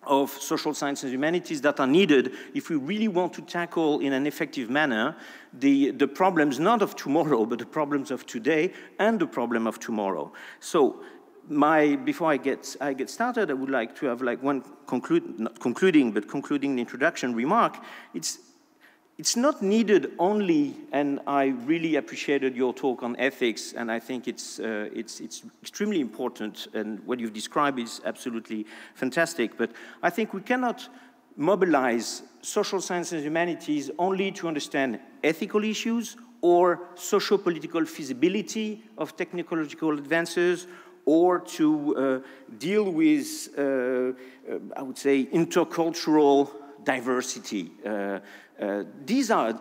of social science and humanities that are needed if we really want to tackle in an effective manner the, the problems not of tomorrow, but the problems of today and the problem of tomorrow. So my, before I get, I get started, I would like to have like one conclude, not concluding, but concluding introduction remark. It's it's not needed only, and I really appreciated your talk on ethics, and I think it's, uh, it's, it's extremely important, and what you've described is absolutely fantastic, but I think we cannot mobilize social science and humanities only to understand ethical issues or socio-political feasibility of technological advances or to uh, deal with, uh, uh I would say, intercultural diversity. Uh, uh, these are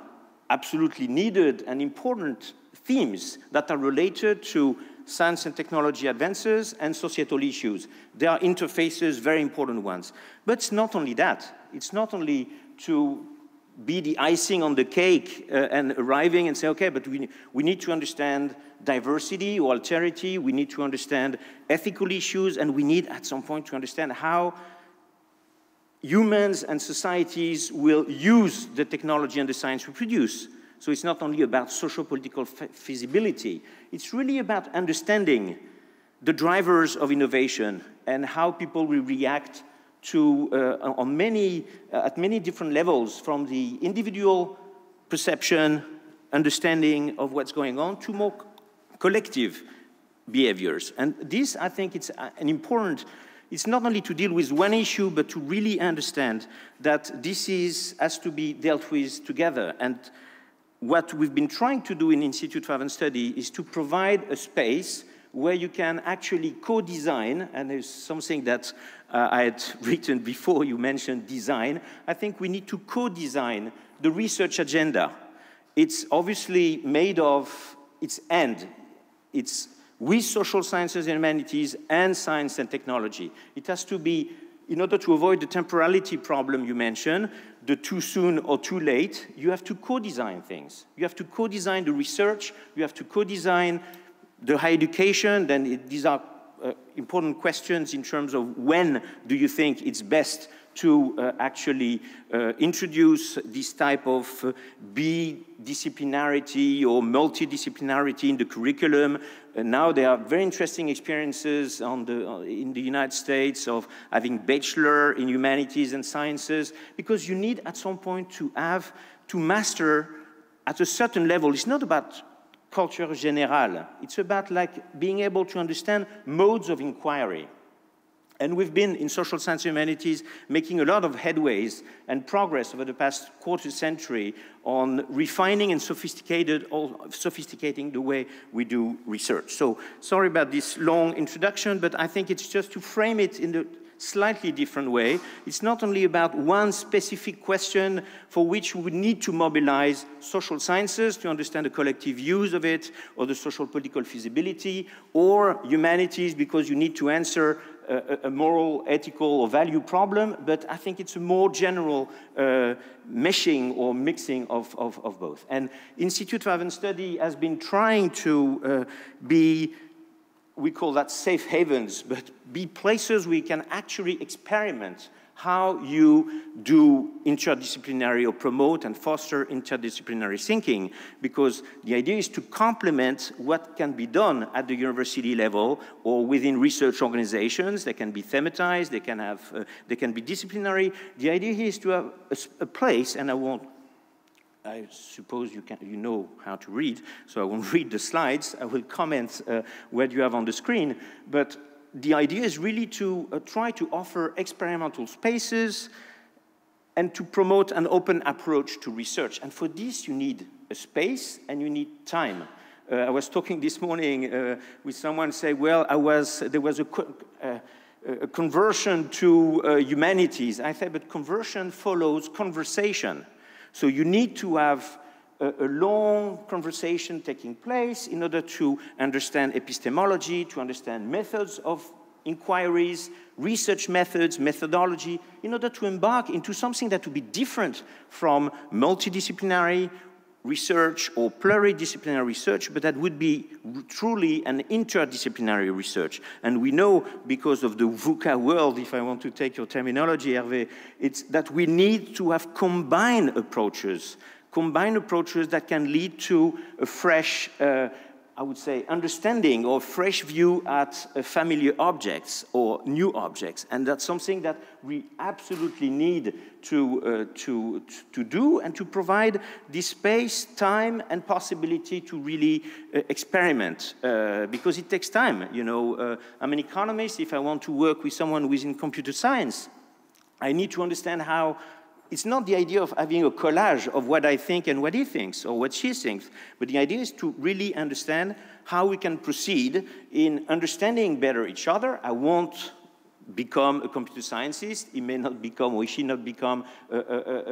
absolutely needed and important themes that are related to science and technology advances and societal issues. There are interfaces, very important ones. But it's not only that. It's not only to be the icing on the cake uh, and arriving and say, okay, but we, we need to understand diversity or alterity, we need to understand ethical issues, and we need at some point to understand how humans and societies will use the technology and the science we produce. So it's not only about socio-political feasibility, it's really about understanding the drivers of innovation and how people will react to, uh, on many, uh, at many different levels, from the individual perception, understanding of what's going on, to more collective behaviors. And this, I think, it's uh, an important it's not only to deal with one issue, but to really understand that this is, has to be dealt with together. And what we've been trying to do in Institute for Advanced Study is to provide a space where you can actually co-design, and there's something that uh, I had *laughs* written before you mentioned design, I think we need to co-design the research agenda. It's obviously made of its end, its with social sciences and humanities and science and technology. It has to be, in order to avoid the temporality problem you mentioned, the too soon or too late, you have to co-design things. You have to co-design the research, you have to co-design the higher education, then it, these are uh, important questions in terms of when do you think it's best to uh, actually uh, introduce this type of uh, B-disciplinarity or multidisciplinarity in the curriculum now there are very interesting experiences the, uh, in the United States of having bachelor in humanities and sciences, because you need at some point to have, to master at a certain level. It's not about culture generale. It's about like being able to understand modes of inquiry. And we've been in social science humanities making a lot of headways and progress over the past quarter century on refining and sophisticating the way we do research. So sorry about this long introduction, but I think it's just to frame it in a slightly different way. It's not only about one specific question for which we need to mobilize social sciences to understand the collective use of it or the social political feasibility or humanities because you need to answer a, a, moral, ethical, or value problem, but I think it's a more general uh, meshing or mixing of, of, of, both. And Institute for Haven Study has been trying to uh, be, we call that safe havens, but be places we can actually experiment how you do interdisciplinary or promote and foster interdisciplinary thinking, because the idea is to complement what can be done at the university level or within research organizations. They can be thematized, they can, have, uh, they can be disciplinary. The idea here is to have a, a place, and I won't I suppose you, can, you know how to read, so I won't *laughs* read the slides. I will comment uh, what you have on the screen. But the idea is really to uh, try to offer experimental spaces and to promote an open approach to research. And for this, you need a space and you need time. Uh, I was talking this morning uh, with someone say, well, I was, there was a, co uh, a conversion to uh, humanities. I said, but conversion follows conversation. So you need to have a, a long conversation taking place in order to understand epistemology, to understand methods of inquiries, research methods, methodology, in order to embark into something that would be different from multidisciplinary research or pluridisciplinary research, but that would be truly an interdisciplinary research. And we know, because of the VUCA world, if I want to take your terminology, Hervé, it's that we need to have combined approaches combined approaches that can lead to a fresh, uh, I would say, understanding or fresh view at uh, familiar objects or new objects. And that's something that we absolutely need to, uh, to, to do and to provide the space, time, and possibility to really uh, experiment uh, because it takes time. You know, uh, I'm an economist. If I want to work with someone who is in computer science, I need to understand how it's not the idea of having a collage of what I think and what he thinks or what she thinks, but the idea is to really understand how we can proceed in understanding better each other. I won't become a computer scientist, he may not become or she not become a, a,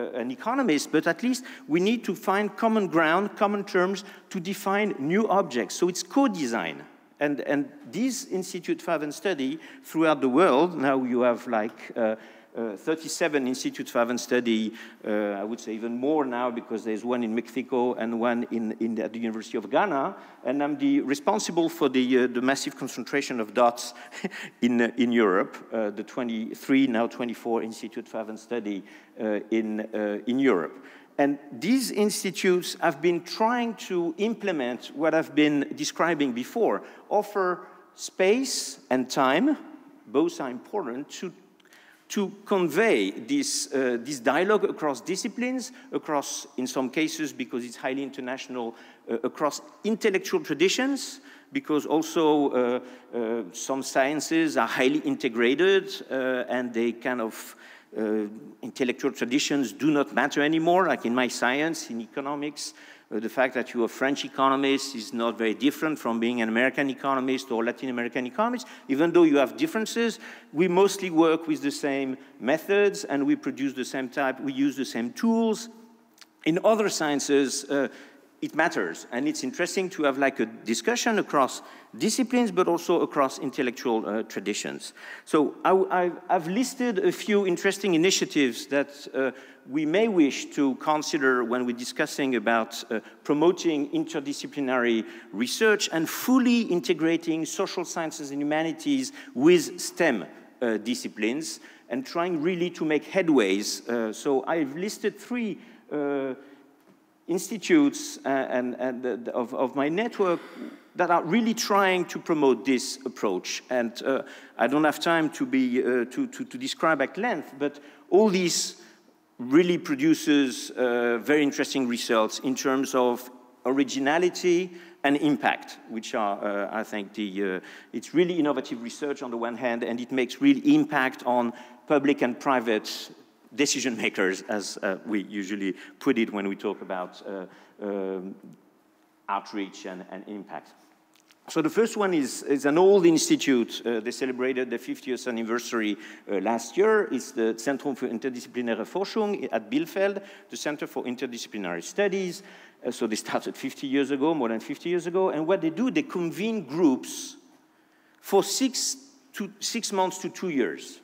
a, an economist, but at least we need to find common ground, common terms to define new objects. So it's co-design. And, and institutes Institute and study throughout the world, now you have like uh, uh, 37 institutes for advanced study, uh, I would say even more now because there's one in Mexico and one in, in the, at the University of Ghana, and I'm the responsible for the, uh, the massive concentration of dots *laughs* in, uh, in Europe, uh, the 23, now 24 institutes for advanced study in, in Europe. And these institutes have been trying to implement what I've been describing before, offer space and time, both are important, to to convey this, uh, this dialogue across disciplines, across, in some cases, because it's highly international, uh, across intellectual traditions, because also uh, uh, some sciences are highly integrated uh, and they kind of intellectual traditions do not matter anymore, like in my science, in economics, uh, the fact that you are French economist is not very different from being an American economist or Latin American economist. Even though you have differences, we mostly work with the same methods and we produce the same type, we use the same tools. In other sciences, uh, it matters. And it's interesting to have like a discussion across disciplines, but also across intellectual uh, traditions. So I, have listed a few interesting initiatives that uh, we may wish to consider when we're discussing about uh, promoting interdisciplinary research and fully integrating social sciences and humanities with STEM uh, disciplines and trying really to make headways. Uh, so I've listed three uh, institutes and, and, and the, of, of my network that are really trying to promote this approach. And uh, I don't have time to, be, uh, to, to, to, describe at length, but all this really produces uh, very interesting results in terms of originality and impact, which are, uh, I think, the, uh, it's really innovative research on the one hand, and it makes real impact on public and private decision makers, as uh, we usually put it when we talk about uh, um, outreach and, and, impact. So the first one is, is an old institute. Uh, they celebrated the 50th anniversary uh, last year. It's the Zentrum für Interdisziplinäre Forschung at Bielefeld, the Center for Interdisciplinary Studies. Uh, so they started 50 years ago, more than 50 years ago. And what they do, they convene groups for six, to, six months to two years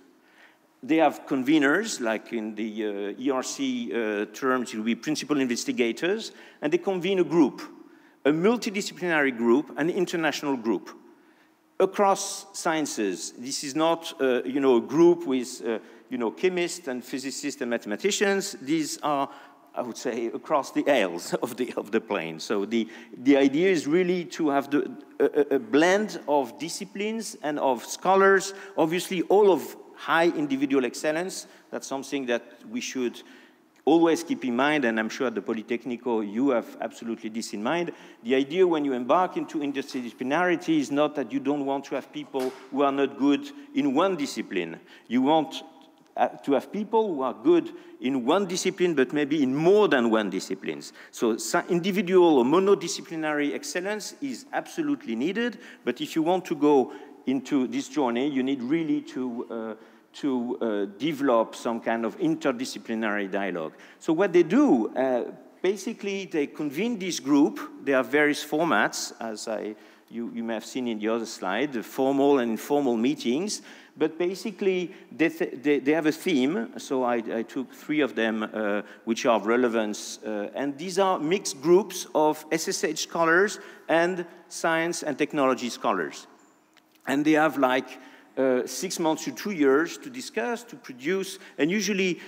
they have conveners, like in the uh, ERC uh, terms, it will be principal investigators, and they convene a group, a multidisciplinary group, an international group. Across sciences, this is not uh, you know, a group with uh, you know, chemists and physicists and mathematicians. These are, I would say, across the aisles *laughs* of the, of the plane. So the, the idea is really to have the, a, a blend of disciplines and of scholars, obviously all of high individual excellence. That's something that we should always keep in mind, and I'm sure at the Politecnico you have absolutely this in mind. The idea when you embark into interdisciplinarity is not that you don't want to have people who are not good in one discipline. You want uh, to have people who are good in one discipline, but maybe in more than one disciplines. So individual or monodisciplinary excellence is absolutely needed, but if you want to go into this journey, you need really to, uh, to uh, develop some kind of interdisciplinary dialogue. So what they do, uh, basically they convene this group. There are various formats, as I, you, you may have seen in the other slide, the formal and informal meetings. But basically, they, th they, they, have a theme, so I, I took three of them uh, which are of relevance. Uh, and these are mixed groups of SSH scholars and science and technology scholars and they have like uh, six months to two years to discuss, to produce, and usually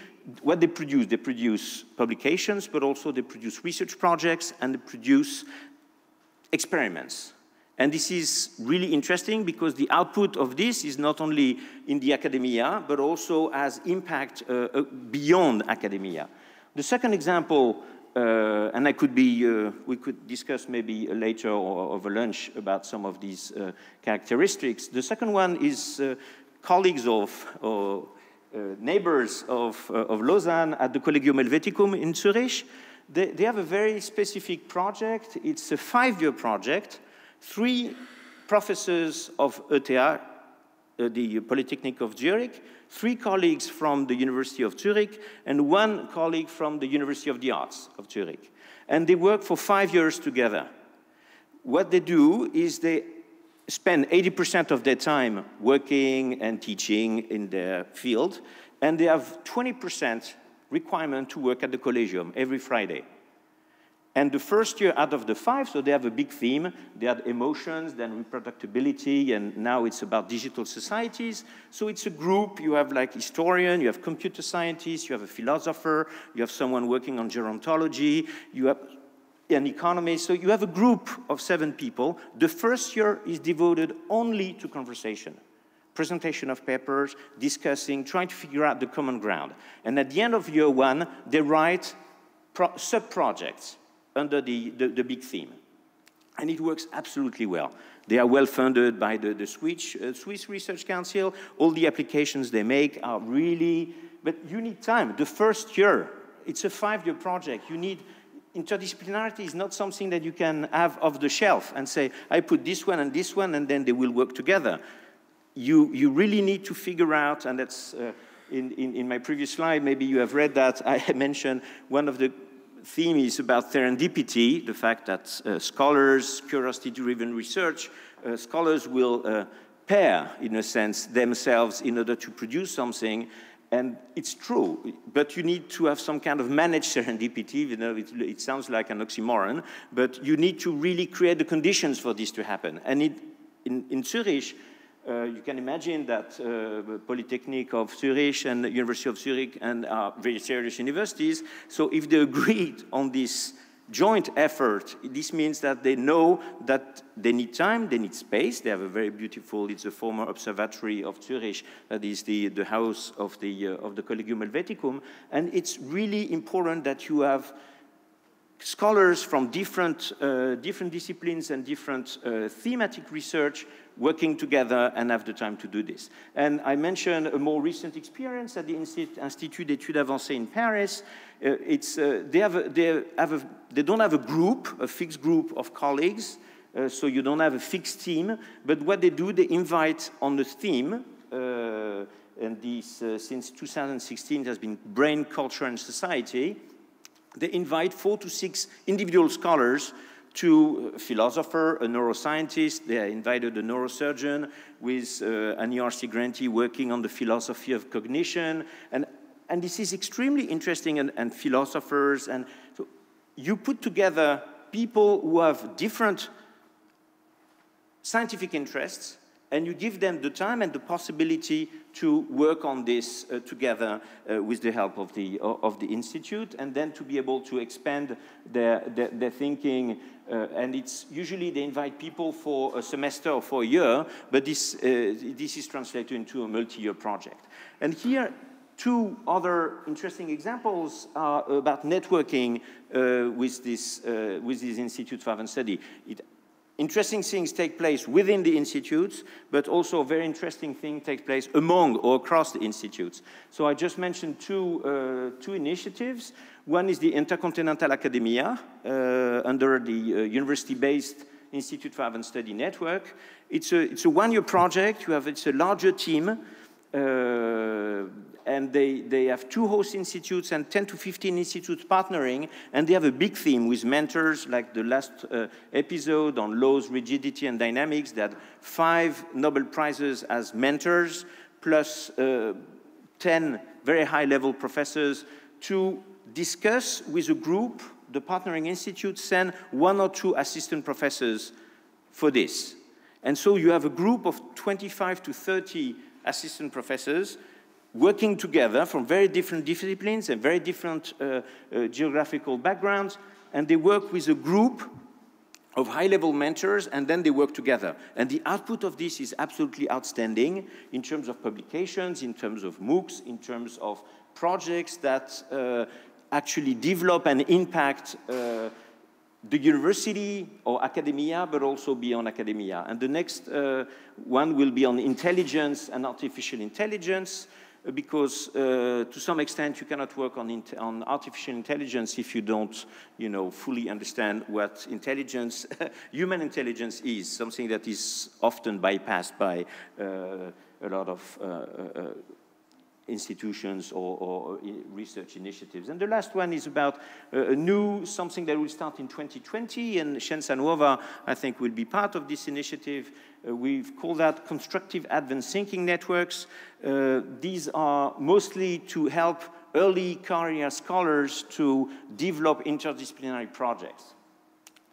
what they produce, they produce publications, but also they produce research projects and they produce experiments. And this is really interesting because the output of this is not only in the academia, but also has impact uh, uh beyond academia. The second example uh, and I could be, uh, we could discuss maybe later or over lunch about some of these uh, characteristics. The second one is uh, colleagues of, or uh, neighbors of, uh, of Lausanne at the Collegium Helveticum in Zurich. They, they have a very specific project. It's a five-year project. Three professors of ETH, the Polytechnic of Zurich, three colleagues from the University of Zurich and one colleague from the University of the Arts of Zurich. And they work for five years together. What they do is they spend 80% of their time working and teaching in their field, and they have 20% requirement to work at the Collegium every Friday. And the first year out of the five, so they have a big theme. They had emotions, then reproducibility, and now it's about digital societies. So it's a group. You have like historian, you have computer scientists, you have a philosopher, you have someone working on gerontology, you have an economist. So you have a group of seven people. The first year is devoted only to conversation presentation of papers, discussing, trying to figure out the common ground. And at the end of year one, they write sub-projects under the, the, the big theme. And it works absolutely well. They are well funded by the, the Swiss, uh, Swiss Research Council. All the applications they make are really, but you need time. The first year, it's a five year project. You need interdisciplinarity is not something that you can have off the shelf and say, I put this one and this one, and then they will work together. You, you really need to figure out, and that's uh, in, in, in my previous slide, maybe you have read that, *laughs* I mentioned one of the theme is about serendipity, the fact that uh, scholars, curiosity-driven research, uh, scholars will uh, pair, in a sense, themselves in order to produce something, and it's true, but you need to have some kind of managed serendipity. You know, it, it sounds like an oxymoron, but you need to really create the conditions for this to happen. And it, in, in Zurich, uh, you can imagine that uh, Polytechnic of Zurich and the University of Zurich and uh, very serious universities. So if they agreed on this joint effort, this means that they know that they need time, they need space. They have a very beautiful, it's a former observatory of Zurich, that is the, the house of the, uh, of the Collegium Helveticum. And it's really important that you have scholars from different, uh, different disciplines and different uh, thematic research working together and have the time to do this. And I mentioned a more recent experience at the Institut d'études avancées in Paris. Uh, it's, uh, they, have a, they, have a, they don't have a group, a fixed group of colleagues, uh, so you don't have a fixed team, but what they do, they invite on the theme, uh, and this, uh, since 2016 it has been brain, culture, and society, they invite four to six individual scholars two philosophers, a neuroscientist. They invited a neurosurgeon with uh, an ERC grantee working on the philosophy of cognition. And, and this is extremely interesting, and, and philosophers. And so you put together people who have different scientific interests and you give them the time and the possibility to work on this uh, together uh, with the help of the, uh, of the institute, and then to be able to expand their, their, their thinking. Uh, and it's usually they invite people for a semester or for a year, but this, uh, this is translated into a multi-year project. And here, two other interesting examples are about networking uh, with, this, with this Institute for Advanced Study. It, interesting things take place within the institutes, but also a very interesting thing takes place among or across the institutes. So I just mentioned two, uh, two initiatives. One is the Intercontinental Academia uh, under the uh, university-based Institute for Advanced Study Network. It's a, it's a one-year project. You have, it's a larger team uh, and they, they have two host institutes and 10 to 15 institutes partnering, and they have a big theme with mentors, like the last uh, episode on laws, rigidity, and dynamics, that five Nobel Prizes as mentors, plus, uh, 10 very high-level professors, to discuss with a group, the partnering institute send one or two assistant professors for this. And so you have a group of 25 to 30 assistant professors working together from very different disciplines and very different uh, uh, geographical backgrounds, and they work with a group of high-level mentors, and then they work together. And the output of this is absolutely outstanding in terms of publications, in terms of MOOCs, in terms of projects that uh, actually develop and impact uh, the university or academia, but also beyond academia. And the next uh, one will be on intelligence and artificial intelligence because uh, to some extent you cannot work on, on, artificial intelligence if you don't you know, fully understand what intelligence, *laughs* human intelligence is, something that is often bypassed by uh, a lot of uh, uh, uh, institutions or, or research initiatives. And the last one is about uh, a new something that will start in 2020, and Shensa Nuova, I think, will be part of this initiative. Uh, we've called that constructive advanced thinking networks. Uh, these are mostly to help early career scholars to develop interdisciplinary projects.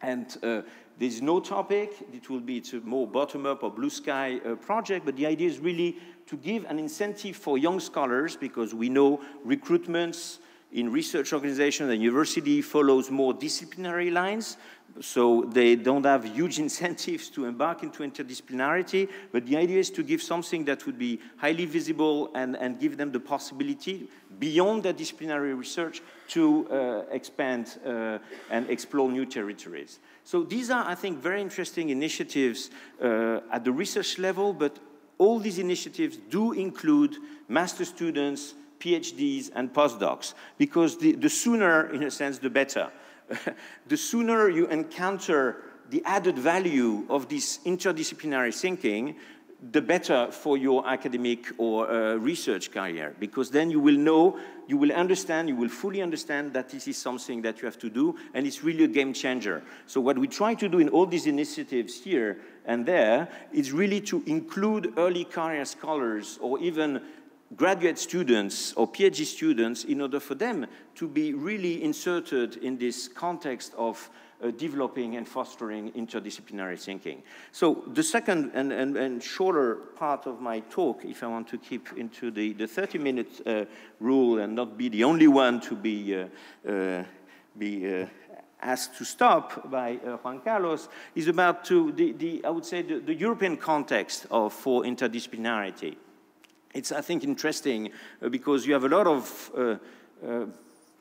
And uh, there's no topic. It will be it's a more bottom-up or blue sky uh, project, but the idea is really to give an incentive for young scholars because we know recruitments, in research organizations and university follows more disciplinary lines, so they don't have huge *laughs* incentives to embark into interdisciplinarity, but the idea is to give something that would be highly visible and, and give them the possibility beyond the disciplinary research to uh, expand uh, and explore new territories. So these are, I think, very interesting initiatives uh, at the research level, but all these initiatives do include master students, PhDs, and postdocs, because the, the sooner, in a sense, the better. *laughs* the sooner you encounter the added value of this interdisciplinary thinking, the better for your academic or uh, research career, because then you will know, you will understand, you will fully understand that this is something that you have to do, and it's really a game changer. So what we try to do in all these initiatives here and there is really to include early career scholars or even graduate students or PhD students in order for them to be really inserted in this context of uh, developing and fostering interdisciplinary thinking. So the second and, and, and, shorter part of my talk, if I want to keep into the, the 30 minute uh, rule and not be the only one to be, uh, uh be uh, asked to stop by uh, Juan Carlos is about to the, the I would say the, the European context of, for interdisciplinarity it's, I think, interesting uh, because you have a lot of uh, uh,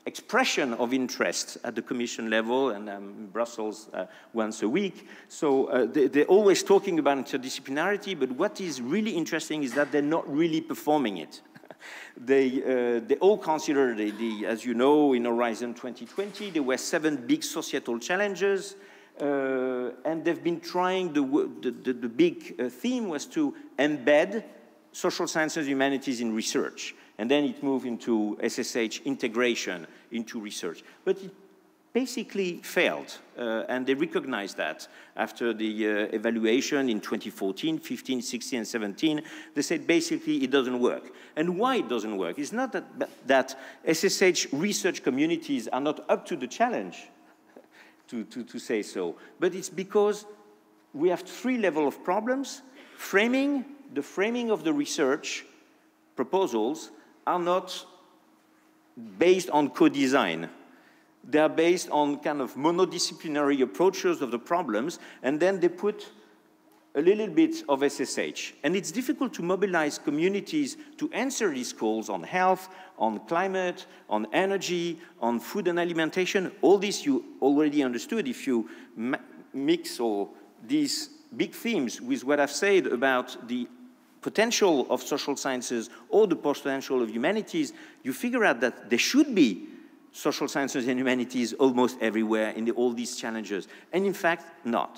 expression of interest at the Commission level, and um, in Brussels uh, once a week. So uh, they, are always talking about interdisciplinarity, but what is really interesting is that they're not really performing it. *laughs* they, uh, they all consider, the, the, as you know, in Horizon 2020, there were seven big societal challenges. and they've been trying, the, the, the, the big theme was to embed social sciences, humanities in research. And then it moved into SSH integration into research. But it basically failed, uh, and they recognized that after the uh, evaluation in 2014, 15, 16, and 17. They said basically it doesn't work. And why it doesn't work? It's not that, that SSH research communities are not up to the challenge, *laughs* to, to, to say so, but it's because we have three levels of problems, framing, the framing of the research proposals are not based on co-design. They are based on kind of monodisciplinary approaches of the problems, and then they put a little bit of SSH. And it's difficult to mobilize communities to answer these calls on health, on climate, on energy, on food and alimentation. All this you already understood if you mix all these big themes with what I've said about the potential of social sciences or the potential of humanities, you figure out that there should be social sciences and humanities almost everywhere in the, all these challenges. And in fact, not.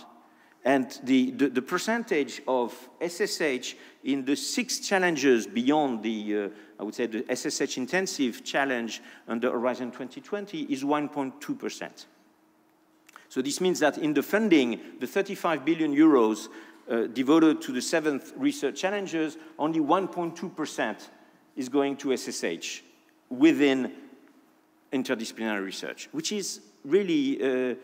And the, the, the, percentage of SSH in the six challenges beyond the, uh, I would say, the SSH intensive challenge under Horizon 2020 is 1.2%. So this means that in the funding, the 35 billion euros uh, devoted to the seventh research challenges, only 1.2% is going to SSH within interdisciplinary research, which is really uh,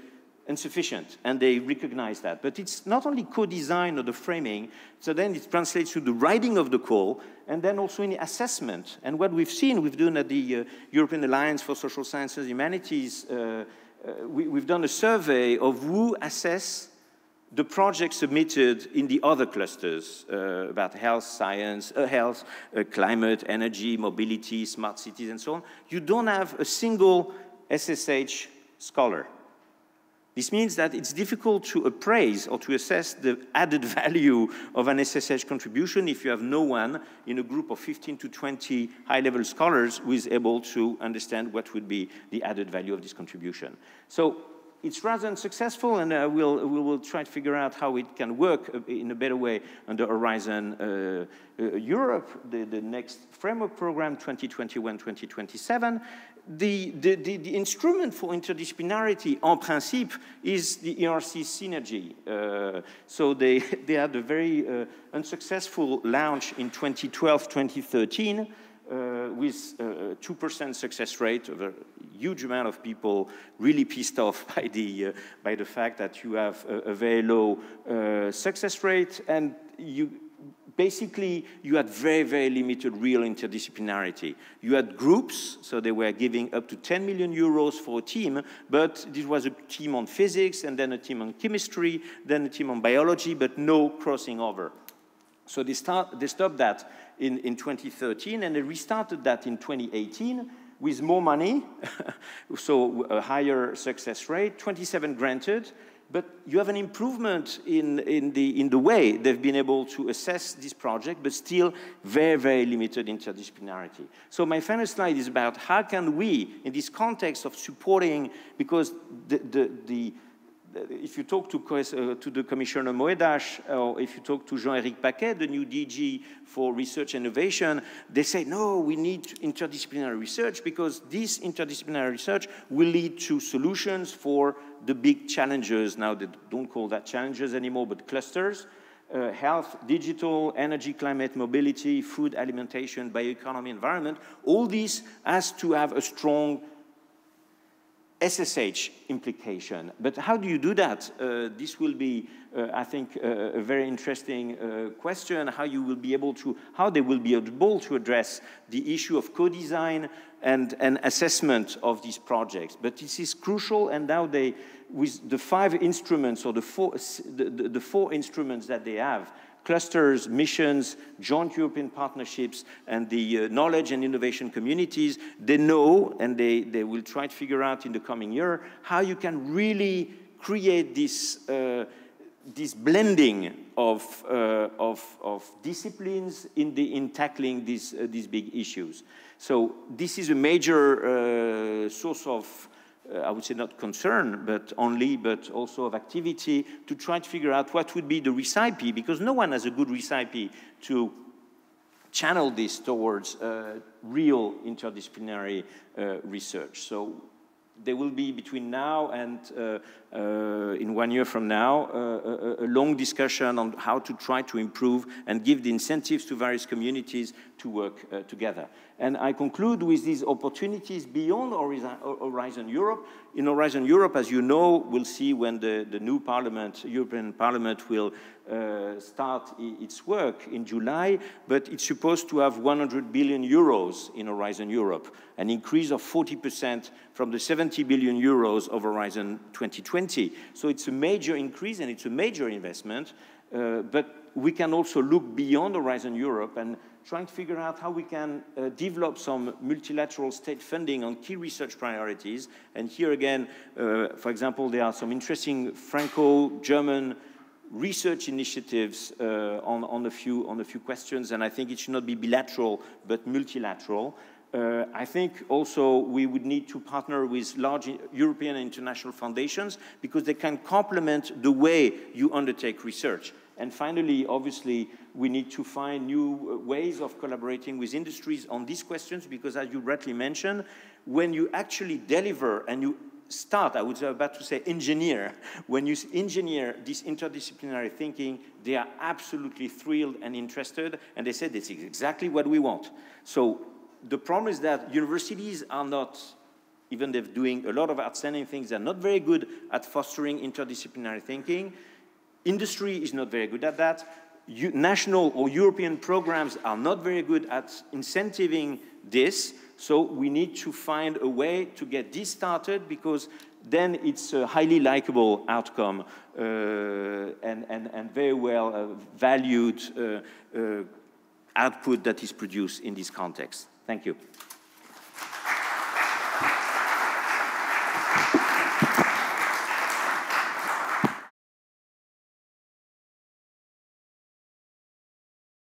insufficient, and they recognize that. But it's not only co-design or the framing, so then it translates to the writing of the call, and then also in the assessment. And what we've seen, we've done at the uh, European Alliance for Social Sciences and Humanities, uh, uh we, have done a survey of who assess the projects submitted in the other clusters uh, about health, science, uh, health, uh, climate, energy, mobility, smart cities, and so on, you don't have a single SSH scholar. This means that it's difficult to appraise or to assess the added *laughs* value of an SSH contribution if you have no one in a group of 15 to 20 high-level scholars who is able to understand what would be the added value of this contribution. So it's rather unsuccessful, and uh, we'll, we will try to figure out how it can work uh, in a better way under Horizon uh, uh Europe, the, the next framework program, 2021-2027. The, the, the, the, instrument for interdisciplinarity, en principe, is the ERC synergy. Uh, so they, *laughs* they had a very uh, unsuccessful launch in 2012, 2013 uh, with uh, a 2% success rate of a huge amount of people really pissed off *laughs* by the, uh, by the fact that you have a, a very low uh, success rate and you basically you had very, very limited real interdisciplinarity. You had groups, so they were giving up to 10 million euros for a team, but this was a team on physics and then a team on chemistry, then a team on biology, but no crossing over. So they, start, they stopped that in, in 2013, and they restarted that in 2018 with more money, *laughs* so a higher success rate, 27 granted, but you have an improvement in, in, the, in the way they've been able to assess this project, but still very, very limited interdisciplinarity. So my final slide is about how can we, in this context of supporting, because the, the, the if you talk to, uh, to, the Commissioner Moedas, or if you talk to Jean-Éric Paquet, the new DG for research innovation, they say, no, we need interdisciplinary research because this interdisciplinary research will lead to solutions for the big challenges. Now, they don't call that challenges anymore, but clusters. Uh, health, digital, energy, climate, mobility, food, alimentation, bioeconomy, environment, all these has to have a strong SSH implication. But how do you do that? Uh, this will be, uh, I think, uh, a very interesting uh, question, how you will be able to, how they will be able to address the issue of co-design and, and assessment of these projects. But this is crucial, and now they, with the five instruments or the four, the, the, the four instruments that they have, clusters, missions, joint European partnerships, and the uh, knowledge and innovation communities, they know and they, they will try to figure out in the coming year how you can really create this, uh, this blending of, uh, of, of, disciplines in, the, in tackling these, uh, these big issues. So this is a major uh, source of uh, I would say not concern, but only, but also of activity to try to figure out what would be the recipe, because no one has a good recipe to channel this towards uh, real interdisciplinary uh, research. So there will be between now and uh, uh, in one year from now, uh, a, uh, a, long discussion on how to try to improve and give the incentives to various communities to work uh, together. And I conclude with these opportunities beyond Horizon Europe. In Horizon Europe, as you know, we'll see when the, the new parliament, European Parliament, will uh, start its work in July, but it's supposed to have 100 billion euros in Horizon Europe, an increase of 40% from the 70 billion euros of Horizon 2020. So it's a major increase and it's a major investment, uh, but we can also look beyond Horizon Europe and try to figure out how we can uh, develop some multilateral state funding on key research priorities. And here again, uh, for example, there are some interesting Franco-German research initiatives uh, on, on, a few, on a few questions, and I think it should not be bilateral, but multilateral. Uh, I think also we would need to partner with large European and international foundations because they can complement the way you undertake research. And finally, obviously, we need to find new uh, ways of collaborating with industries on these questions because, as you rightly mentioned, when you actually deliver and you start, I was about to say engineer, *laughs* when you engineer this interdisciplinary thinking, they are absolutely thrilled and interested, and they said, this is exactly what we want. So the problem is that universities are not, even they're doing a lot of outstanding things, they're not very good at fostering interdisciplinary thinking. Industry is not very good at that. U national or European programs are not very good at incentivizing this, so we need to find a way to get this started because then it's a highly likable outcome uh, and, and, and very well uh, valued uh, uh output that is produced in this context. Thank you.